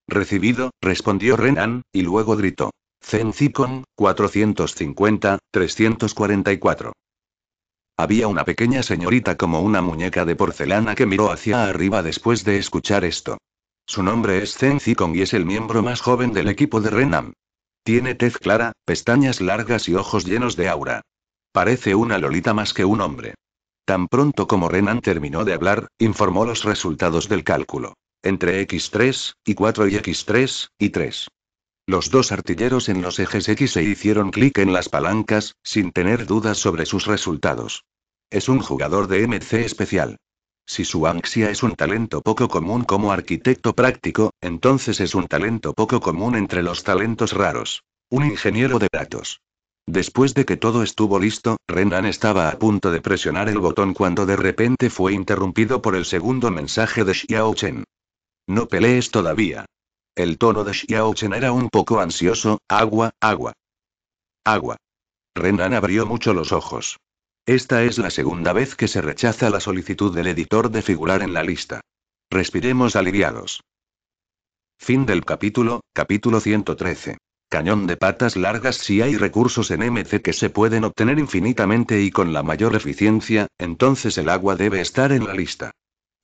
Recibido, respondió Renan, y luego gritó. Zen Zikon, 450, 344. Había una pequeña señorita como una muñeca de porcelana que miró hacia arriba después de escuchar esto. Su nombre es Zen Zikong y es el miembro más joven del equipo de Renan. Tiene tez clara, pestañas largas y ojos llenos de aura. Parece una lolita más que un hombre. Tan pronto como Renan terminó de hablar, informó los resultados del cálculo. Entre X3, y 4 y X3, y 3. Los dos artilleros en los ejes X se hicieron clic en las palancas, sin tener dudas sobre sus resultados. Es un jugador de MC especial. Si su ansia es un talento poco común como arquitecto práctico, entonces es un talento poco común entre los talentos raros. Un ingeniero de datos. Después de que todo estuvo listo, Renan estaba a punto de presionar el botón cuando de repente fue interrumpido por el segundo mensaje de Xiao Chen. No pelees todavía. El tono de Xiao Chen era un poco ansioso, agua, agua. Agua. Renan abrió mucho los ojos. Esta es la segunda vez que se rechaza la solicitud del editor de figurar en la lista. Respiremos aliviados. Fin del capítulo, capítulo 113. Cañón de patas largas Si hay recursos en MC que se pueden obtener infinitamente y con la mayor eficiencia, entonces el agua debe estar en la lista.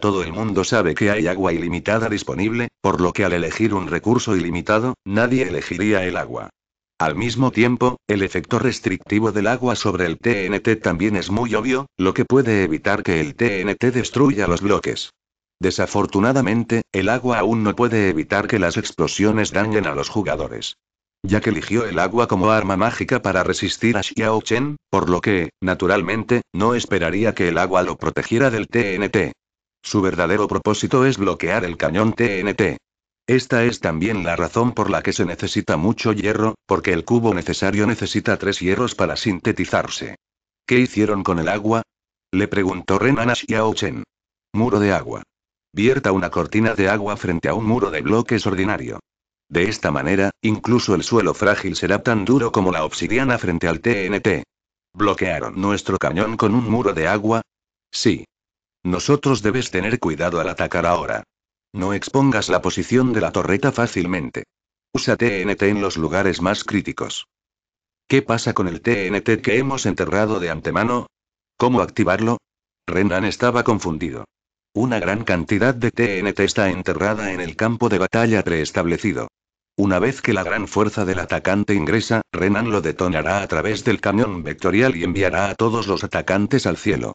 Todo el mundo sabe que hay agua ilimitada disponible, por lo que al elegir un recurso ilimitado, nadie elegiría el agua. Al mismo tiempo, el efecto restrictivo del agua sobre el TNT también es muy obvio, lo que puede evitar que el TNT destruya los bloques. Desafortunadamente, el agua aún no puede evitar que las explosiones dañen a los jugadores. Ya que eligió el agua como arma mágica para resistir a Xiao Chen, por lo que, naturalmente, no esperaría que el agua lo protegiera del TNT. Su verdadero propósito es bloquear el cañón TNT. Esta es también la razón por la que se necesita mucho hierro, porque el cubo necesario necesita tres hierros para sintetizarse. ¿Qué hicieron con el agua? Le preguntó Ren y Chen. Muro de agua. Vierta una cortina de agua frente a un muro de bloques ordinario. De esta manera, incluso el suelo frágil será tan duro como la obsidiana frente al TNT. ¿Bloquearon nuestro cañón con un muro de agua? Sí. Nosotros debes tener cuidado al atacar ahora. No expongas la posición de la torreta fácilmente. Usa TNT en los lugares más críticos. ¿Qué pasa con el TNT que hemos enterrado de antemano? ¿Cómo activarlo? Renan estaba confundido. Una gran cantidad de TNT está enterrada en el campo de batalla preestablecido. Una vez que la gran fuerza del atacante ingresa, Renan lo detonará a través del cañón vectorial y enviará a todos los atacantes al cielo.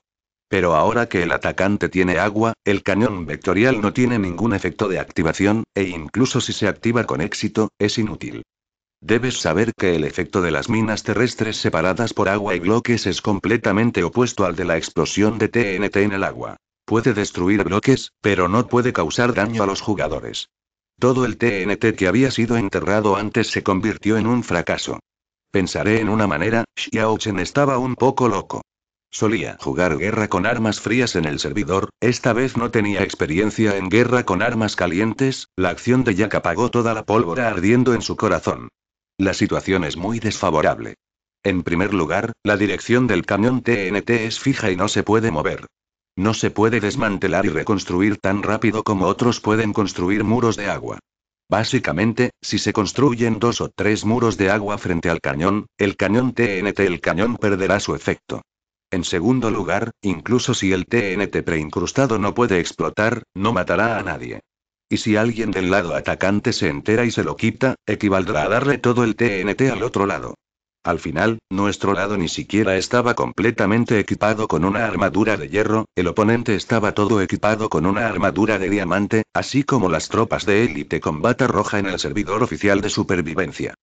Pero ahora que el atacante tiene agua, el cañón vectorial no tiene ningún efecto de activación, e incluso si se activa con éxito, es inútil. Debes saber que el efecto de las minas terrestres separadas por agua y bloques es completamente opuesto al de la explosión de TNT en el agua. Puede destruir bloques, pero no puede causar daño a los jugadores. Todo el TNT que había sido enterrado antes se convirtió en un fracaso. Pensaré en una manera, Xiaochen estaba un poco loco. Solía jugar guerra con armas frías en el servidor, esta vez no tenía experiencia en guerra con armas calientes, la acción de Jack apagó toda la pólvora ardiendo en su corazón. La situación es muy desfavorable. En primer lugar, la dirección del cañón TNT es fija y no se puede mover. No se puede desmantelar y reconstruir tan rápido como otros pueden construir muros de agua. Básicamente, si se construyen dos o tres muros de agua frente al cañón, el cañón TNT el cañón perderá su efecto. En segundo lugar, incluso si el TNT preincrustado no puede explotar, no matará a nadie. Y si alguien del lado atacante se entera y se lo quita, equivaldrá a darle todo el TNT al otro lado. Al final, nuestro lado ni siquiera estaba completamente equipado con una armadura de hierro, el oponente estaba todo equipado con una armadura de diamante, así como las tropas de élite combata roja en el servidor oficial de supervivencia.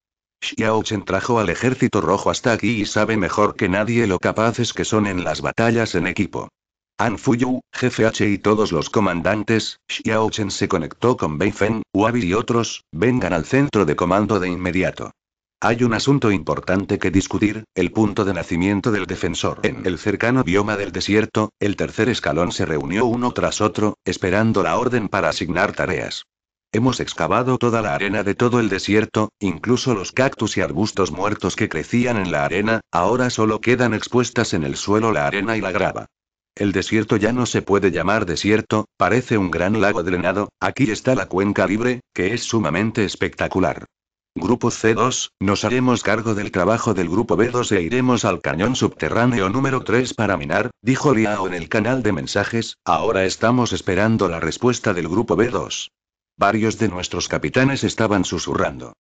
Xiaochen trajo al ejército rojo hasta aquí y sabe mejor que nadie lo capaces que son en las batallas en equipo. An Fuyu, H. y todos los comandantes, Xiaochen se conectó con Bei Feng, Wabi y otros, vengan al centro de comando de inmediato. Hay un asunto importante que discutir, el punto de nacimiento del defensor. En el cercano bioma del desierto, el tercer escalón se reunió uno tras otro, esperando la orden para asignar tareas. Hemos excavado toda la arena de todo el desierto, incluso los cactus y arbustos muertos que crecían en la arena, ahora solo quedan expuestas en el suelo la arena y la grava. El desierto ya no se puede llamar desierto, parece un gran lago drenado, aquí está la cuenca libre, que es sumamente espectacular. Grupo C2, nos haremos cargo del trabajo del grupo B2 e iremos al cañón subterráneo número 3 para minar, dijo Liao en el canal de mensajes, ahora estamos esperando la respuesta del grupo B2. Varios de nuestros capitanes estaban susurrando.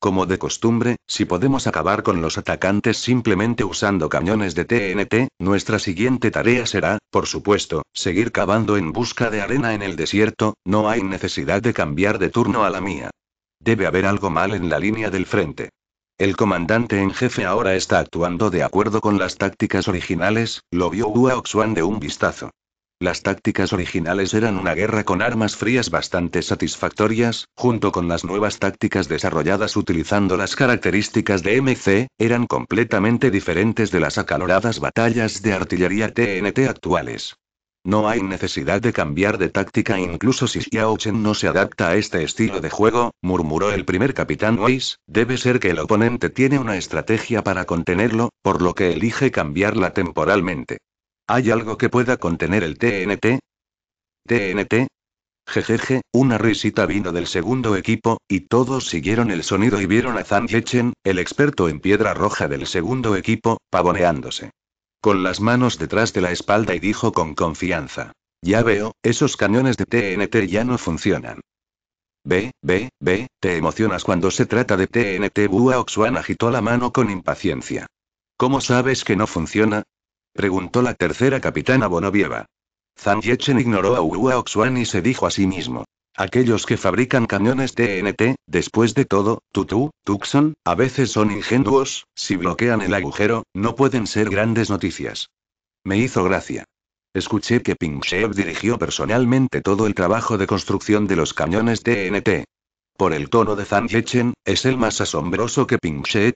Como de costumbre, si podemos acabar con los atacantes simplemente usando cañones de TNT, nuestra siguiente tarea será, por supuesto, seguir cavando en busca de arena en el desierto, no hay necesidad de cambiar de turno a la mía. Debe haber algo mal en la línea del frente. El comandante en jefe ahora está actuando de acuerdo con las tácticas originales, lo vio Hua Oxuan de un vistazo. Las tácticas originales eran una guerra con armas frías bastante satisfactorias, junto con las nuevas tácticas desarrolladas utilizando las características de MC, eran completamente diferentes de las acaloradas batallas de artillería TNT actuales. No hay necesidad de cambiar de táctica incluso si Xiao no se adapta a este estilo de juego, murmuró el primer capitán Weiss, debe ser que el oponente tiene una estrategia para contenerlo, por lo que elige cambiarla temporalmente. ¿Hay algo que pueda contener el TNT? ¿TNT? Jejeje, una risita vino del segundo equipo, y todos siguieron el sonido y vieron a Zhang Yechen, el experto en piedra roja del segundo equipo, pavoneándose. Con las manos detrás de la espalda y dijo con confianza. Ya veo, esos cañones de TNT ya no funcionan. Ve, ve, ve, te emocionas cuando se trata de TNT. Bua Oxuan agitó la mano con impaciencia. ¿Cómo sabes que no funciona? Preguntó la tercera capitana Bonovieva. Zhang Yechen ignoró a Wu Oxuan y se dijo a sí mismo. Aquellos que fabrican cañones TNT, después de todo, Tutu, Tuxon, a veces son ingenuos, si bloquean el agujero, no pueden ser grandes noticias. Me hizo gracia. Escuché que Ping Pingshev dirigió personalmente todo el trabajo de construcción de los cañones TNT. Por el tono de Zhang Yechen, es el más asombroso que Pingshev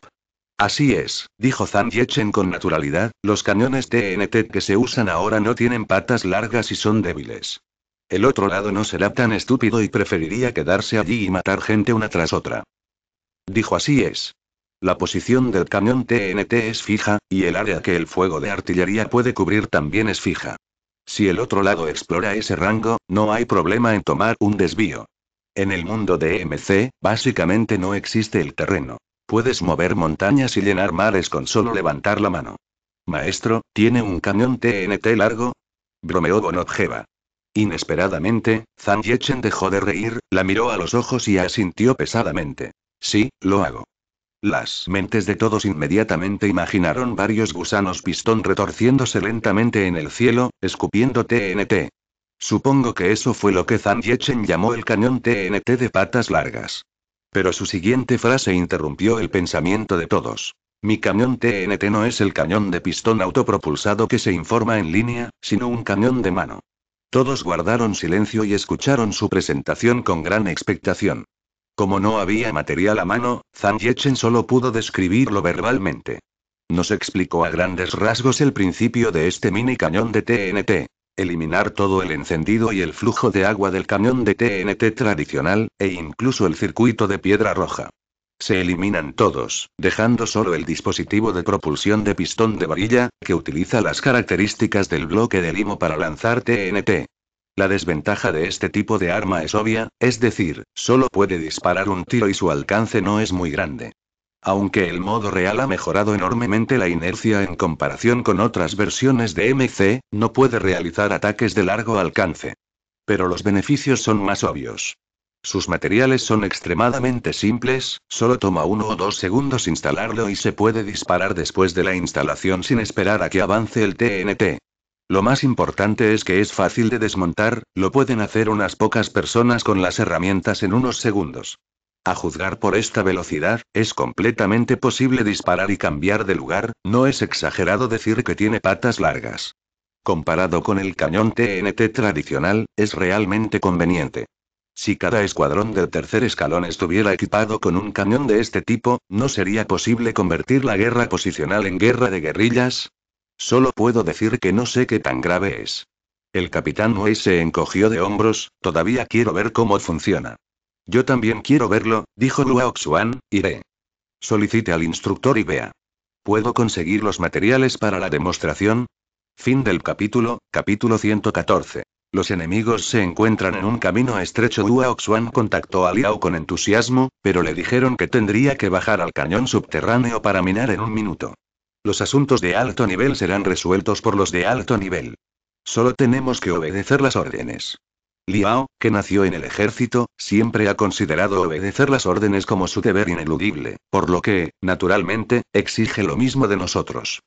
Así es, dijo Zhang Yechen con naturalidad, los cañones TNT que se usan ahora no tienen patas largas y son débiles. El otro lado no será tan estúpido y preferiría quedarse allí y matar gente una tras otra. Dijo así es. La posición del cañón TNT es fija, y el área que el fuego de artillería puede cubrir también es fija. Si el otro lado explora ese rango, no hay problema en tomar un desvío. En el mundo de MC, básicamente no existe el terreno. Puedes mover montañas y llenar mares con solo levantar la mano. Maestro, ¿tiene un cañón TNT largo? Bromeó Bonobjeva. Inesperadamente, Zhang Yechen dejó de reír, la miró a los ojos y asintió pesadamente. Sí, lo hago. Las mentes de todos inmediatamente imaginaron varios gusanos pistón retorciéndose lentamente en el cielo, escupiendo TNT. Supongo que eso fue lo que Zhang Yechen llamó el cañón TNT de patas largas. Pero su siguiente frase interrumpió el pensamiento de todos. Mi cañón TNT no es el cañón de pistón autopropulsado que se informa en línea, sino un cañón de mano. Todos guardaron silencio y escucharon su presentación con gran expectación. Como no había material a mano, Zhang Yechen solo pudo describirlo verbalmente. Nos explicó a grandes rasgos el principio de este mini cañón de TNT eliminar todo el encendido y el flujo de agua del camión de TNT tradicional, e incluso el circuito de piedra roja. Se eliminan todos, dejando solo el dispositivo de propulsión de pistón de varilla, que utiliza las características del bloque de limo para lanzar TNT. La desventaja de este tipo de arma es obvia, es decir, solo puede disparar un tiro y su alcance no es muy grande. Aunque el modo real ha mejorado enormemente la inercia en comparación con otras versiones de MC, no puede realizar ataques de largo alcance. Pero los beneficios son más obvios. Sus materiales son extremadamente simples, solo toma uno o dos segundos instalarlo y se puede disparar después de la instalación sin esperar a que avance el TNT. Lo más importante es que es fácil de desmontar, lo pueden hacer unas pocas personas con las herramientas en unos segundos. A juzgar por esta velocidad, es completamente posible disparar y cambiar de lugar, no es exagerado decir que tiene patas largas. Comparado con el cañón TNT tradicional, es realmente conveniente. Si cada escuadrón del tercer escalón estuviera equipado con un cañón de este tipo, ¿no sería posible convertir la guerra posicional en guerra de guerrillas? Solo puedo decir que no sé qué tan grave es. El capitán Wei se encogió de hombros, todavía quiero ver cómo funciona. Yo también quiero verlo, dijo Luo Xuan, iré. Solicite al instructor y vea. ¿Puedo conseguir los materiales para la demostración? Fin del capítulo, capítulo 114. Los enemigos se encuentran en un camino estrecho. Luo Xuan contactó a Liao con entusiasmo, pero le dijeron que tendría que bajar al cañón subterráneo para minar en un minuto. Los asuntos de alto nivel serán resueltos por los de alto nivel. Solo tenemos que obedecer las órdenes. Liao, que nació en el ejército, siempre ha considerado obedecer las órdenes como su deber ineludible, por lo que, naturalmente, exige lo mismo de nosotros.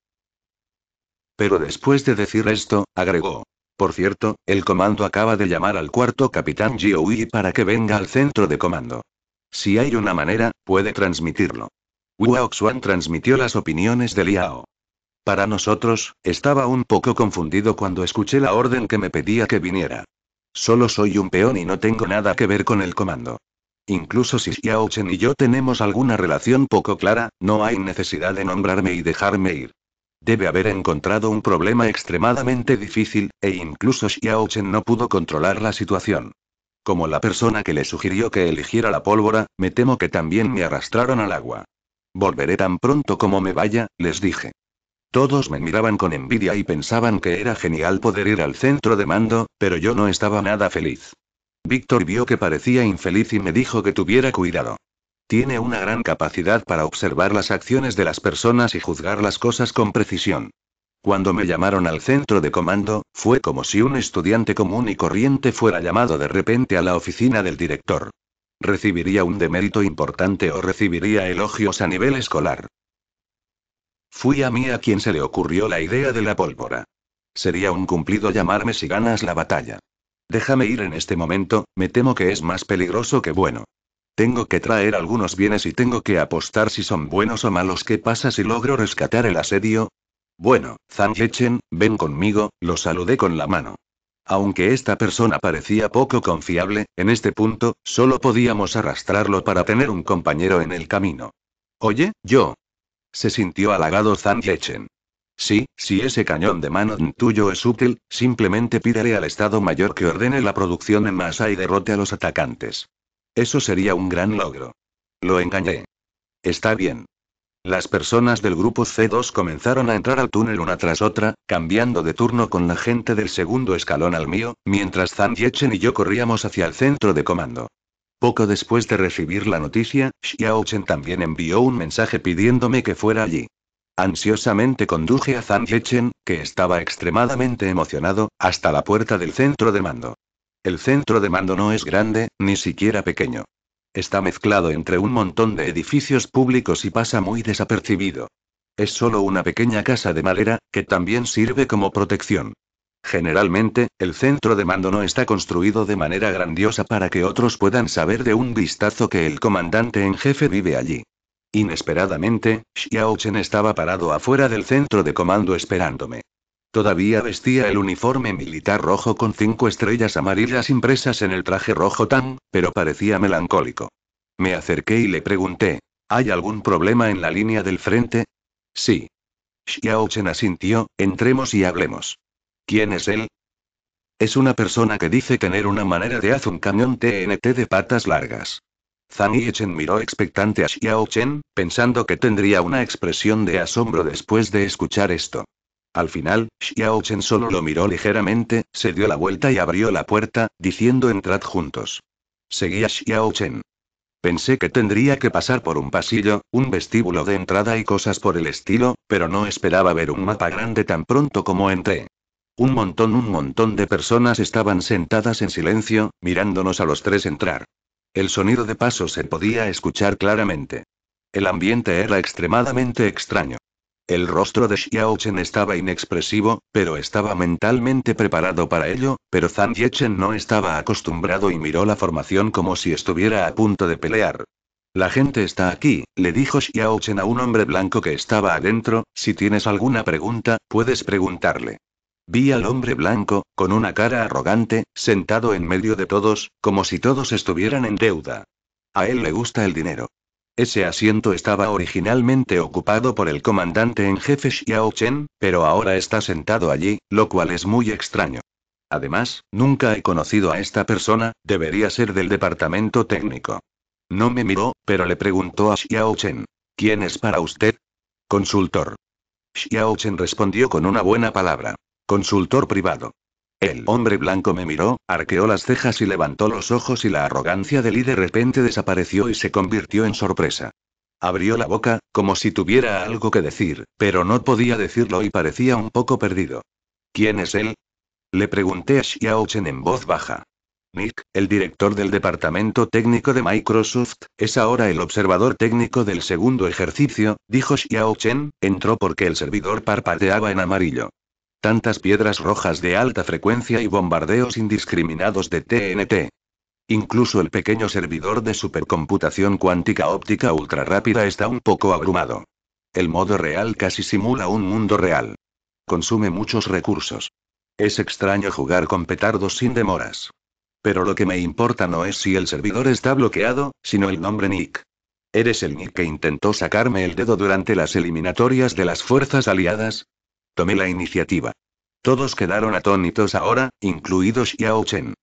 Pero después de decir esto, agregó. Por cierto, el comando acaba de llamar al cuarto capitán Jiuyi para que venga al centro de comando. Si hay una manera, puede transmitirlo. Wu transmitió las opiniones de Liao. Para nosotros, estaba un poco confundido cuando escuché la orden que me pedía que viniera. Solo soy un peón y no tengo nada que ver con el comando. Incluso si Xiaochen y yo tenemos alguna relación poco clara, no hay necesidad de nombrarme y dejarme ir. Debe haber encontrado un problema extremadamente difícil, e incluso Xiaochen no pudo controlar la situación. Como la persona que le sugirió que eligiera la pólvora, me temo que también me arrastraron al agua. Volveré tan pronto como me vaya, les dije. Todos me miraban con envidia y pensaban que era genial poder ir al centro de mando, pero yo no estaba nada feliz. Víctor vio que parecía infeliz y me dijo que tuviera cuidado. Tiene una gran capacidad para observar las acciones de las personas y juzgar las cosas con precisión. Cuando me llamaron al centro de comando, fue como si un estudiante común y corriente fuera llamado de repente a la oficina del director. Recibiría un demérito importante o recibiría elogios a nivel escolar. Fui a mí a quien se le ocurrió la idea de la pólvora. Sería un cumplido llamarme si ganas la batalla. Déjame ir en este momento, me temo que es más peligroso que bueno. Tengo que traer algunos bienes y tengo que apostar si son buenos o malos. ¿Qué pasa si logro rescatar el asedio? Bueno, Zhang ven conmigo, lo saludé con la mano. Aunque esta persona parecía poco confiable, en este punto, solo podíamos arrastrarlo para tener un compañero en el camino. Oye, yo, se sintió halagado Zan Yechen. Sí, si ese cañón de mano tuyo es útil, simplemente pídele al Estado Mayor que ordene la producción en masa y derrote a los atacantes. Eso sería un gran logro. Lo engañé. Está bien. Las personas del grupo C2 comenzaron a entrar al túnel una tras otra, cambiando de turno con la gente del segundo escalón al mío, mientras Zan Yechen y yo corríamos hacia el centro de comando. Poco después de recibir la noticia, Xiaochen también envió un mensaje pidiéndome que fuera allí. Ansiosamente conduje a Zhang Yechen, que estaba extremadamente emocionado, hasta la puerta del centro de mando. El centro de mando no es grande, ni siquiera pequeño. Está mezclado entre un montón de edificios públicos y pasa muy desapercibido. Es solo una pequeña casa de madera, que también sirve como protección. Generalmente, el centro de mando no está construido de manera grandiosa para que otros puedan saber de un vistazo que el comandante en jefe vive allí. Inesperadamente, Xiaochen estaba parado afuera del centro de comando esperándome. Todavía vestía el uniforme militar rojo con cinco estrellas amarillas impresas en el traje rojo tan, pero parecía melancólico. Me acerqué y le pregunté, ¿hay algún problema en la línea del frente? Sí. Xiaochen asintió, entremos y hablemos. ¿Quién es él? Es una persona que dice tener una manera de hacer un camión TNT de patas largas. Zhang Yichen miró expectante a Xiao Chen, pensando que tendría una expresión de asombro después de escuchar esto. Al final, Xiao Chen solo lo miró ligeramente, se dio la vuelta y abrió la puerta, diciendo entrad juntos. Seguía Xiao Chen. Pensé que tendría que pasar por un pasillo, un vestíbulo de entrada y cosas por el estilo, pero no esperaba ver un mapa grande tan pronto como entré. Un montón, un montón de personas estaban sentadas en silencio, mirándonos a los tres entrar. El sonido de pasos se podía escuchar claramente. El ambiente era extremadamente extraño. El rostro de Xiaochen estaba inexpresivo, pero estaba mentalmente preparado para ello, pero Zhang Yechen no estaba acostumbrado y miró la formación como si estuviera a punto de pelear. La gente está aquí, le dijo Chen a un hombre blanco que estaba adentro, si tienes alguna pregunta, puedes preguntarle. Vi al hombre blanco, con una cara arrogante, sentado en medio de todos, como si todos estuvieran en deuda. A él le gusta el dinero. Ese asiento estaba originalmente ocupado por el comandante en jefe Xiaochen, pero ahora está sentado allí, lo cual es muy extraño. Además, nunca he conocido a esta persona, debería ser del departamento técnico. No me miró, pero le preguntó a Xiaochen: ¿Quién es para usted? Consultor. Xiaochen respondió con una buena palabra. Consultor privado. El hombre blanco me miró, arqueó las cejas y levantó los ojos y la arrogancia de Lee de repente desapareció y se convirtió en sorpresa. Abrió la boca, como si tuviera algo que decir, pero no podía decirlo y parecía un poco perdido. ¿Quién es él? Le pregunté a Xiao Chen en voz baja. Nick, el director del departamento técnico de Microsoft, es ahora el observador técnico del segundo ejercicio, dijo Xiao Chen, entró porque el servidor parpadeaba en amarillo. Tantas piedras rojas de alta frecuencia y bombardeos indiscriminados de TNT. Incluso el pequeño servidor de supercomputación cuántica óptica ultrarrápida está un poco abrumado. El modo real casi simula un mundo real. Consume muchos recursos. Es extraño jugar con petardos sin demoras. Pero lo que me importa no es si el servidor está bloqueado, sino el nombre Nick. Eres el Nick que intentó sacarme el dedo durante las eliminatorias de las fuerzas aliadas, Tomé la iniciativa. Todos quedaron atónitos ahora, incluidos Xiao Chen.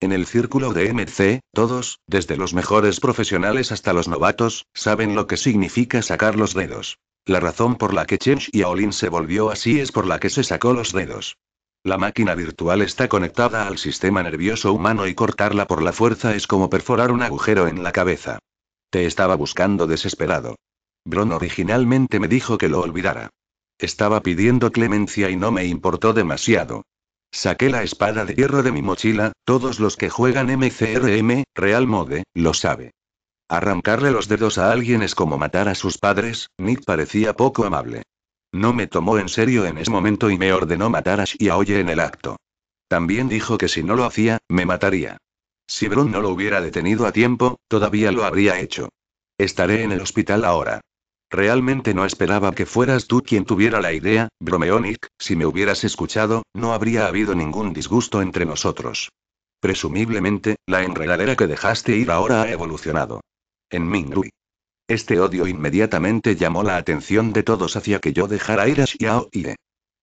En el círculo de MC, todos, desde los mejores profesionales hasta los novatos, saben lo que significa sacar los dedos. La razón por la que Chen Xiaolin se volvió así es por la que se sacó los dedos. La máquina virtual está conectada al sistema nervioso humano y cortarla por la fuerza es como perforar un agujero en la cabeza. Te estaba buscando desesperado. Bron originalmente me dijo que lo olvidara. Estaba pidiendo clemencia y no me importó demasiado. Saqué la espada de hierro de mi mochila, todos los que juegan MCRM, Real Mode, lo sabe. Arrancarle los dedos a alguien es como matar a sus padres, Nick parecía poco amable. No me tomó en serio en ese momento y me ordenó matar a Shiaoye en el acto. También dijo que si no lo hacía, me mataría. Si Brun no lo hubiera detenido a tiempo, todavía lo habría hecho. Estaré en el hospital ahora. Realmente no esperaba que fueras tú quien tuviera la idea, Bromeonic, si me hubieras escuchado, no habría habido ningún disgusto entre nosotros. Presumiblemente, la enredadera que dejaste ir ahora ha evolucionado. En rui Este odio inmediatamente llamó la atención de todos hacia que yo dejara ir a Xiao Ye.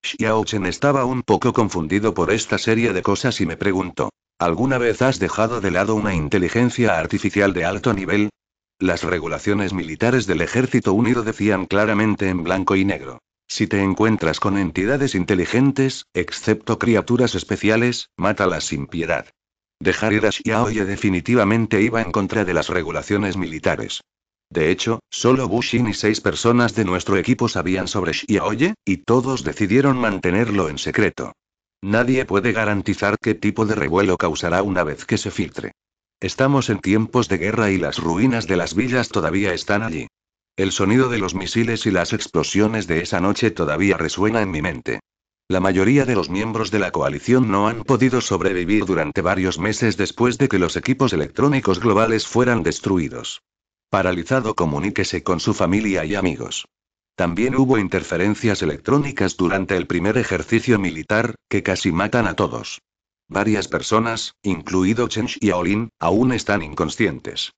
Xiao Chen estaba un poco confundido por esta serie de cosas y me preguntó. ¿Alguna vez has dejado de lado una inteligencia artificial de alto nivel? Las regulaciones militares del Ejército Unido decían claramente en blanco y negro. Si te encuentras con entidades inteligentes, excepto criaturas especiales, mátalas sin piedad. Dejar ir a Xiaoye definitivamente iba en contra de las regulaciones militares. De hecho, solo Bushin y seis personas de nuestro equipo sabían sobre Xiaoye, y todos decidieron mantenerlo en secreto. Nadie puede garantizar qué tipo de revuelo causará una vez que se filtre. Estamos en tiempos de guerra y las ruinas de las villas todavía están allí. El sonido de los misiles y las explosiones de esa noche todavía resuena en mi mente. La mayoría de los miembros de la coalición no han podido sobrevivir durante varios meses después de que los equipos electrónicos globales fueran destruidos. Paralizado comuníquese con su familia y amigos. También hubo interferencias electrónicas durante el primer ejercicio militar, que casi matan a todos. Varias personas, incluido Chen Xiaolin, aún están inconscientes.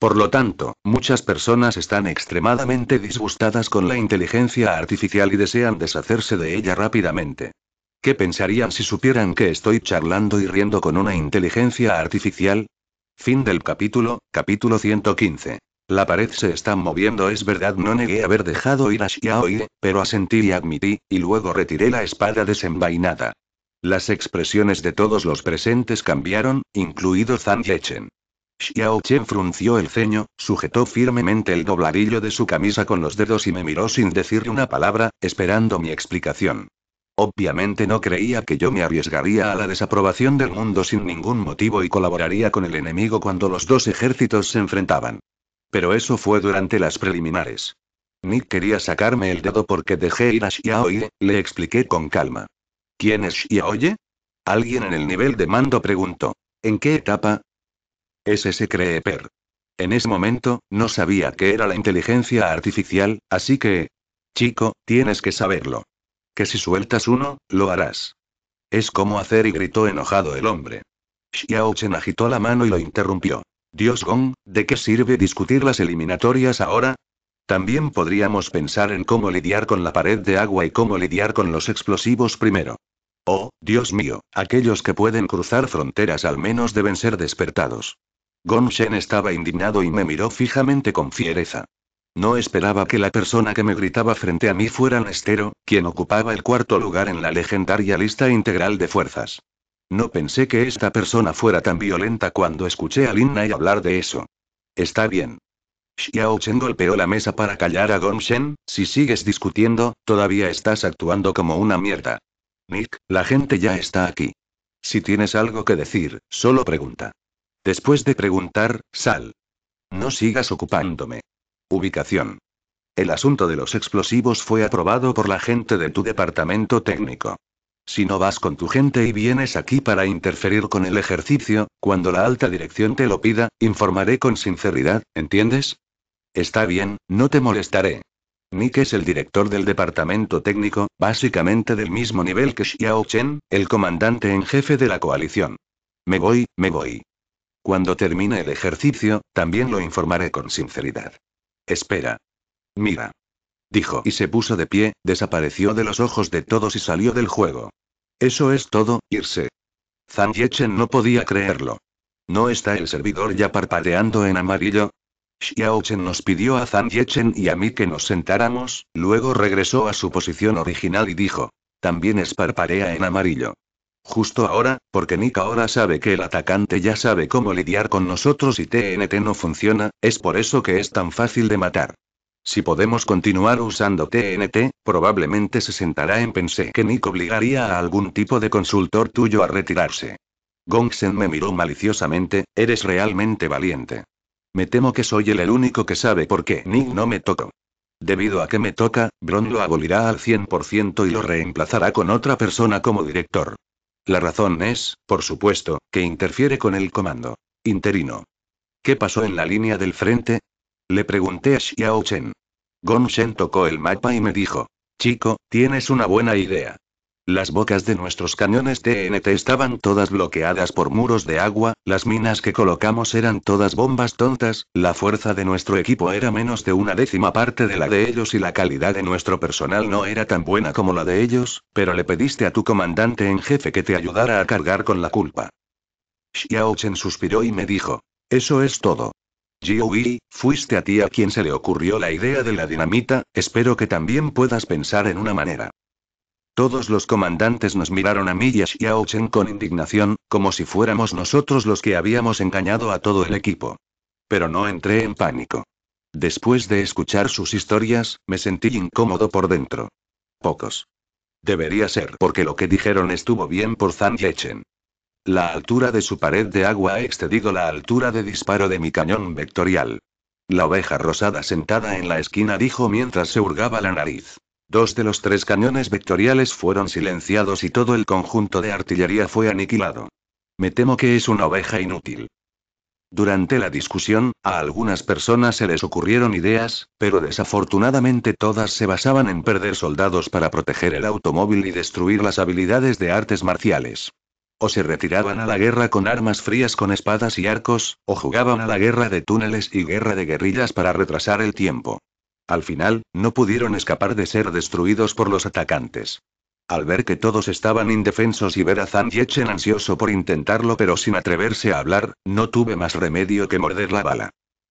Por lo tanto, muchas personas están extremadamente disgustadas con la inteligencia artificial y desean deshacerse de ella rápidamente. ¿Qué pensarían si supieran que estoy charlando y riendo con una inteligencia artificial? Fin del capítulo, capítulo 115. La pared se está moviendo, es verdad, no negué haber dejado ir a Xiaoye, pero asentí y admití, y luego retiré la espada desenvainada. Las expresiones de todos los presentes cambiaron, incluido Zhang Yechen. Xiao Chen frunció el ceño, sujetó firmemente el dobladillo de su camisa con los dedos y me miró sin decir una palabra, esperando mi explicación. Obviamente no creía que yo me arriesgaría a la desaprobación del mundo sin ningún motivo y colaboraría con el enemigo cuando los dos ejércitos se enfrentaban. Pero eso fue durante las preliminares. Nick quería sacarme el dedo porque dejé ir a Xiao y le expliqué con calma. ¿Quién es oye? Alguien en el nivel de mando preguntó. ¿En qué etapa? Es ese creeper En ese momento, no sabía qué era la inteligencia artificial, así que... Chico, tienes que saberlo. Que si sueltas uno, lo harás. Es como hacer y gritó enojado el hombre. Xiao Chen agitó la mano y lo interrumpió. Dios Gong, ¿de qué sirve discutir las eliminatorias ahora? También podríamos pensar en cómo lidiar con la pared de agua y cómo lidiar con los explosivos primero. Oh, Dios mío, aquellos que pueden cruzar fronteras al menos deben ser despertados. Gong Shen estaba indignado y me miró fijamente con fiereza. No esperaba que la persona que me gritaba frente a mí fuera Nestero, quien ocupaba el cuarto lugar en la legendaria lista integral de fuerzas. No pensé que esta persona fuera tan violenta cuando escuché a Lin Nai hablar de eso. Está bien. Xiao golpeó la mesa para callar a Gong Shen, si sigues discutiendo, todavía estás actuando como una mierda. Nick, la gente ya está aquí. Si tienes algo que decir, solo pregunta. Después de preguntar, sal. No sigas ocupándome. Ubicación. El asunto de los explosivos fue aprobado por la gente de tu departamento técnico. Si no vas con tu gente y vienes aquí para interferir con el ejercicio, cuando la alta dirección te lo pida, informaré con sinceridad, ¿entiendes? Está bien, no te molestaré. Nick es el director del departamento técnico, básicamente del mismo nivel que Xiao Chen, el comandante en jefe de la coalición. Me voy, me voy. Cuando termine el ejercicio, también lo informaré con sinceridad. Espera. Mira. Dijo y se puso de pie, desapareció de los ojos de todos y salió del juego. Eso es todo, irse. Zhang Yechen no podía creerlo. ¿No está el servidor ya parpadeando en amarillo? Xiaochen nos pidió a Zhang Yechen y a mí que nos sentáramos, luego regresó a su posición original y dijo. También es parparea en amarillo. Justo ahora, porque Nick ahora sabe que el atacante ya sabe cómo lidiar con nosotros y TNT no funciona, es por eso que es tan fácil de matar. Si podemos continuar usando TNT, probablemente se sentará en pensé que Nick obligaría a algún tipo de consultor tuyo a retirarse. Gongsen me miró maliciosamente, eres realmente valiente. Me temo que soy el, único que sabe por qué Nick no me tocó. Debido a que me toca, Bron lo abolirá al 100% y lo reemplazará con otra persona como director. La razón es, por supuesto, que interfiere con el comando. Interino. ¿Qué pasó en la línea del frente? Le pregunté a Xiao Chen. Gong Shen tocó el mapa y me dijo. Chico, tienes una buena idea. Las bocas de nuestros cañones TNT estaban todas bloqueadas por muros de agua, las minas que colocamos eran todas bombas tontas, la fuerza de nuestro equipo era menos de una décima parte de la de ellos y la calidad de nuestro personal no era tan buena como la de ellos, pero le pediste a tu comandante en jefe que te ayudara a cargar con la culpa. Xiao Chen suspiró y me dijo. Eso es todo. Yi, fuiste a ti a quien se le ocurrió la idea de la dinamita, espero que también puedas pensar en una manera. Todos los comandantes nos miraron a mí y a Xiao Chen con indignación, como si fuéramos nosotros los que habíamos engañado a todo el equipo. Pero no entré en pánico. Después de escuchar sus historias, me sentí incómodo por dentro. Pocos. Debería ser porque lo que dijeron estuvo bien por Zhang Yechen. La altura de su pared de agua ha excedido la altura de disparo de mi cañón vectorial. La oveja rosada sentada en la esquina dijo mientras se hurgaba la nariz. Dos de los tres cañones vectoriales fueron silenciados y todo el conjunto de artillería fue aniquilado. Me temo que es una oveja inútil. Durante la discusión, a algunas personas se les ocurrieron ideas, pero desafortunadamente todas se basaban en perder soldados para proteger el automóvil y destruir las habilidades de artes marciales. O se retiraban a la guerra con armas frías con espadas y arcos, o jugaban a la guerra de túneles y guerra de guerrillas para retrasar el tiempo. Al final, no pudieron escapar de ser destruidos por los atacantes. Al ver que todos estaban indefensos y ver a Zhang Yechen ansioso por intentarlo pero sin atreverse a hablar, no tuve más remedio que morder la bala.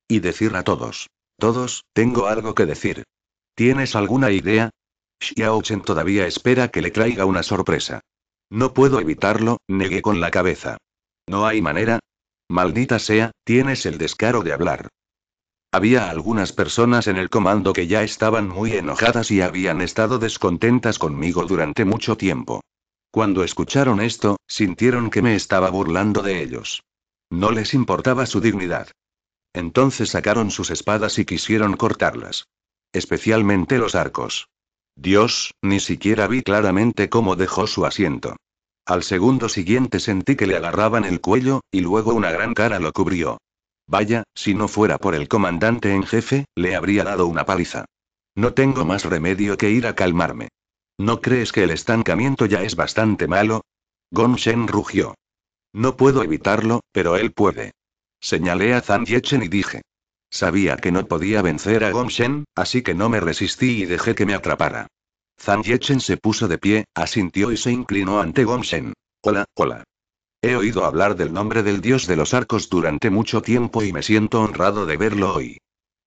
Y decir a todos. Todos, tengo algo que decir. ¿Tienes alguna idea? Xiaochen todavía espera que le traiga una sorpresa. No puedo evitarlo, negué con la cabeza. No hay manera. Maldita sea, tienes el descaro de hablar. Había algunas personas en el comando que ya estaban muy enojadas y habían estado descontentas conmigo durante mucho tiempo. Cuando escucharon esto, sintieron que me estaba burlando de ellos. No les importaba su dignidad. Entonces sacaron sus espadas y quisieron cortarlas. Especialmente los arcos. Dios, ni siquiera vi claramente cómo dejó su asiento. Al segundo siguiente sentí que le agarraban el cuello, y luego una gran cara lo cubrió. Vaya, si no fuera por el comandante en jefe, le habría dado una paliza. No tengo más remedio que ir a calmarme. ¿No crees que el estancamiento ya es bastante malo? Gongshen rugió. No puedo evitarlo, pero él puede. Señalé a Zhang Yechen y dije. Sabía que no podía vencer a Gongshen, así que no me resistí y dejé que me atrapara. Zhang Yechen se puso de pie, asintió y se inclinó ante Gongshen. Hola, hola. He oído hablar del nombre del dios de los arcos durante mucho tiempo y me siento honrado de verlo hoy.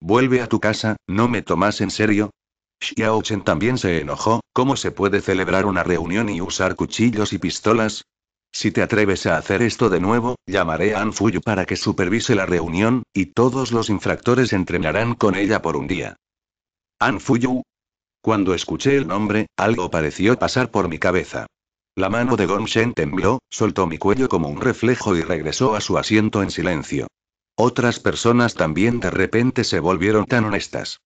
Vuelve a tu casa, no me tomas en serio. Xiaochen también se enojó, ¿cómo se puede celebrar una reunión y usar cuchillos y pistolas? Si te atreves a hacer esto de nuevo, llamaré a Anfuyu para que supervise la reunión, y todos los infractores entrenarán con ella por un día. Anfuyu. Cuando escuché el nombre, algo pareció pasar por mi cabeza. La mano de Gongshen tembló, soltó mi cuello como un reflejo y regresó a su asiento en silencio. Otras personas también de repente se volvieron tan honestas.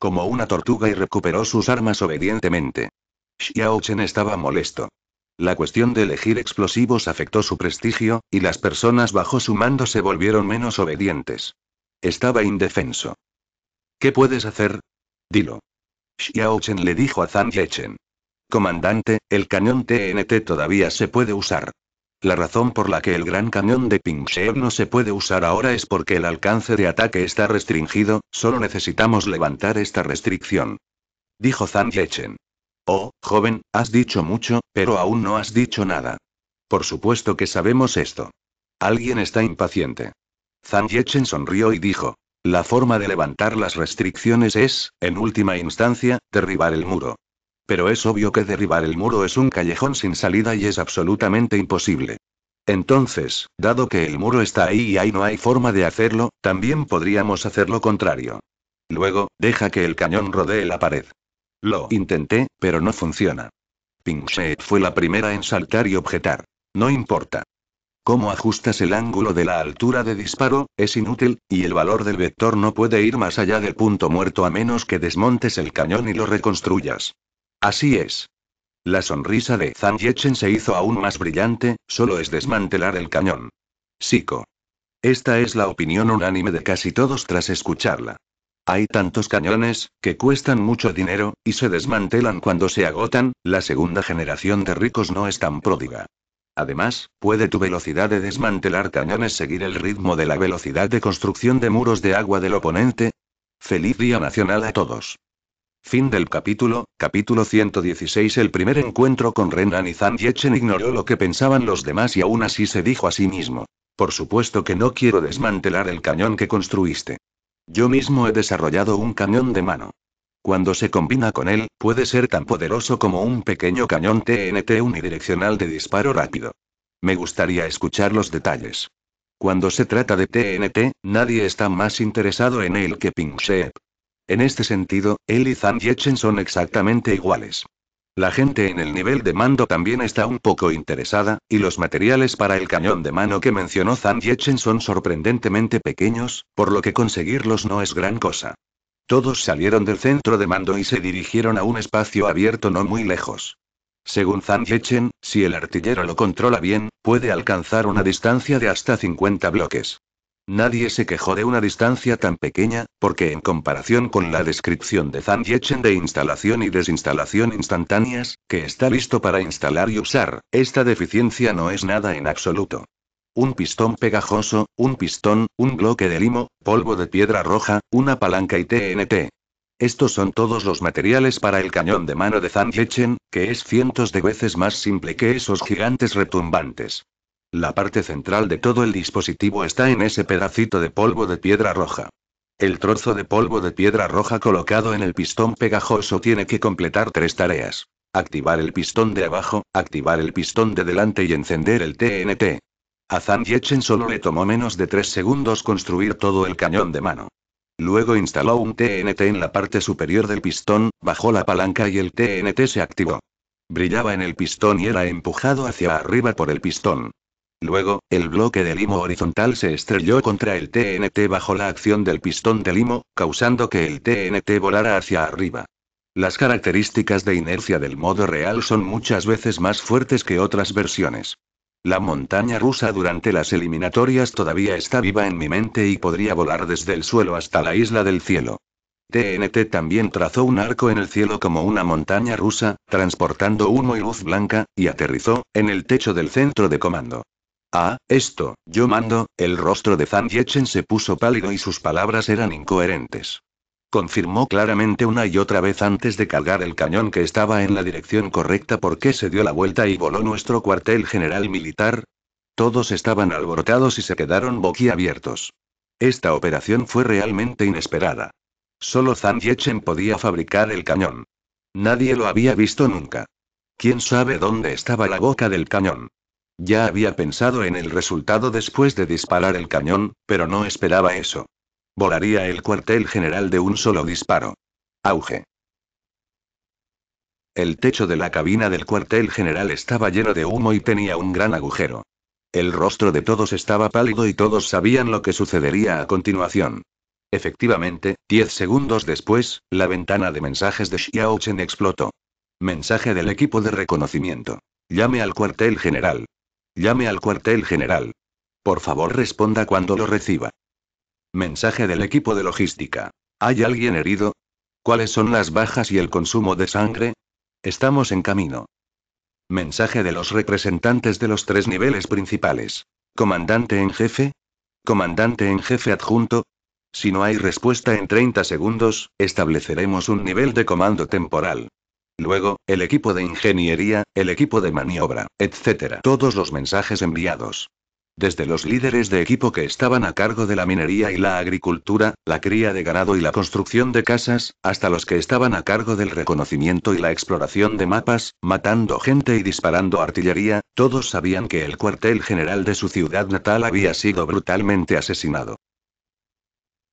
Como una tortuga y recuperó sus armas obedientemente. Xiao Chen estaba molesto. La cuestión de elegir explosivos afectó su prestigio, y las personas bajo su mando se volvieron menos obedientes. Estaba indefenso. ¿Qué puedes hacer? Dilo. Xiao Chen le dijo a Zhang Yechen. Comandante, el cañón TNT todavía se puede usar. La razón por la que el gran cañón de Pingshev no se puede usar ahora es porque el alcance de ataque está restringido, solo necesitamos levantar esta restricción. Dijo Zhang Yechen. Oh, joven, has dicho mucho, pero aún no has dicho nada. Por supuesto que sabemos esto. Alguien está impaciente. Zhang Yechen sonrió y dijo. La forma de levantar las restricciones es, en última instancia, derribar el muro. Pero es obvio que derribar el muro es un callejón sin salida y es absolutamente imposible. Entonces, dado que el muro está ahí y ahí no hay forma de hacerlo, también podríamos hacer lo contrario. Luego, deja que el cañón rodee la pared. Lo intenté, pero no funciona. Shade fue la primera en saltar y objetar. No importa. Cómo ajustas el ángulo de la altura de disparo, es inútil, y el valor del vector no puede ir más allá del punto muerto a menos que desmontes el cañón y lo reconstruyas. Así es. La sonrisa de Zhang Yechen se hizo aún más brillante, solo es desmantelar el cañón. Sico. Esta es la opinión unánime de casi todos tras escucharla. Hay tantos cañones, que cuestan mucho dinero, y se desmantelan cuando se agotan, la segunda generación de ricos no es tan pródiga. Además, puede tu velocidad de desmantelar cañones seguir el ritmo de la velocidad de construcción de muros de agua del oponente. Feliz Día Nacional a todos. Fin del capítulo, capítulo 116 El primer encuentro con Renan y Yechen ignoró lo que pensaban los demás y aún así se dijo a sí mismo. Por supuesto que no quiero desmantelar el cañón que construiste. Yo mismo he desarrollado un cañón de mano. Cuando se combina con él, puede ser tan poderoso como un pequeño cañón TNT unidireccional de disparo rápido. Me gustaría escuchar los detalles. Cuando se trata de TNT, nadie está más interesado en él que Shep. En este sentido, él y Zan Yechen son exactamente iguales. La gente en el nivel de mando también está un poco interesada, y los materiales para el cañón de mano que mencionó Zan Yechen son sorprendentemente pequeños, por lo que conseguirlos no es gran cosa. Todos salieron del centro de mando y se dirigieron a un espacio abierto no muy lejos. Según Zan Yechen, si el artillero lo controla bien, puede alcanzar una distancia de hasta 50 bloques. Nadie se quejó de una distancia tan pequeña, porque en comparación con la descripción de Zhang Yechen de instalación y desinstalación instantáneas, que está listo para instalar y usar, esta deficiencia no es nada en absoluto. Un pistón pegajoso, un pistón, un bloque de limo, polvo de piedra roja, una palanca y TNT. Estos son todos los materiales para el cañón de mano de Zhang Yechen, que es cientos de veces más simple que esos gigantes retumbantes. La parte central de todo el dispositivo está en ese pedacito de polvo de piedra roja. El trozo de polvo de piedra roja colocado en el pistón pegajoso tiene que completar tres tareas. Activar el pistón de abajo, activar el pistón de delante y encender el TNT. A Zhang Yechen solo le tomó menos de tres segundos construir todo el cañón de mano. Luego instaló un TNT en la parte superior del pistón, bajó la palanca y el TNT se activó. Brillaba en el pistón y era empujado hacia arriba por el pistón. Luego, el bloque de limo horizontal se estrelló contra el TNT bajo la acción del pistón de limo, causando que el TNT volara hacia arriba. Las características de inercia del modo real son muchas veces más fuertes que otras versiones. La montaña rusa durante las eliminatorias todavía está viva en mi mente y podría volar desde el suelo hasta la isla del cielo. TNT también trazó un arco en el cielo como una montaña rusa, transportando humo y luz blanca, y aterrizó, en el techo del centro de comando. Ah, esto, yo mando, el rostro de Zhang Yechen se puso pálido y sus palabras eran incoherentes. Confirmó claramente una y otra vez antes de cargar el cañón que estaba en la dirección correcta porque se dio la vuelta y voló nuestro cuartel general militar. Todos estaban alborotados y se quedaron boquiabiertos. Esta operación fue realmente inesperada. Solo Zhang Yechen podía fabricar el cañón. Nadie lo había visto nunca. ¿Quién sabe dónde estaba la boca del cañón? Ya había pensado en el resultado después de disparar el cañón, pero no esperaba eso. Volaría el cuartel general de un solo disparo. Auge. El techo de la cabina del cuartel general estaba lleno de humo y tenía un gran agujero. El rostro de todos estaba pálido y todos sabían lo que sucedería a continuación. Efectivamente, diez segundos después, la ventana de mensajes de Xiaochen explotó. Mensaje del equipo de reconocimiento. Llame al cuartel general. Llame al cuartel general. Por favor responda cuando lo reciba. Mensaje del equipo de logística. ¿Hay alguien herido? ¿Cuáles son las bajas y el consumo de sangre? Estamos en camino. Mensaje de los representantes de los tres niveles principales. Comandante en jefe. Comandante en jefe adjunto. Si no hay respuesta en 30 segundos, estableceremos un nivel de comando temporal. Luego, el equipo de ingeniería, el equipo de maniobra, etc. Todos los mensajes enviados. Desde los líderes de equipo que estaban a cargo de la minería y la agricultura, la cría de ganado y la construcción de casas, hasta los que estaban a cargo del reconocimiento y la exploración de mapas, matando gente y disparando artillería, todos sabían que el cuartel general de su ciudad natal había sido brutalmente asesinado.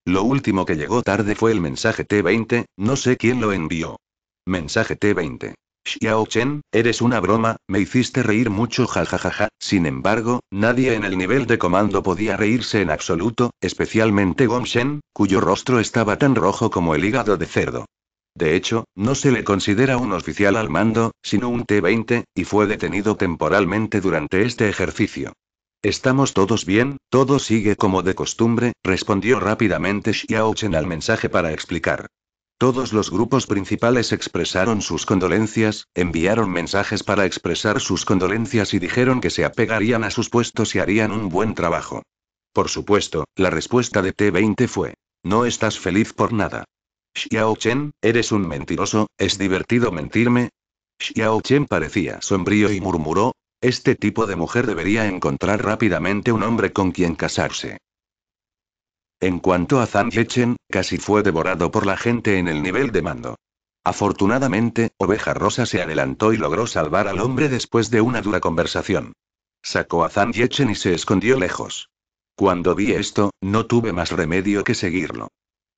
Lo último que llegó tarde fue el mensaje T-20, no sé quién lo envió, Mensaje T20. Xiao Chen, eres una broma, me hiciste reír mucho jajajaja. Sin embargo, nadie en el nivel de comando podía reírse en absoluto, especialmente Gong Shen, cuyo rostro estaba tan rojo como el hígado de cerdo. De hecho, no se le considera un oficial al mando, sino un T-20, y fue detenido temporalmente durante este ejercicio. Estamos todos bien, todo sigue como de costumbre, respondió rápidamente Xiao Chen al mensaje para explicar. Todos los grupos principales expresaron sus condolencias, enviaron mensajes para expresar sus condolencias y dijeron que se apegarían a sus puestos y harían un buen trabajo. Por supuesto, la respuesta de T20 fue, no estás feliz por nada. Xiao Chen, eres un mentiroso, ¿es divertido mentirme? Xiao Chen parecía sombrío y murmuró, este tipo de mujer debería encontrar rápidamente un hombre con quien casarse. En cuanto a Zhang Yechen, casi fue devorado por la gente en el nivel de mando. Afortunadamente, Oveja Rosa se adelantó y logró salvar al hombre después de una dura conversación. Sacó a Zhang Yechen y se escondió lejos. Cuando vi esto, no tuve más remedio que seguirlo.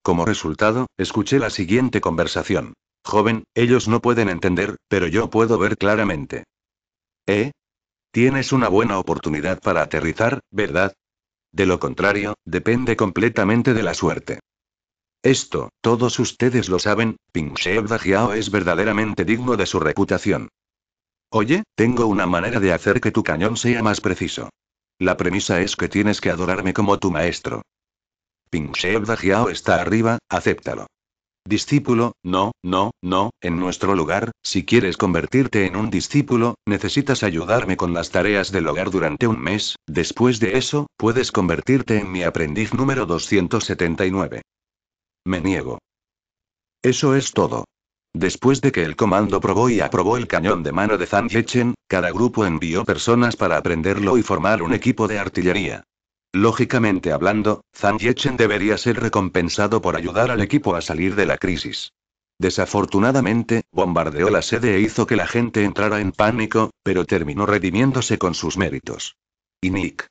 Como resultado, escuché la siguiente conversación. Joven, ellos no pueden entender, pero yo puedo ver claramente. ¿Eh? Tienes una buena oportunidad para aterrizar, ¿verdad? De lo contrario, depende completamente de la suerte. Esto, todos ustedes lo saben, Da Dajiao es verdaderamente digno de su reputación. Oye, tengo una manera de hacer que tu cañón sea más preciso. La premisa es que tienes que adorarme como tu maestro. Da Dajiao está arriba, acéptalo. Discípulo, no, no, no, en nuestro lugar, si quieres convertirte en un discípulo, necesitas ayudarme con las tareas del hogar durante un mes, después de eso, puedes convertirte en mi aprendiz número 279. Me niego. Eso es todo. Después de que el comando probó y aprobó el cañón de mano de Zan Yechen, cada grupo envió personas para aprenderlo y formar un equipo de artillería. Lógicamente hablando, Zhang Yechen debería ser recompensado por ayudar al equipo a salir de la crisis. Desafortunadamente, bombardeó la sede e hizo que la gente entrara en pánico, pero terminó redimiéndose con sus méritos. Y Nick.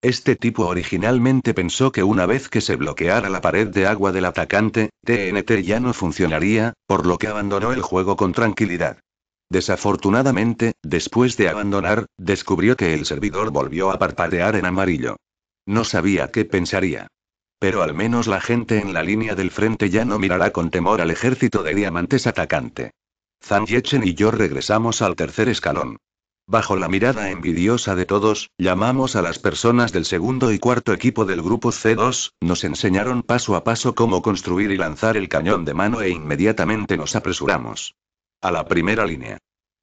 Este tipo originalmente pensó que una vez que se bloqueara la pared de agua del atacante, TNT ya no funcionaría, por lo que abandonó el juego con tranquilidad. Desafortunadamente, después de abandonar, descubrió que el servidor volvió a parpadear en amarillo. No sabía qué pensaría. Pero al menos la gente en la línea del frente ya no mirará con temor al ejército de diamantes atacante. Zhang Yechen y yo regresamos al tercer escalón. Bajo la mirada envidiosa de todos, llamamos a las personas del segundo y cuarto equipo del grupo C2, nos enseñaron paso a paso cómo construir y lanzar el cañón de mano e inmediatamente nos apresuramos. A la primera línea.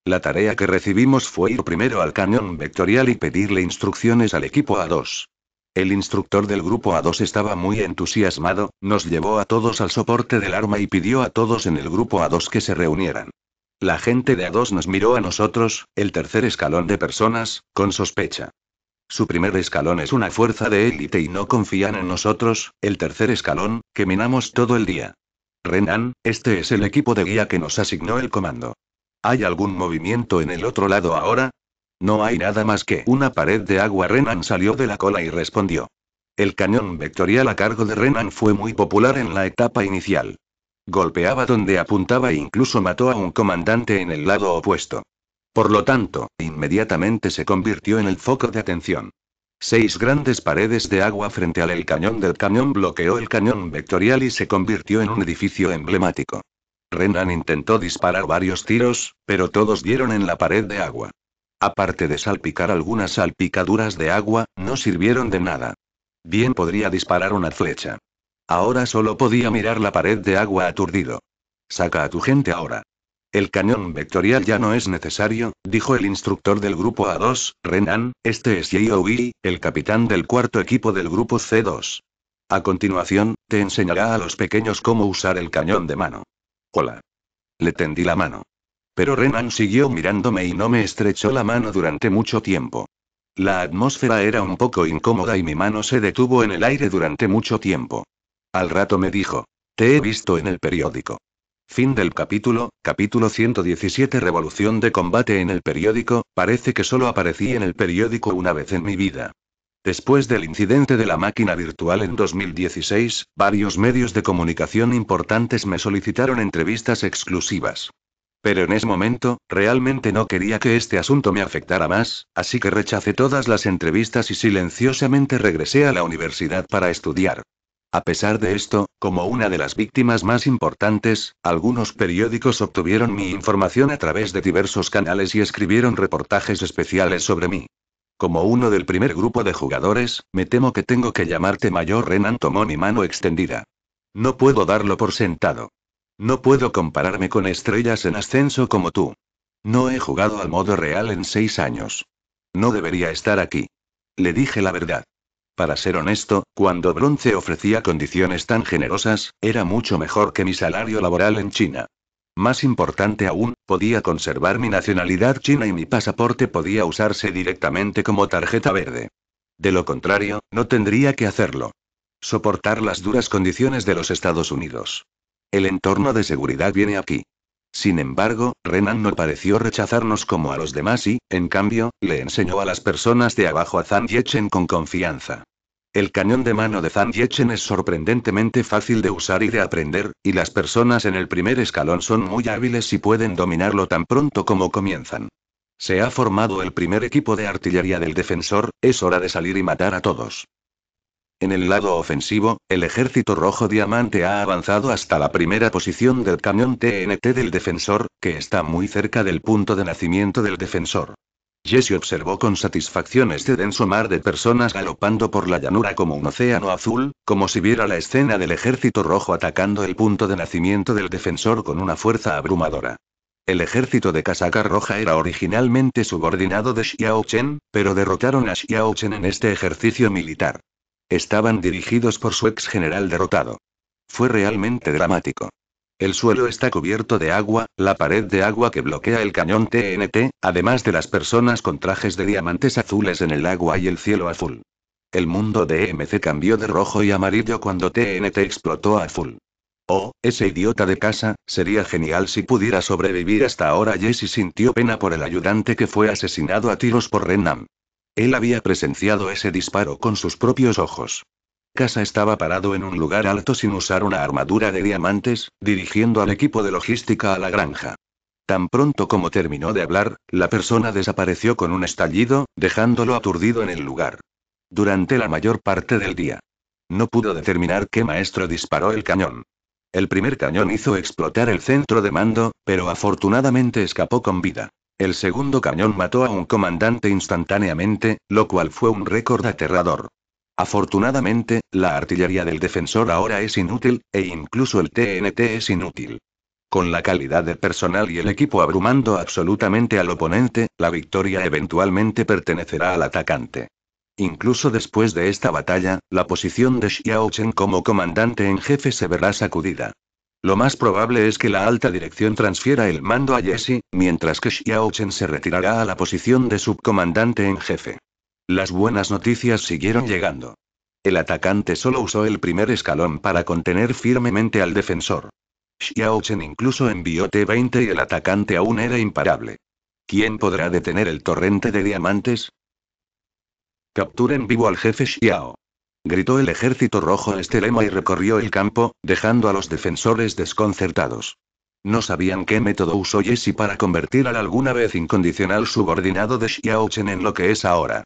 La tarea que recibimos fue ir primero al cañón vectorial y pedirle instrucciones al equipo A2. El instructor del grupo A2 estaba muy entusiasmado, nos llevó a todos al soporte del arma y pidió a todos en el grupo A2 que se reunieran. La gente de A2 nos miró a nosotros, el tercer escalón de personas, con sospecha. Su primer escalón es una fuerza de élite y no confían en nosotros, el tercer escalón, que minamos todo el día. Renan, este es el equipo de guía que nos asignó el comando. ¿Hay algún movimiento en el otro lado ahora? No hay nada más que una pared de agua. Renan salió de la cola y respondió. El cañón vectorial a cargo de Renan fue muy popular en la etapa inicial. Golpeaba donde apuntaba e incluso mató a un comandante en el lado opuesto. Por lo tanto, inmediatamente se convirtió en el foco de atención. Seis grandes paredes de agua frente al el cañón del cañón bloqueó el cañón vectorial y se convirtió en un edificio emblemático. Renan intentó disparar varios tiros, pero todos dieron en la pared de agua. Aparte de salpicar algunas salpicaduras de agua, no sirvieron de nada. Bien podría disparar una flecha. Ahora solo podía mirar la pared de agua aturdido. Saca a tu gente ahora. El cañón vectorial ya no es necesario, dijo el instructor del grupo A2, Renan, este es Wee, el capitán del cuarto equipo del grupo C2. A continuación, te enseñará a los pequeños cómo usar el cañón de mano. Hola. Le tendí la mano. Pero Renan siguió mirándome y no me estrechó la mano durante mucho tiempo. La atmósfera era un poco incómoda y mi mano se detuvo en el aire durante mucho tiempo. Al rato me dijo, te he visto en el periódico. Fin del capítulo, capítulo 117 Revolución de combate en el periódico, parece que solo aparecí en el periódico una vez en mi vida. Después del incidente de la máquina virtual en 2016, varios medios de comunicación importantes me solicitaron entrevistas exclusivas. Pero en ese momento, realmente no quería que este asunto me afectara más, así que rechacé todas las entrevistas y silenciosamente regresé a la universidad para estudiar. A pesar de esto, como una de las víctimas más importantes, algunos periódicos obtuvieron mi información a través de diversos canales y escribieron reportajes especiales sobre mí. Como uno del primer grupo de jugadores, me temo que tengo que llamarte Mayor Renan tomó mi mano extendida. No puedo darlo por sentado. No puedo compararme con estrellas en ascenso como tú. No he jugado al modo real en seis años. No debería estar aquí. Le dije la verdad. Para ser honesto, cuando Bronce ofrecía condiciones tan generosas, era mucho mejor que mi salario laboral en China. Más importante aún, podía conservar mi nacionalidad china y mi pasaporte podía usarse directamente como tarjeta verde. De lo contrario, no tendría que hacerlo. Soportar las duras condiciones de los Estados Unidos. El entorno de seguridad viene aquí. Sin embargo, Renan no pareció rechazarnos como a los demás y, en cambio, le enseñó a las personas de abajo a Zan con confianza. El cañón de mano de Zan es sorprendentemente fácil de usar y de aprender, y las personas en el primer escalón son muy hábiles y pueden dominarlo tan pronto como comienzan. Se ha formado el primer equipo de artillería del defensor, es hora de salir y matar a todos. En el lado ofensivo, el ejército rojo diamante ha avanzado hasta la primera posición del cañón TNT del defensor, que está muy cerca del punto de nacimiento del defensor. Jesse observó con satisfacción este denso mar de personas galopando por la llanura como un océano azul, como si viera la escena del ejército rojo atacando el punto de nacimiento del defensor con una fuerza abrumadora. El ejército de casaca roja era originalmente subordinado de Xiaochen, pero derrotaron a Xiaochen en este ejercicio militar. Estaban dirigidos por su ex general derrotado. Fue realmente dramático. El suelo está cubierto de agua, la pared de agua que bloquea el cañón TNT, además de las personas con trajes de diamantes azules en el agua y el cielo azul. El mundo de e MC cambió de rojo y amarillo cuando TNT explotó a azul. Oh, ese idiota de casa, sería genial si pudiera sobrevivir hasta ahora. Jesse sintió pena por el ayudante que fue asesinado a tiros por Ren'am. Él había presenciado ese disparo con sus propios ojos. Casa estaba parado en un lugar alto sin usar una armadura de diamantes, dirigiendo al equipo de logística a la granja. Tan pronto como terminó de hablar, la persona desapareció con un estallido, dejándolo aturdido en el lugar. Durante la mayor parte del día. No pudo determinar qué maestro disparó el cañón. El primer cañón hizo explotar el centro de mando, pero afortunadamente escapó con vida. El segundo cañón mató a un comandante instantáneamente, lo cual fue un récord aterrador. Afortunadamente, la artillería del defensor ahora es inútil, e incluso el TNT es inútil. Con la calidad de personal y el equipo abrumando absolutamente al oponente, la victoria eventualmente pertenecerá al atacante. Incluso después de esta batalla, la posición de Xiaochen como comandante en jefe se verá sacudida. Lo más probable es que la alta dirección transfiera el mando a Jesse, mientras que Xiao Chen se retirará a la posición de subcomandante en jefe. Las buenas noticias siguieron llegando. El atacante solo usó el primer escalón para contener firmemente al defensor. Xiao Chen incluso envió T-20 y el atacante aún era imparable. ¿Quién podrá detener el torrente de diamantes? Capturen vivo al jefe Xiao gritó el ejército rojo este lema y recorrió el campo, dejando a los defensores desconcertados. No sabían qué método usó Jesse para convertir al alguna vez incondicional subordinado de Xiaochen en lo que es ahora.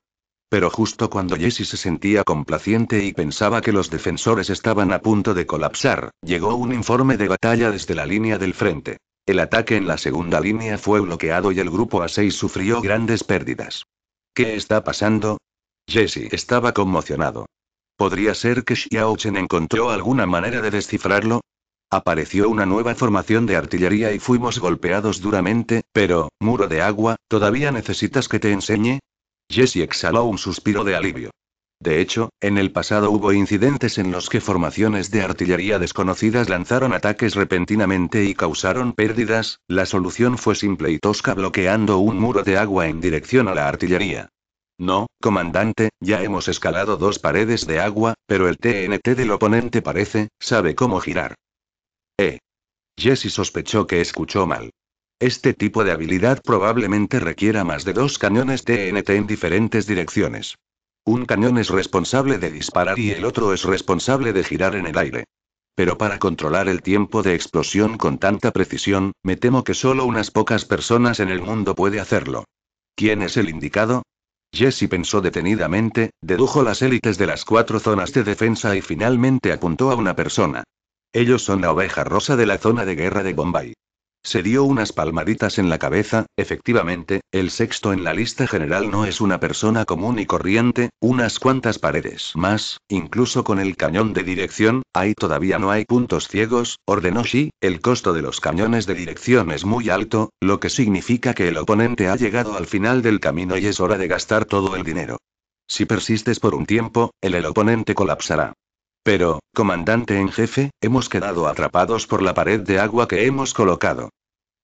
Pero justo cuando Jesse se sentía complaciente y pensaba que los defensores estaban a punto de colapsar, llegó un informe de batalla desde la línea del frente. El ataque en la segunda línea fue bloqueado y el grupo A6 sufrió grandes pérdidas. ¿Qué está pasando? Jesse estaba conmocionado. ¿Podría ser que Xiaochen encontró alguna manera de descifrarlo? Apareció una nueva formación de artillería y fuimos golpeados duramente, pero, muro de agua, ¿todavía necesitas que te enseñe? Jesse exhaló un suspiro de alivio. De hecho, en el pasado hubo incidentes en los que formaciones de artillería desconocidas lanzaron ataques repentinamente y causaron pérdidas, la solución fue simple y tosca bloqueando un muro de agua en dirección a la artillería. No, comandante, ya hemos escalado dos paredes de agua, pero el TNT del oponente parece, sabe cómo girar. Eh. Jesse sospechó que escuchó mal. Este tipo de habilidad probablemente requiera más de dos cañones TNT en diferentes direcciones. Un cañón es responsable de disparar y el otro es responsable de girar en el aire. Pero para controlar el tiempo de explosión con tanta precisión, me temo que solo unas pocas personas en el mundo puede hacerlo. ¿Quién es el indicado? Jesse pensó detenidamente, dedujo las élites de las cuatro zonas de defensa y finalmente apuntó a una persona. Ellos son la oveja rosa de la zona de guerra de Bombay. Se dio unas palmaditas en la cabeza, efectivamente, el sexto en la lista general no es una persona común y corriente, unas cuantas paredes más, incluso con el cañón de dirección, ahí todavía no hay puntos ciegos, ordenó Shi, el costo de los cañones de dirección es muy alto, lo que significa que el oponente ha llegado al final del camino y es hora de gastar todo el dinero. Si persistes por un tiempo, el, el oponente colapsará. Pero, comandante en jefe, hemos quedado atrapados por la pared de agua que hemos colocado.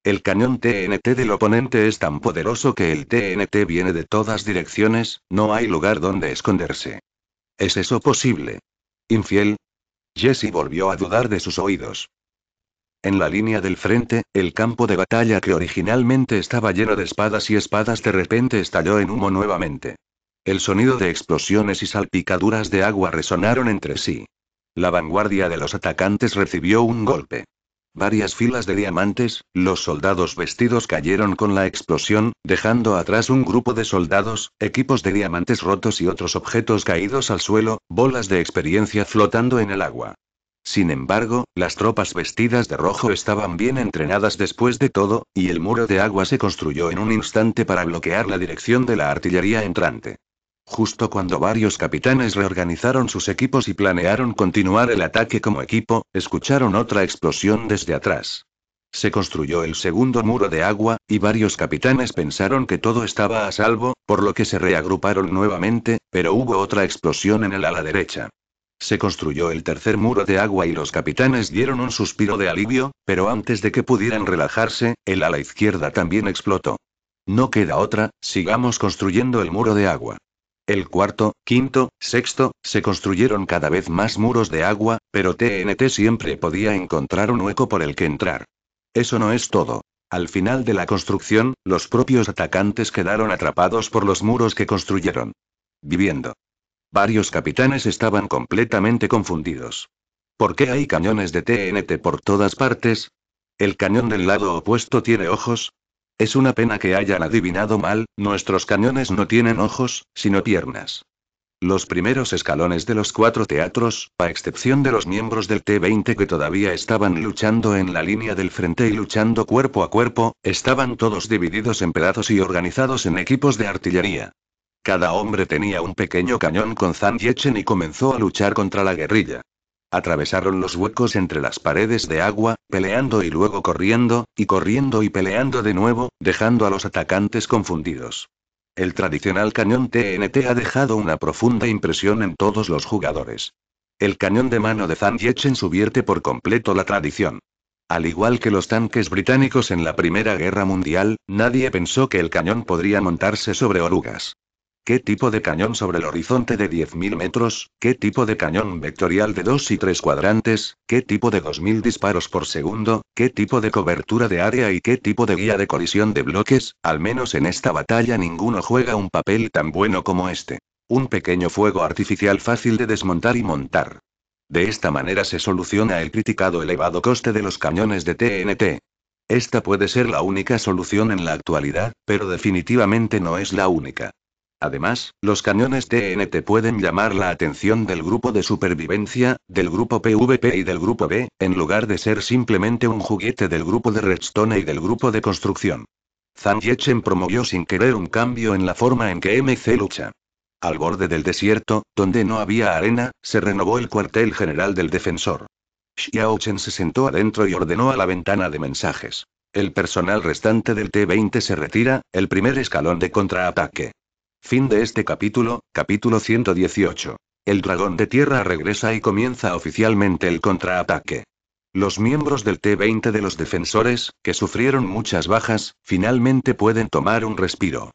El cañón TNT del oponente es tan poderoso que el TNT viene de todas direcciones, no hay lugar donde esconderse. ¿Es eso posible? Infiel. Jesse volvió a dudar de sus oídos. En la línea del frente, el campo de batalla que originalmente estaba lleno de espadas y espadas de repente estalló en humo nuevamente. El sonido de explosiones y salpicaduras de agua resonaron entre sí. La vanguardia de los atacantes recibió un golpe. Varias filas de diamantes, los soldados vestidos cayeron con la explosión, dejando atrás un grupo de soldados, equipos de diamantes rotos y otros objetos caídos al suelo, bolas de experiencia flotando en el agua. Sin embargo, las tropas vestidas de rojo estaban bien entrenadas después de todo, y el muro de agua se construyó en un instante para bloquear la dirección de la artillería entrante. Justo cuando varios capitanes reorganizaron sus equipos y planearon continuar el ataque como equipo, escucharon otra explosión desde atrás. Se construyó el segundo muro de agua, y varios capitanes pensaron que todo estaba a salvo, por lo que se reagruparon nuevamente, pero hubo otra explosión en el ala derecha. Se construyó el tercer muro de agua y los capitanes dieron un suspiro de alivio, pero antes de que pudieran relajarse, el ala izquierda también explotó. No queda otra, sigamos construyendo el muro de agua. El cuarto, quinto, sexto, se construyeron cada vez más muros de agua, pero TNT siempre podía encontrar un hueco por el que entrar. Eso no es todo. Al final de la construcción, los propios atacantes quedaron atrapados por los muros que construyeron. Viviendo. Varios capitanes estaban completamente confundidos. ¿Por qué hay cañones de TNT por todas partes? ¿El cañón del lado opuesto tiene ojos? Es una pena que hayan adivinado mal, nuestros cañones no tienen ojos, sino piernas. Los primeros escalones de los cuatro teatros, a excepción de los miembros del T-20 que todavía estaban luchando en la línea del frente y luchando cuerpo a cuerpo, estaban todos divididos en pedazos y organizados en equipos de artillería. Cada hombre tenía un pequeño cañón con Yechen y comenzó a luchar contra la guerrilla. Atravesaron los huecos entre las paredes de agua, peleando y luego corriendo, y corriendo y peleando de nuevo, dejando a los atacantes confundidos. El tradicional cañón TNT ha dejado una profunda impresión en todos los jugadores. El cañón de mano de Zhang Yechen subvierte por completo la tradición. Al igual que los tanques británicos en la Primera Guerra Mundial, nadie pensó que el cañón podría montarse sobre orugas. ¿Qué tipo de cañón sobre el horizonte de 10.000 metros? ¿Qué tipo de cañón vectorial de 2 y 3 cuadrantes? ¿Qué tipo de 2.000 disparos por segundo? ¿Qué tipo de cobertura de área y qué tipo de guía de colisión de bloques? Al menos en esta batalla ninguno juega un papel tan bueno como este. Un pequeño fuego artificial fácil de desmontar y montar. De esta manera se soluciona el criticado elevado coste de los cañones de TNT. Esta puede ser la única solución en la actualidad, pero definitivamente no es la única. Además, los cañones TNT pueden llamar la atención del grupo de supervivencia, del grupo PvP y del grupo B, en lugar de ser simplemente un juguete del grupo de redstone y del grupo de construcción. Zhang Yechen promovió sin querer un cambio en la forma en que MC lucha. Al borde del desierto, donde no había arena, se renovó el cuartel general del defensor. Xiao se sentó adentro y ordenó a la ventana de mensajes. El personal restante del T-20 se retira, el primer escalón de contraataque. Fin de este capítulo, capítulo 118. El dragón de tierra regresa y comienza oficialmente el contraataque. Los miembros del T-20 de los defensores, que sufrieron muchas bajas, finalmente pueden tomar un respiro.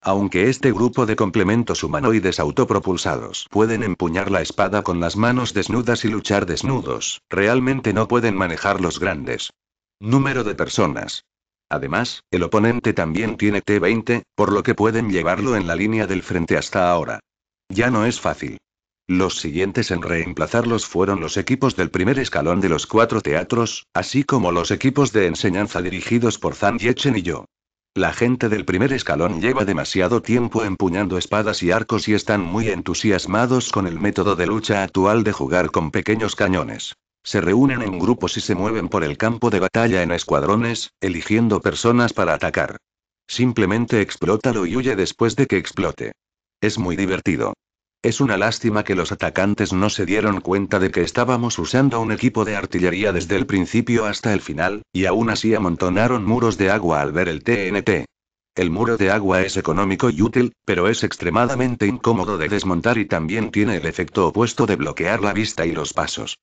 Aunque este grupo de complementos humanoides autopropulsados pueden empuñar la espada con las manos desnudas y luchar desnudos, realmente no pueden manejar los grandes número de personas. Además, el oponente también tiene T20, por lo que pueden llevarlo en la línea del frente hasta ahora. Ya no es fácil. Los siguientes en reemplazarlos fueron los equipos del primer escalón de los cuatro teatros, así como los equipos de enseñanza dirigidos por Zhang Yechen y yo. La gente del primer escalón lleva demasiado tiempo empuñando espadas y arcos y están muy entusiasmados con el método de lucha actual de jugar con pequeños cañones. Se reúnen en grupos y se mueven por el campo de batalla en escuadrones, eligiendo personas para atacar. Simplemente explótalo y huye después de que explote. Es muy divertido. Es una lástima que los atacantes no se dieron cuenta de que estábamos usando un equipo de artillería desde el principio hasta el final, y aún así amontonaron muros de agua al ver el TNT. El muro de agua es económico y útil, pero es extremadamente incómodo de desmontar y también tiene el efecto opuesto de bloquear la vista y los pasos.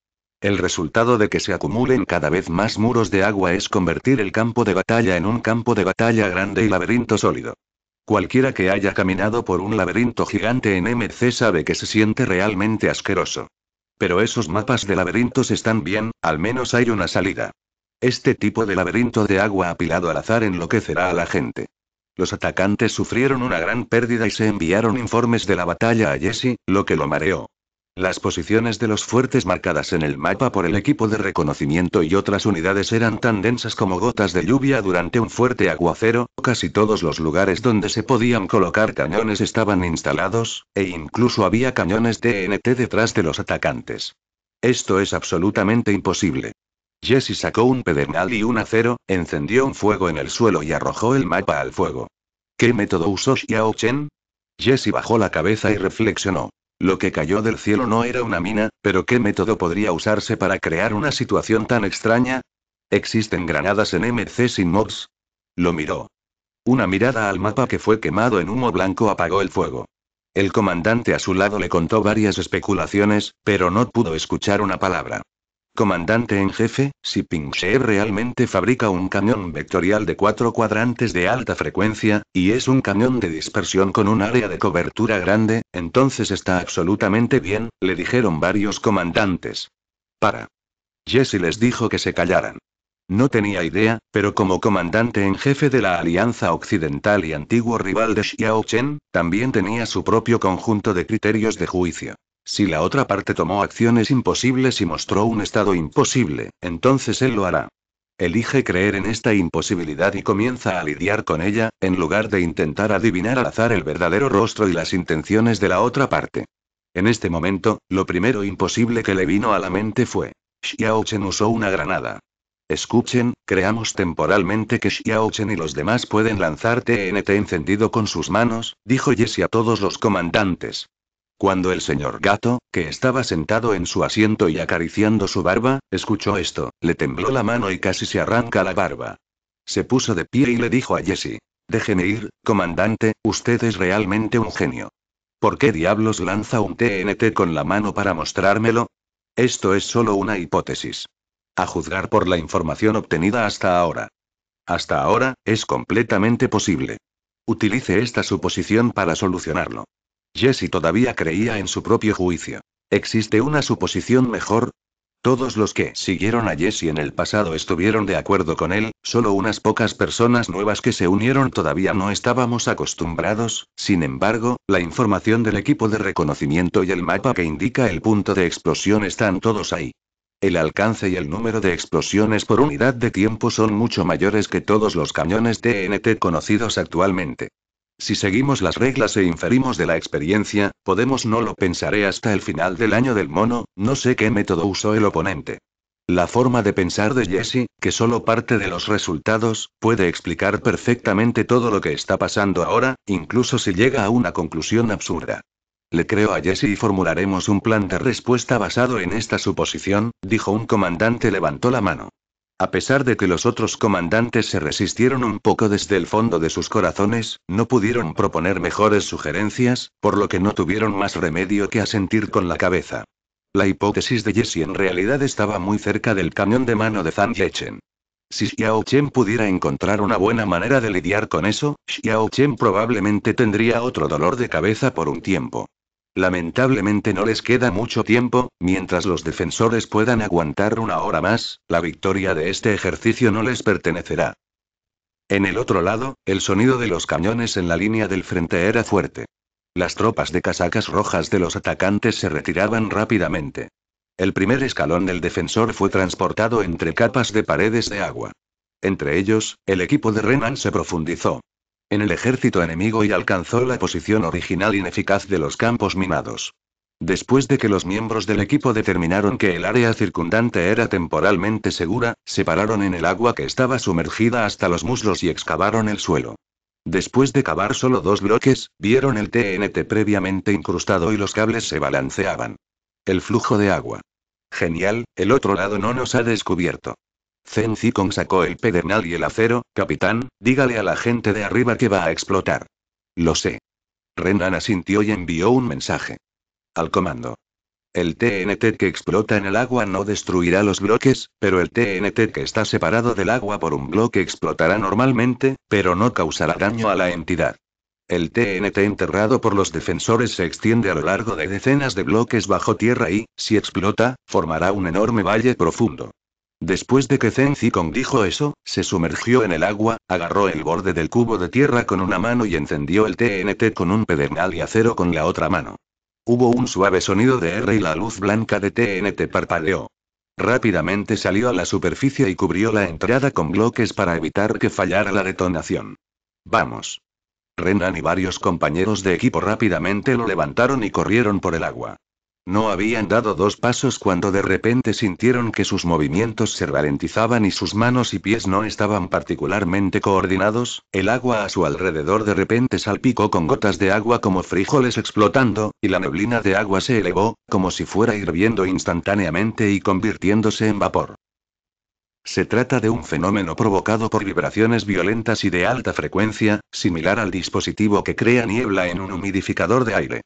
El resultado de que se acumulen cada vez más muros de agua es convertir el campo de batalla en un campo de batalla grande y laberinto sólido. Cualquiera que haya caminado por un laberinto gigante en MC sabe que se siente realmente asqueroso. Pero esos mapas de laberintos están bien, al menos hay una salida. Este tipo de laberinto de agua apilado al azar enloquecerá a la gente. Los atacantes sufrieron una gran pérdida y se enviaron informes de la batalla a Jesse, lo que lo mareó. Las posiciones de los fuertes marcadas en el mapa por el equipo de reconocimiento y otras unidades eran tan densas como gotas de lluvia durante un fuerte aguacero, casi todos los lugares donde se podían colocar cañones estaban instalados, e incluso había cañones TNT detrás de los atacantes. Esto es absolutamente imposible. Jesse sacó un pedernal y un acero, encendió un fuego en el suelo y arrojó el mapa al fuego. ¿Qué método usó Xiao Chen? Jesse bajó la cabeza y reflexionó. Lo que cayó del cielo no era una mina, pero ¿qué método podría usarse para crear una situación tan extraña? ¿Existen granadas en MC sin mobs? Lo miró. Una mirada al mapa que fue quemado en humo blanco apagó el fuego. El comandante a su lado le contó varias especulaciones, pero no pudo escuchar una palabra. Comandante en jefe, si Pincher realmente fabrica un cañón vectorial de cuatro cuadrantes de alta frecuencia, y es un cañón de dispersión con un área de cobertura grande, entonces está absolutamente bien, le dijeron varios comandantes. Para. Jesse les dijo que se callaran. No tenía idea, pero como comandante en jefe de la Alianza Occidental y antiguo rival de Xiao Chen, también tenía su propio conjunto de criterios de juicio. Si la otra parte tomó acciones imposibles y mostró un estado imposible, entonces él lo hará. Elige creer en esta imposibilidad y comienza a lidiar con ella, en lugar de intentar adivinar al azar el verdadero rostro y las intenciones de la otra parte. En este momento, lo primero imposible que le vino a la mente fue. Xiaochen usó una granada. Escuchen, creamos temporalmente que Xiaochen y los demás pueden lanzar TNT encendido con sus manos, dijo Jesse a todos los comandantes. Cuando el señor gato, que estaba sentado en su asiento y acariciando su barba, escuchó esto, le tembló la mano y casi se arranca la barba. Se puso de pie y le dijo a Jesse. Déjeme ir, comandante, usted es realmente un genio. ¿Por qué diablos lanza un TNT con la mano para mostrármelo? Esto es solo una hipótesis. A juzgar por la información obtenida hasta ahora. Hasta ahora, es completamente posible. Utilice esta suposición para solucionarlo. Jesse todavía creía en su propio juicio. ¿Existe una suposición mejor? Todos los que siguieron a Jesse en el pasado estuvieron de acuerdo con él, solo unas pocas personas nuevas que se unieron todavía no estábamos acostumbrados, sin embargo, la información del equipo de reconocimiento y el mapa que indica el punto de explosión están todos ahí. El alcance y el número de explosiones por unidad de tiempo son mucho mayores que todos los cañones TNT conocidos actualmente. Si seguimos las reglas e inferimos de la experiencia, podemos no lo pensaré hasta el final del año del mono, no sé qué método usó el oponente. La forma de pensar de Jesse, que solo parte de los resultados, puede explicar perfectamente todo lo que está pasando ahora, incluso si llega a una conclusión absurda. Le creo a Jesse y formularemos un plan de respuesta basado en esta suposición, dijo un comandante levantó la mano. A pesar de que los otros comandantes se resistieron un poco desde el fondo de sus corazones, no pudieron proponer mejores sugerencias, por lo que no tuvieron más remedio que asentir con la cabeza. La hipótesis de Jesse en realidad estaba muy cerca del camión de mano de Zhang Yechen. Si Xiao Chen pudiera encontrar una buena manera de lidiar con eso, Xiao Chen probablemente tendría otro dolor de cabeza por un tiempo. Lamentablemente no les queda mucho tiempo, mientras los defensores puedan aguantar una hora más, la victoria de este ejercicio no les pertenecerá. En el otro lado, el sonido de los cañones en la línea del frente era fuerte. Las tropas de casacas rojas de los atacantes se retiraban rápidamente. El primer escalón del defensor fue transportado entre capas de paredes de agua. Entre ellos, el equipo de Renan se profundizó en el ejército enemigo y alcanzó la posición original ineficaz de los campos minados. Después de que los miembros del equipo determinaron que el área circundante era temporalmente segura, se pararon en el agua que estaba sumergida hasta los muslos y excavaron el suelo. Después de cavar solo dos bloques, vieron el TNT previamente incrustado y los cables se balanceaban. El flujo de agua. Genial, el otro lado no nos ha descubierto. Zen Zikong sacó el pedernal y el acero, capitán, dígale a la gente de arriba que va a explotar. Lo sé. Renan asintió y envió un mensaje. Al comando. El TNT que explota en el agua no destruirá los bloques, pero el TNT que está separado del agua por un bloque explotará normalmente, pero no causará daño a la entidad. El TNT enterrado por los defensores se extiende a lo largo de decenas de bloques bajo tierra y, si explota, formará un enorme valle profundo. Después de que Zen Zikong dijo eso, se sumergió en el agua, agarró el borde del cubo de tierra con una mano y encendió el TNT con un pedernal y acero con la otra mano. Hubo un suave sonido de R y la luz blanca de TNT parpadeó. Rápidamente salió a la superficie y cubrió la entrada con bloques para evitar que fallara la detonación. Vamos. Renan y varios compañeros de equipo rápidamente lo levantaron y corrieron por el agua. No habían dado dos pasos cuando de repente sintieron que sus movimientos se ralentizaban y sus manos y pies no estaban particularmente coordinados, el agua a su alrededor de repente salpicó con gotas de agua como frijoles explotando, y la neblina de agua se elevó, como si fuera hirviendo instantáneamente y convirtiéndose en vapor. Se trata de un fenómeno provocado por vibraciones violentas y de alta frecuencia, similar al dispositivo que crea niebla en un humidificador de aire.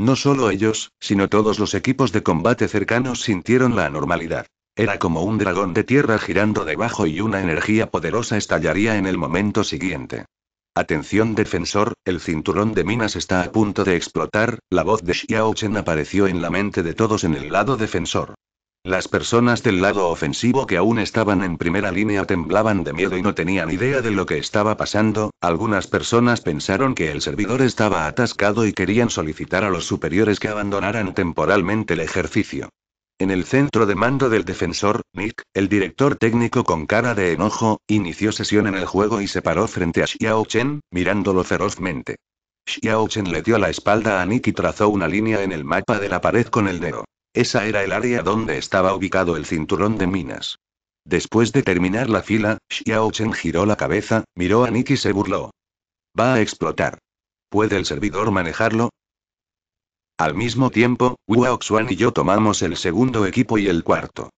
No solo ellos, sino todos los equipos de combate cercanos sintieron la anormalidad. Era como un dragón de tierra girando debajo y una energía poderosa estallaría en el momento siguiente. Atención defensor, el cinturón de minas está a punto de explotar, la voz de Xiao Chen apareció en la mente de todos en el lado defensor. Las personas del lado ofensivo que aún estaban en primera línea temblaban de miedo y no tenían idea de lo que estaba pasando, algunas personas pensaron que el servidor estaba atascado y querían solicitar a los superiores que abandonaran temporalmente el ejercicio. En el centro de mando del defensor, Nick, el director técnico con cara de enojo, inició sesión en el juego y se paró frente a Xiao Chen, mirándolo ferozmente. Xiao Chen le dio la espalda a Nick y trazó una línea en el mapa de la pared con el dedo. Esa era el área donde estaba ubicado el cinturón de minas. Después de terminar la fila, Xiao Chen giró la cabeza, miró a Nick y se burló. Va a explotar. ¿Puede el servidor manejarlo? Al mismo tiempo, Wu Xuan y yo tomamos el segundo equipo y el cuarto.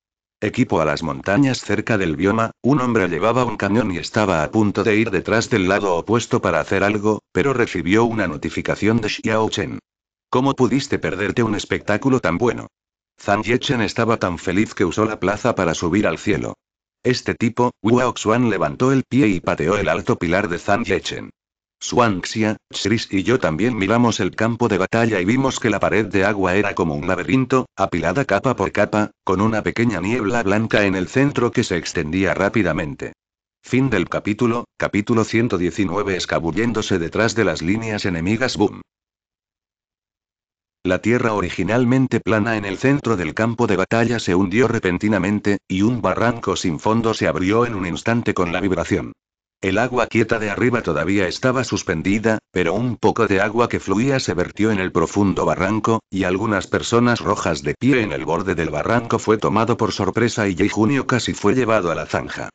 Equipo a las montañas cerca del bioma, un hombre llevaba un cañón y estaba a punto de ir detrás del lado opuesto para hacer algo, pero recibió una notificación de Xiao Chen. ¿Cómo pudiste perderte un espectáculo tan bueno? Zhang Yechen estaba tan feliz que usó la plaza para subir al cielo. Este tipo, Wu Xuan levantó el pie y pateó el alto pilar de Zhang Yechen. Xuan Xia, Chris y yo también miramos el campo de batalla y vimos que la pared de agua era como un laberinto, apilada capa por capa, con una pequeña niebla blanca en el centro que se extendía rápidamente. Fin del capítulo, capítulo 119 escabulléndose detrás de las líneas enemigas Boom. La tierra originalmente plana en el centro del campo de batalla se hundió repentinamente, y un barranco sin fondo se abrió en un instante con la vibración. El agua quieta de arriba todavía estaba suspendida, pero un poco de agua que fluía se vertió en el profundo barranco, y algunas personas rojas de pie en el borde del barranco fue tomado por sorpresa y Jay Junio casi fue llevado a la zanja.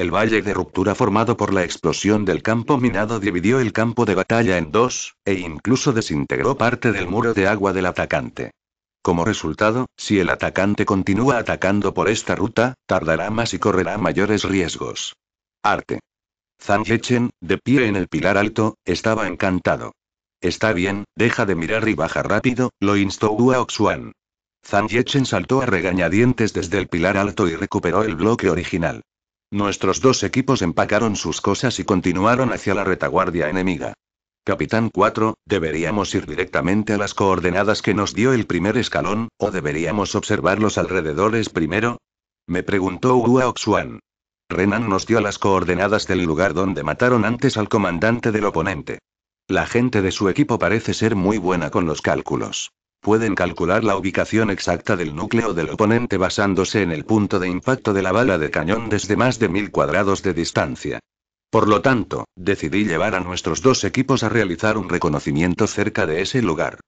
El valle de ruptura formado por la explosión del campo minado dividió el campo de batalla en dos, e incluso desintegró parte del muro de agua del atacante. Como resultado, si el atacante continúa atacando por esta ruta, tardará más y correrá mayores riesgos. Arte. Zhang Yechen, de pie en el pilar alto, estaba encantado. Está bien, deja de mirar y baja rápido, lo instó a Oxuan. Zhang Yechen saltó a regañadientes desde el pilar alto y recuperó el bloque original. Nuestros dos equipos empacaron sus cosas y continuaron hacia la retaguardia enemiga. Capitán 4, ¿deberíamos ir directamente a las coordenadas que nos dio el primer escalón, o deberíamos observar los alrededores primero? Me preguntó Hua Oxuan. Renan nos dio las coordenadas del lugar donde mataron antes al comandante del oponente. La gente de su equipo parece ser muy buena con los cálculos. Pueden calcular la ubicación exacta del núcleo del oponente basándose en el punto de impacto de la bala de cañón desde más de mil cuadrados de distancia. Por lo tanto, decidí llevar a nuestros dos equipos a realizar un reconocimiento cerca de ese lugar.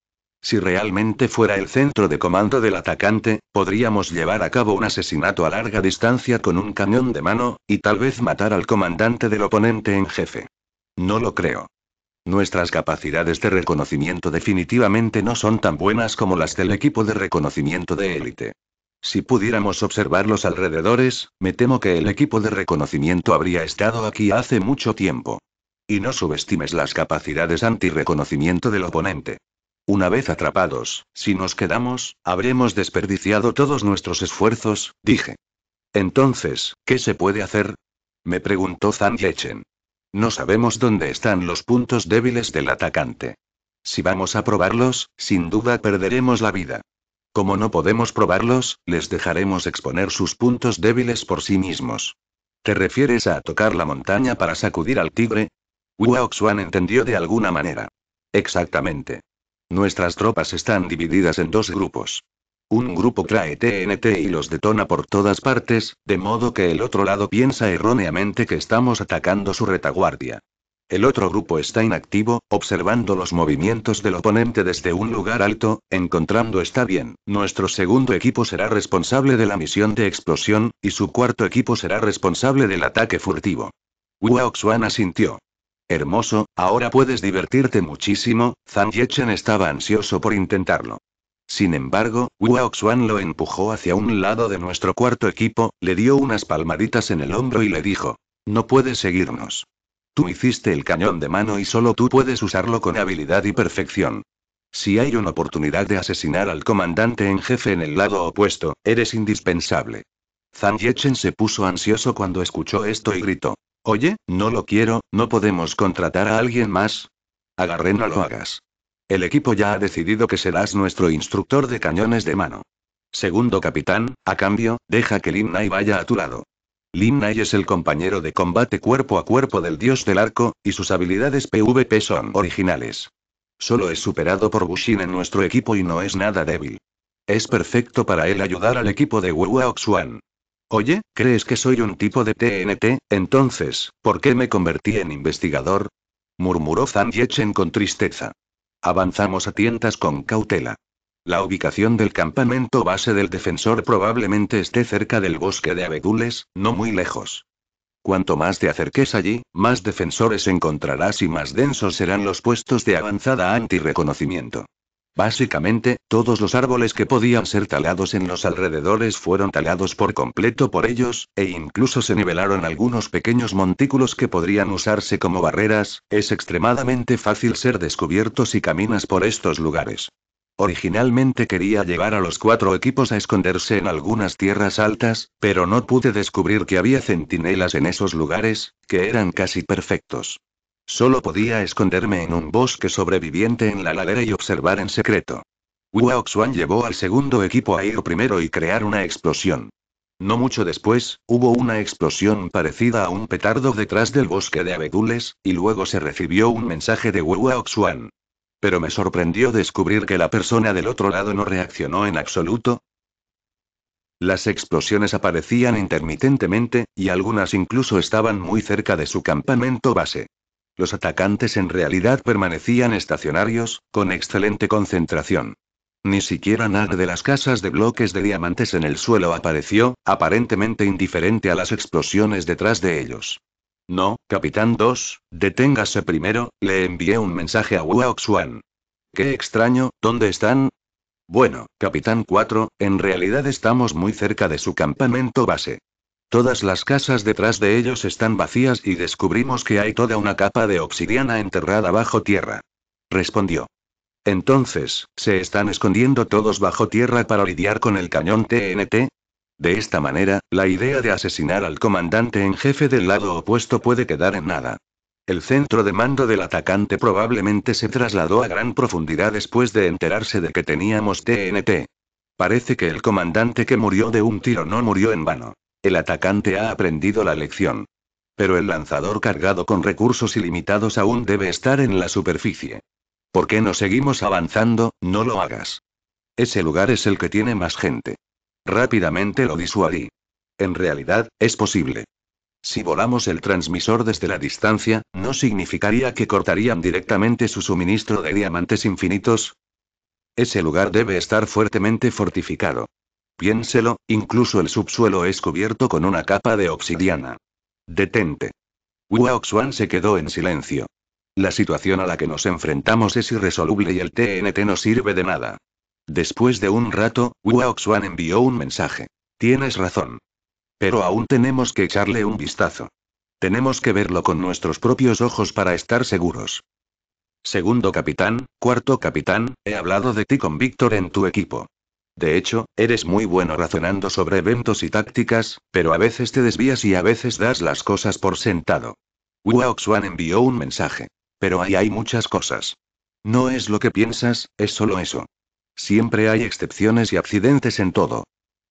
Si realmente fuera el centro de comando del atacante, podríamos llevar a cabo un asesinato a larga distancia con un cañón de mano, y tal vez matar al comandante del oponente en jefe. No lo creo. Nuestras capacidades de reconocimiento definitivamente no son tan buenas como las del equipo de reconocimiento de élite. Si pudiéramos observar los alrededores, me temo que el equipo de reconocimiento habría estado aquí hace mucho tiempo. Y no subestimes las capacidades anti-reconocimiento del oponente. Una vez atrapados, si nos quedamos, habremos desperdiciado todos nuestros esfuerzos, dije. Entonces, ¿qué se puede hacer? Me preguntó Zan Yechen. No sabemos dónde están los puntos débiles del atacante. Si vamos a probarlos, sin duda perderemos la vida. Como no podemos probarlos, les dejaremos exponer sus puntos débiles por sí mismos. ¿Te refieres a tocar la montaña para sacudir al tigre? Xuan entendió de alguna manera. Exactamente. Nuestras tropas están divididas en dos grupos. Un grupo trae TNT y los detona por todas partes, de modo que el otro lado piensa erróneamente que estamos atacando su retaguardia. El otro grupo está inactivo, observando los movimientos del oponente desde un lugar alto, encontrando está bien. Nuestro segundo equipo será responsable de la misión de explosión, y su cuarto equipo será responsable del ataque furtivo. Xuan asintió. Hermoso, ahora puedes divertirte muchísimo, Zhang Yechen estaba ansioso por intentarlo. Sin embargo, Wu Xuan lo empujó hacia un lado de nuestro cuarto equipo, le dio unas palmaditas en el hombro y le dijo: No puedes seguirnos. Tú hiciste el cañón de mano y solo tú puedes usarlo con habilidad y perfección. Si hay una oportunidad de asesinar al comandante en jefe en el lado opuesto, eres indispensable. Zhang Yechen se puso ansioso cuando escuchó esto y gritó. Oye, no lo quiero, no podemos contratar a alguien más. Agarré no lo hagas. El equipo ya ha decidido que serás nuestro instructor de cañones de mano. Segundo capitán, a cambio, deja que Lin Nai vaya a tu lado. Lin Nai es el compañero de combate cuerpo a cuerpo del dios del arco, y sus habilidades PvP son originales. Solo es superado por Bushin en nuestro equipo y no es nada débil. Es perfecto para él ayudar al equipo de Wuwa Oxuan. Oye, ¿crees que soy un tipo de TNT? Entonces, ¿por qué me convertí en investigador? murmuró Zhang Yechen con tristeza. Avanzamos a tientas con cautela. La ubicación del campamento base del defensor probablemente esté cerca del bosque de abedules, no muy lejos. Cuanto más te acerques allí, más defensores encontrarás y más densos serán los puestos de avanzada anti-reconocimiento. Básicamente, todos los árboles que podían ser talados en los alrededores fueron talados por completo por ellos, e incluso se nivelaron algunos pequeños montículos que podrían usarse como barreras, es extremadamente fácil ser descubierto si caminas por estos lugares. Originalmente quería llevar a los cuatro equipos a esconderse en algunas tierras altas, pero no pude descubrir que había centinelas en esos lugares, que eran casi perfectos. Solo podía esconderme en un bosque sobreviviente en la ladera y observar en secreto. Wu Xuan llevó al segundo equipo a ir primero y crear una explosión. No mucho después, hubo una explosión parecida a un petardo detrás del bosque de abedules, y luego se recibió un mensaje de Wu Xuan. Pero me sorprendió descubrir que la persona del otro lado no reaccionó en absoluto, las explosiones aparecían intermitentemente, y algunas incluso estaban muy cerca de su campamento base. Los atacantes en realidad permanecían estacionarios, con excelente concentración. Ni siquiera nada de las casas de bloques de diamantes en el suelo apareció, aparentemente indiferente a las explosiones detrás de ellos. No, Capitán 2, deténgase primero, le envié un mensaje a Wuoxuan. Qué extraño, ¿dónde están? Bueno, Capitán 4, en realidad estamos muy cerca de su campamento base. Todas las casas detrás de ellos están vacías y descubrimos que hay toda una capa de obsidiana enterrada bajo tierra. Respondió. Entonces, ¿se están escondiendo todos bajo tierra para lidiar con el cañón TNT? De esta manera, la idea de asesinar al comandante en jefe del lado opuesto puede quedar en nada. El centro de mando del atacante probablemente se trasladó a gran profundidad después de enterarse de que teníamos TNT. Parece que el comandante que murió de un tiro no murió en vano. El atacante ha aprendido la lección. Pero el lanzador cargado con recursos ilimitados aún debe estar en la superficie. ¿Por qué no seguimos avanzando? No lo hagas. Ese lugar es el que tiene más gente. Rápidamente lo disuadí. En realidad, es posible. Si volamos el transmisor desde la distancia, ¿no significaría que cortarían directamente su suministro de diamantes infinitos? Ese lugar debe estar fuertemente fortificado. Piénselo, incluso el subsuelo es cubierto con una capa de obsidiana. Detente. Wu se quedó en silencio. La situación a la que nos enfrentamos es irresoluble y el TNT no sirve de nada. Después de un rato, Wu envió un mensaje. Tienes razón. Pero aún tenemos que echarle un vistazo. Tenemos que verlo con nuestros propios ojos para estar seguros. Segundo capitán, cuarto capitán, he hablado de ti con Víctor en tu equipo. De hecho, eres muy bueno razonando sobre eventos y tácticas, pero a veces te desvías y a veces das las cosas por sentado. Wu Xuan envió un mensaje. Pero ahí hay muchas cosas. No es lo que piensas, es solo eso. Siempre hay excepciones y accidentes en todo.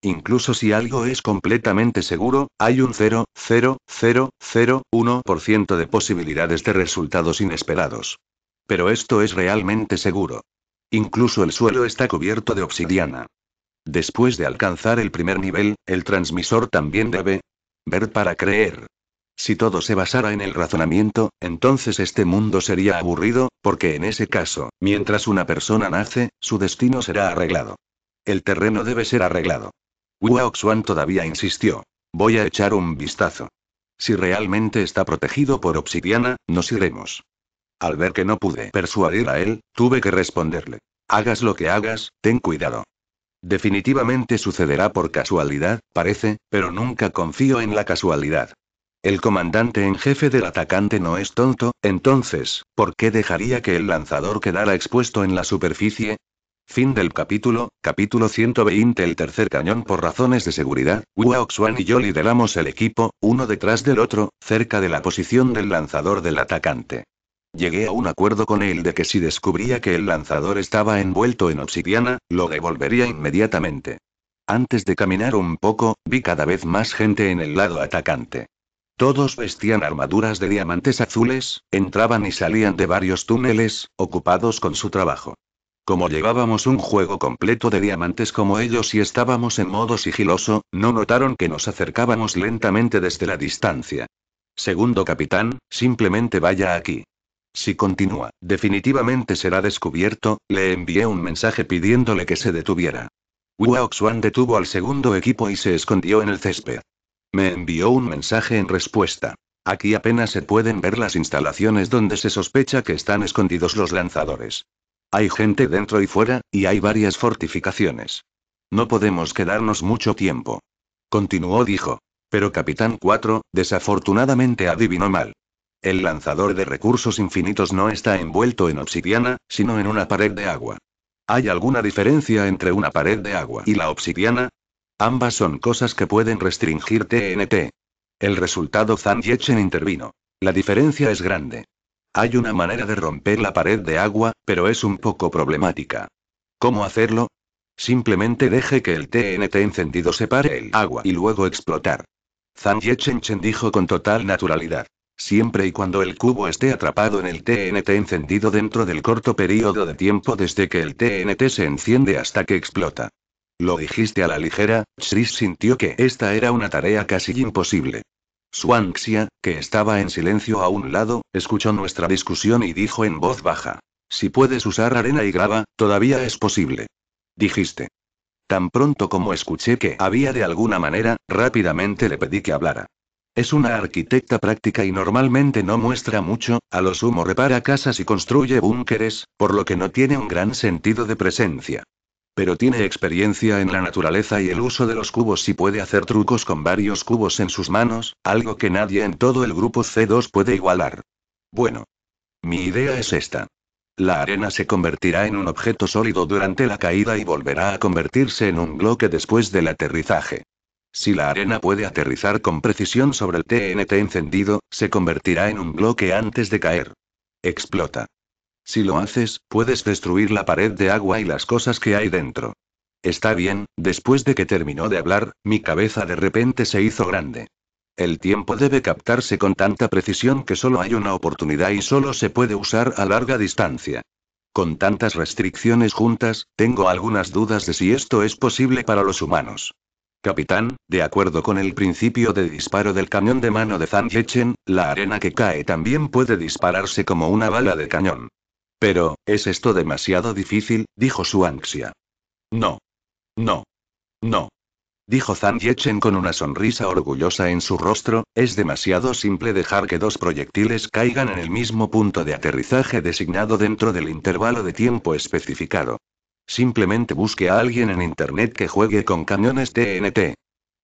Incluso si algo es completamente seguro, hay un 0,0001% de posibilidades de resultados inesperados. Pero esto es realmente seguro. Incluso el suelo está cubierto de obsidiana. Después de alcanzar el primer nivel, el transmisor también debe ver para creer. Si todo se basara en el razonamiento, entonces este mundo sería aburrido, porque en ese caso, mientras una persona nace, su destino será arreglado. El terreno debe ser arreglado. Wuoxuan todavía insistió. Voy a echar un vistazo. Si realmente está protegido por obsidiana, nos iremos. Al ver que no pude persuadir a él, tuve que responderle. Hagas lo que hagas, ten cuidado. Definitivamente sucederá por casualidad, parece, pero nunca confío en la casualidad. El comandante en jefe del atacante no es tonto, entonces, ¿por qué dejaría que el lanzador quedara expuesto en la superficie? Fin del capítulo, capítulo 120 El tercer cañón por razones de seguridad, Xuan y yo lideramos el equipo, uno detrás del otro, cerca de la posición del lanzador del atacante. Llegué a un acuerdo con él de que si descubría que el lanzador estaba envuelto en obsidiana, lo devolvería inmediatamente. Antes de caminar un poco, vi cada vez más gente en el lado atacante. Todos vestían armaduras de diamantes azules, entraban y salían de varios túneles, ocupados con su trabajo. Como llevábamos un juego completo de diamantes como ellos y estábamos en modo sigiloso, no notaron que nos acercábamos lentamente desde la distancia. Segundo capitán, simplemente vaya aquí. Si continúa, definitivamente será descubierto, le envié un mensaje pidiéndole que se detuviera. Wu detuvo al segundo equipo y se escondió en el césped. Me envió un mensaje en respuesta. Aquí apenas se pueden ver las instalaciones donde se sospecha que están escondidos los lanzadores. Hay gente dentro y fuera, y hay varias fortificaciones. No podemos quedarnos mucho tiempo. Continuó dijo. Pero Capitán 4, desafortunadamente adivinó mal. El lanzador de recursos infinitos no está envuelto en obsidiana, sino en una pared de agua. ¿Hay alguna diferencia entre una pared de agua y la obsidiana? Ambas son cosas que pueden restringir TNT. El resultado Zan Yechen intervino. La diferencia es grande. Hay una manera de romper la pared de agua, pero es un poco problemática. ¿Cómo hacerlo? Simplemente deje que el TNT encendido separe el agua y luego explotar. Zhang Yechen dijo con total naturalidad siempre y cuando el cubo esté atrapado en el TNT encendido dentro del corto periodo de tiempo desde que el TNT se enciende hasta que explota. Lo dijiste a la ligera, Chris sintió que esta era una tarea casi imposible. Xia, que estaba en silencio a un lado, escuchó nuestra discusión y dijo en voz baja. Si puedes usar arena y grava, todavía es posible. Dijiste. Tan pronto como escuché que había de alguna manera, rápidamente le pedí que hablara. Es una arquitecta práctica y normalmente no muestra mucho, a lo sumo repara casas y construye búnkeres, por lo que no tiene un gran sentido de presencia. Pero tiene experiencia en la naturaleza y el uso de los cubos y puede hacer trucos con varios cubos en sus manos, algo que nadie en todo el grupo C2 puede igualar. Bueno. Mi idea es esta. La arena se convertirá en un objeto sólido durante la caída y volverá a convertirse en un bloque después del aterrizaje. Si la arena puede aterrizar con precisión sobre el TNT encendido, se convertirá en un bloque antes de caer. Explota. Si lo haces, puedes destruir la pared de agua y las cosas que hay dentro. Está bien, después de que terminó de hablar, mi cabeza de repente se hizo grande. El tiempo debe captarse con tanta precisión que solo hay una oportunidad y solo se puede usar a larga distancia. Con tantas restricciones juntas, tengo algunas dudas de si esto es posible para los humanos. Capitán, de acuerdo con el principio de disparo del cañón de mano de Zhang Yechen, la arena que cae también puede dispararse como una bala de cañón. Pero, ¿es esto demasiado difícil? dijo su ansia. No. No. No. Dijo Zan Yechen con una sonrisa orgullosa en su rostro, es demasiado simple dejar que dos proyectiles caigan en el mismo punto de aterrizaje designado dentro del intervalo de tiempo especificado. Simplemente busque a alguien en Internet que juegue con cañones TNT.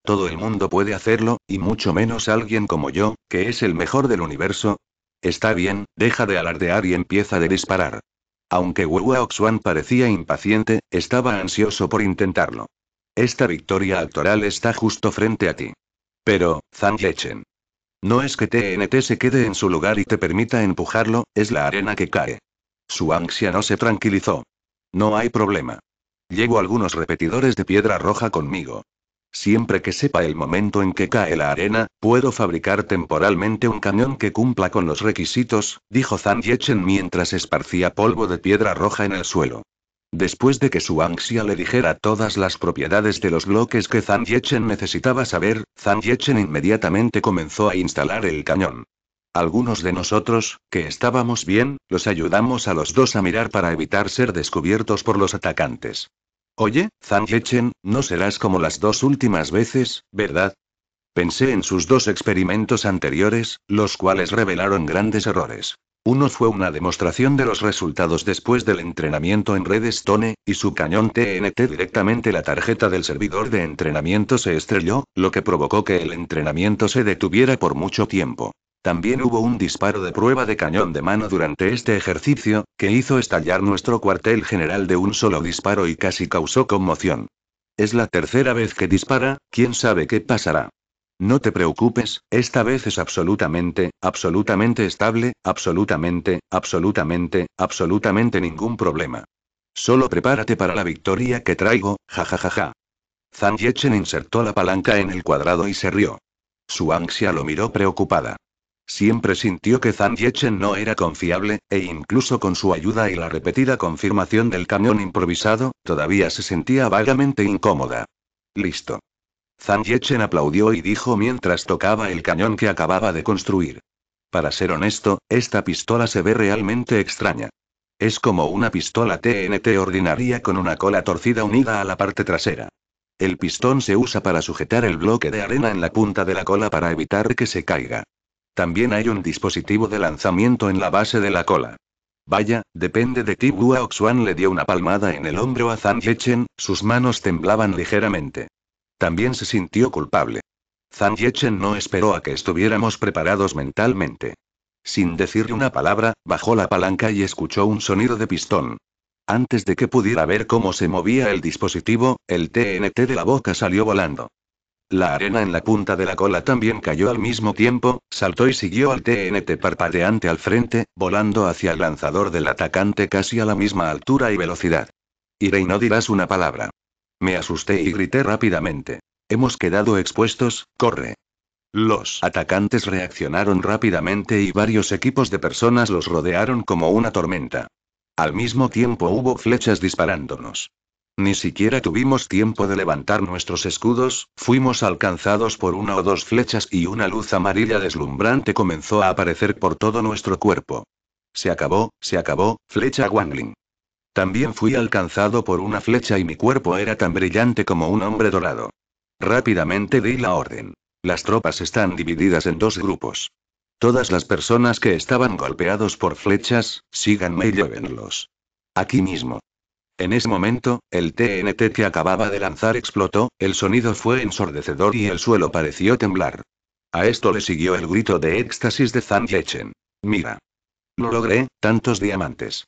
Todo el mundo puede hacerlo, y mucho menos alguien como yo, que es el mejor del universo. Está bien, deja de alardear y empieza de disparar. Aunque Wu Oxwan parecía impaciente, estaba ansioso por intentarlo. Esta victoria actoral está justo frente a ti. Pero, Zhang Yechen. No es que TNT se quede en su lugar y te permita empujarlo, es la arena que cae. Su ansia no se tranquilizó. No hay problema. Llevo algunos repetidores de piedra roja conmigo. Siempre que sepa el momento en que cae la arena, puedo fabricar temporalmente un cañón que cumpla con los requisitos, dijo Zhang Yechen mientras esparcía polvo de piedra roja en el suelo. Después de que su ansia le dijera todas las propiedades de los bloques que Zhang Yechen necesitaba saber, Zhang Yechen inmediatamente comenzó a instalar el cañón. Algunos de nosotros, que estábamos bien, los ayudamos a los dos a mirar para evitar ser descubiertos por los atacantes. Oye, Zhang no serás como las dos últimas veces, ¿verdad? Pensé en sus dos experimentos anteriores, los cuales revelaron grandes errores. Uno fue una demostración de los resultados después del entrenamiento en red Stone, y su cañón TNT directamente la tarjeta del servidor de entrenamiento se estrelló, lo que provocó que el entrenamiento se detuviera por mucho tiempo. También hubo un disparo de prueba de cañón de mano durante este ejercicio, que hizo estallar nuestro cuartel general de un solo disparo y casi causó conmoción. Es la tercera vez que dispara, quién sabe qué pasará. No te preocupes, esta vez es absolutamente, absolutamente estable, absolutamente, absolutamente, absolutamente ningún problema. Solo prepárate para la victoria que traigo, jajajaja. Zhang Yechen insertó la palanca en el cuadrado y se rió. Su ansia lo miró preocupada. Siempre sintió que Zhang Yechen no era confiable, e incluso con su ayuda y la repetida confirmación del cañón improvisado, todavía se sentía vagamente incómoda. Listo. Zhang Yechen aplaudió y dijo mientras tocaba el cañón que acababa de construir. Para ser honesto, esta pistola se ve realmente extraña. Es como una pistola TNT ordinaria con una cola torcida unida a la parte trasera. El pistón se usa para sujetar el bloque de arena en la punta de la cola para evitar que se caiga. También hay un dispositivo de lanzamiento en la base de la cola. Vaya, depende de ti. Wu Oxuan le dio una palmada en el hombro a Zhang Yechen, sus manos temblaban ligeramente. También se sintió culpable. Zhang Yechen no esperó a que estuviéramos preparados mentalmente. Sin decirle una palabra, bajó la palanca y escuchó un sonido de pistón. Antes de que pudiera ver cómo se movía el dispositivo, el TNT de la boca salió volando. La arena en la punta de la cola también cayó al mismo tiempo, saltó y siguió al TNT parpadeante al frente, volando hacia el lanzador del atacante casi a la misma altura y velocidad. Irei, no dirás una palabra. Me asusté y grité rápidamente. Hemos quedado expuestos, corre. Los atacantes reaccionaron rápidamente y varios equipos de personas los rodearon como una tormenta. Al mismo tiempo hubo flechas disparándonos. Ni siquiera tuvimos tiempo de levantar nuestros escudos, fuimos alcanzados por una o dos flechas y una luz amarilla deslumbrante comenzó a aparecer por todo nuestro cuerpo. Se acabó, se acabó, flecha Wangling. También fui alcanzado por una flecha y mi cuerpo era tan brillante como un hombre dorado. Rápidamente di la orden. Las tropas están divididas en dos grupos. Todas las personas que estaban golpeados por flechas, síganme y llévenlos. Aquí mismo. En ese momento, el TNT que acababa de lanzar explotó, el sonido fue ensordecedor y el suelo pareció temblar. A esto le siguió el grito de éxtasis de Zhang Yechen. Mira. Lo logré, tantos diamantes.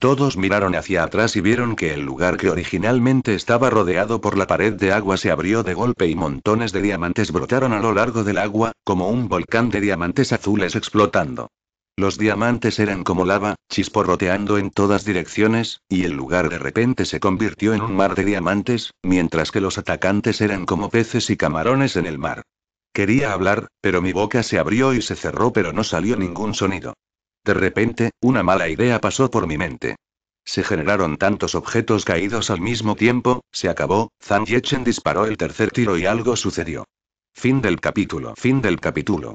Todos miraron hacia atrás y vieron que el lugar que originalmente estaba rodeado por la pared de agua se abrió de golpe y montones de diamantes brotaron a lo largo del agua, como un volcán de diamantes azules explotando. Los diamantes eran como lava, chisporroteando en todas direcciones, y el lugar de repente se convirtió en un mar de diamantes, mientras que los atacantes eran como peces y camarones en el mar. Quería hablar, pero mi boca se abrió y se cerró pero no salió ningún sonido. De repente, una mala idea pasó por mi mente. Se generaron tantos objetos caídos al mismo tiempo, se acabó, Zhang Yechen disparó el tercer tiro y algo sucedió. Fin del capítulo. Fin del capítulo.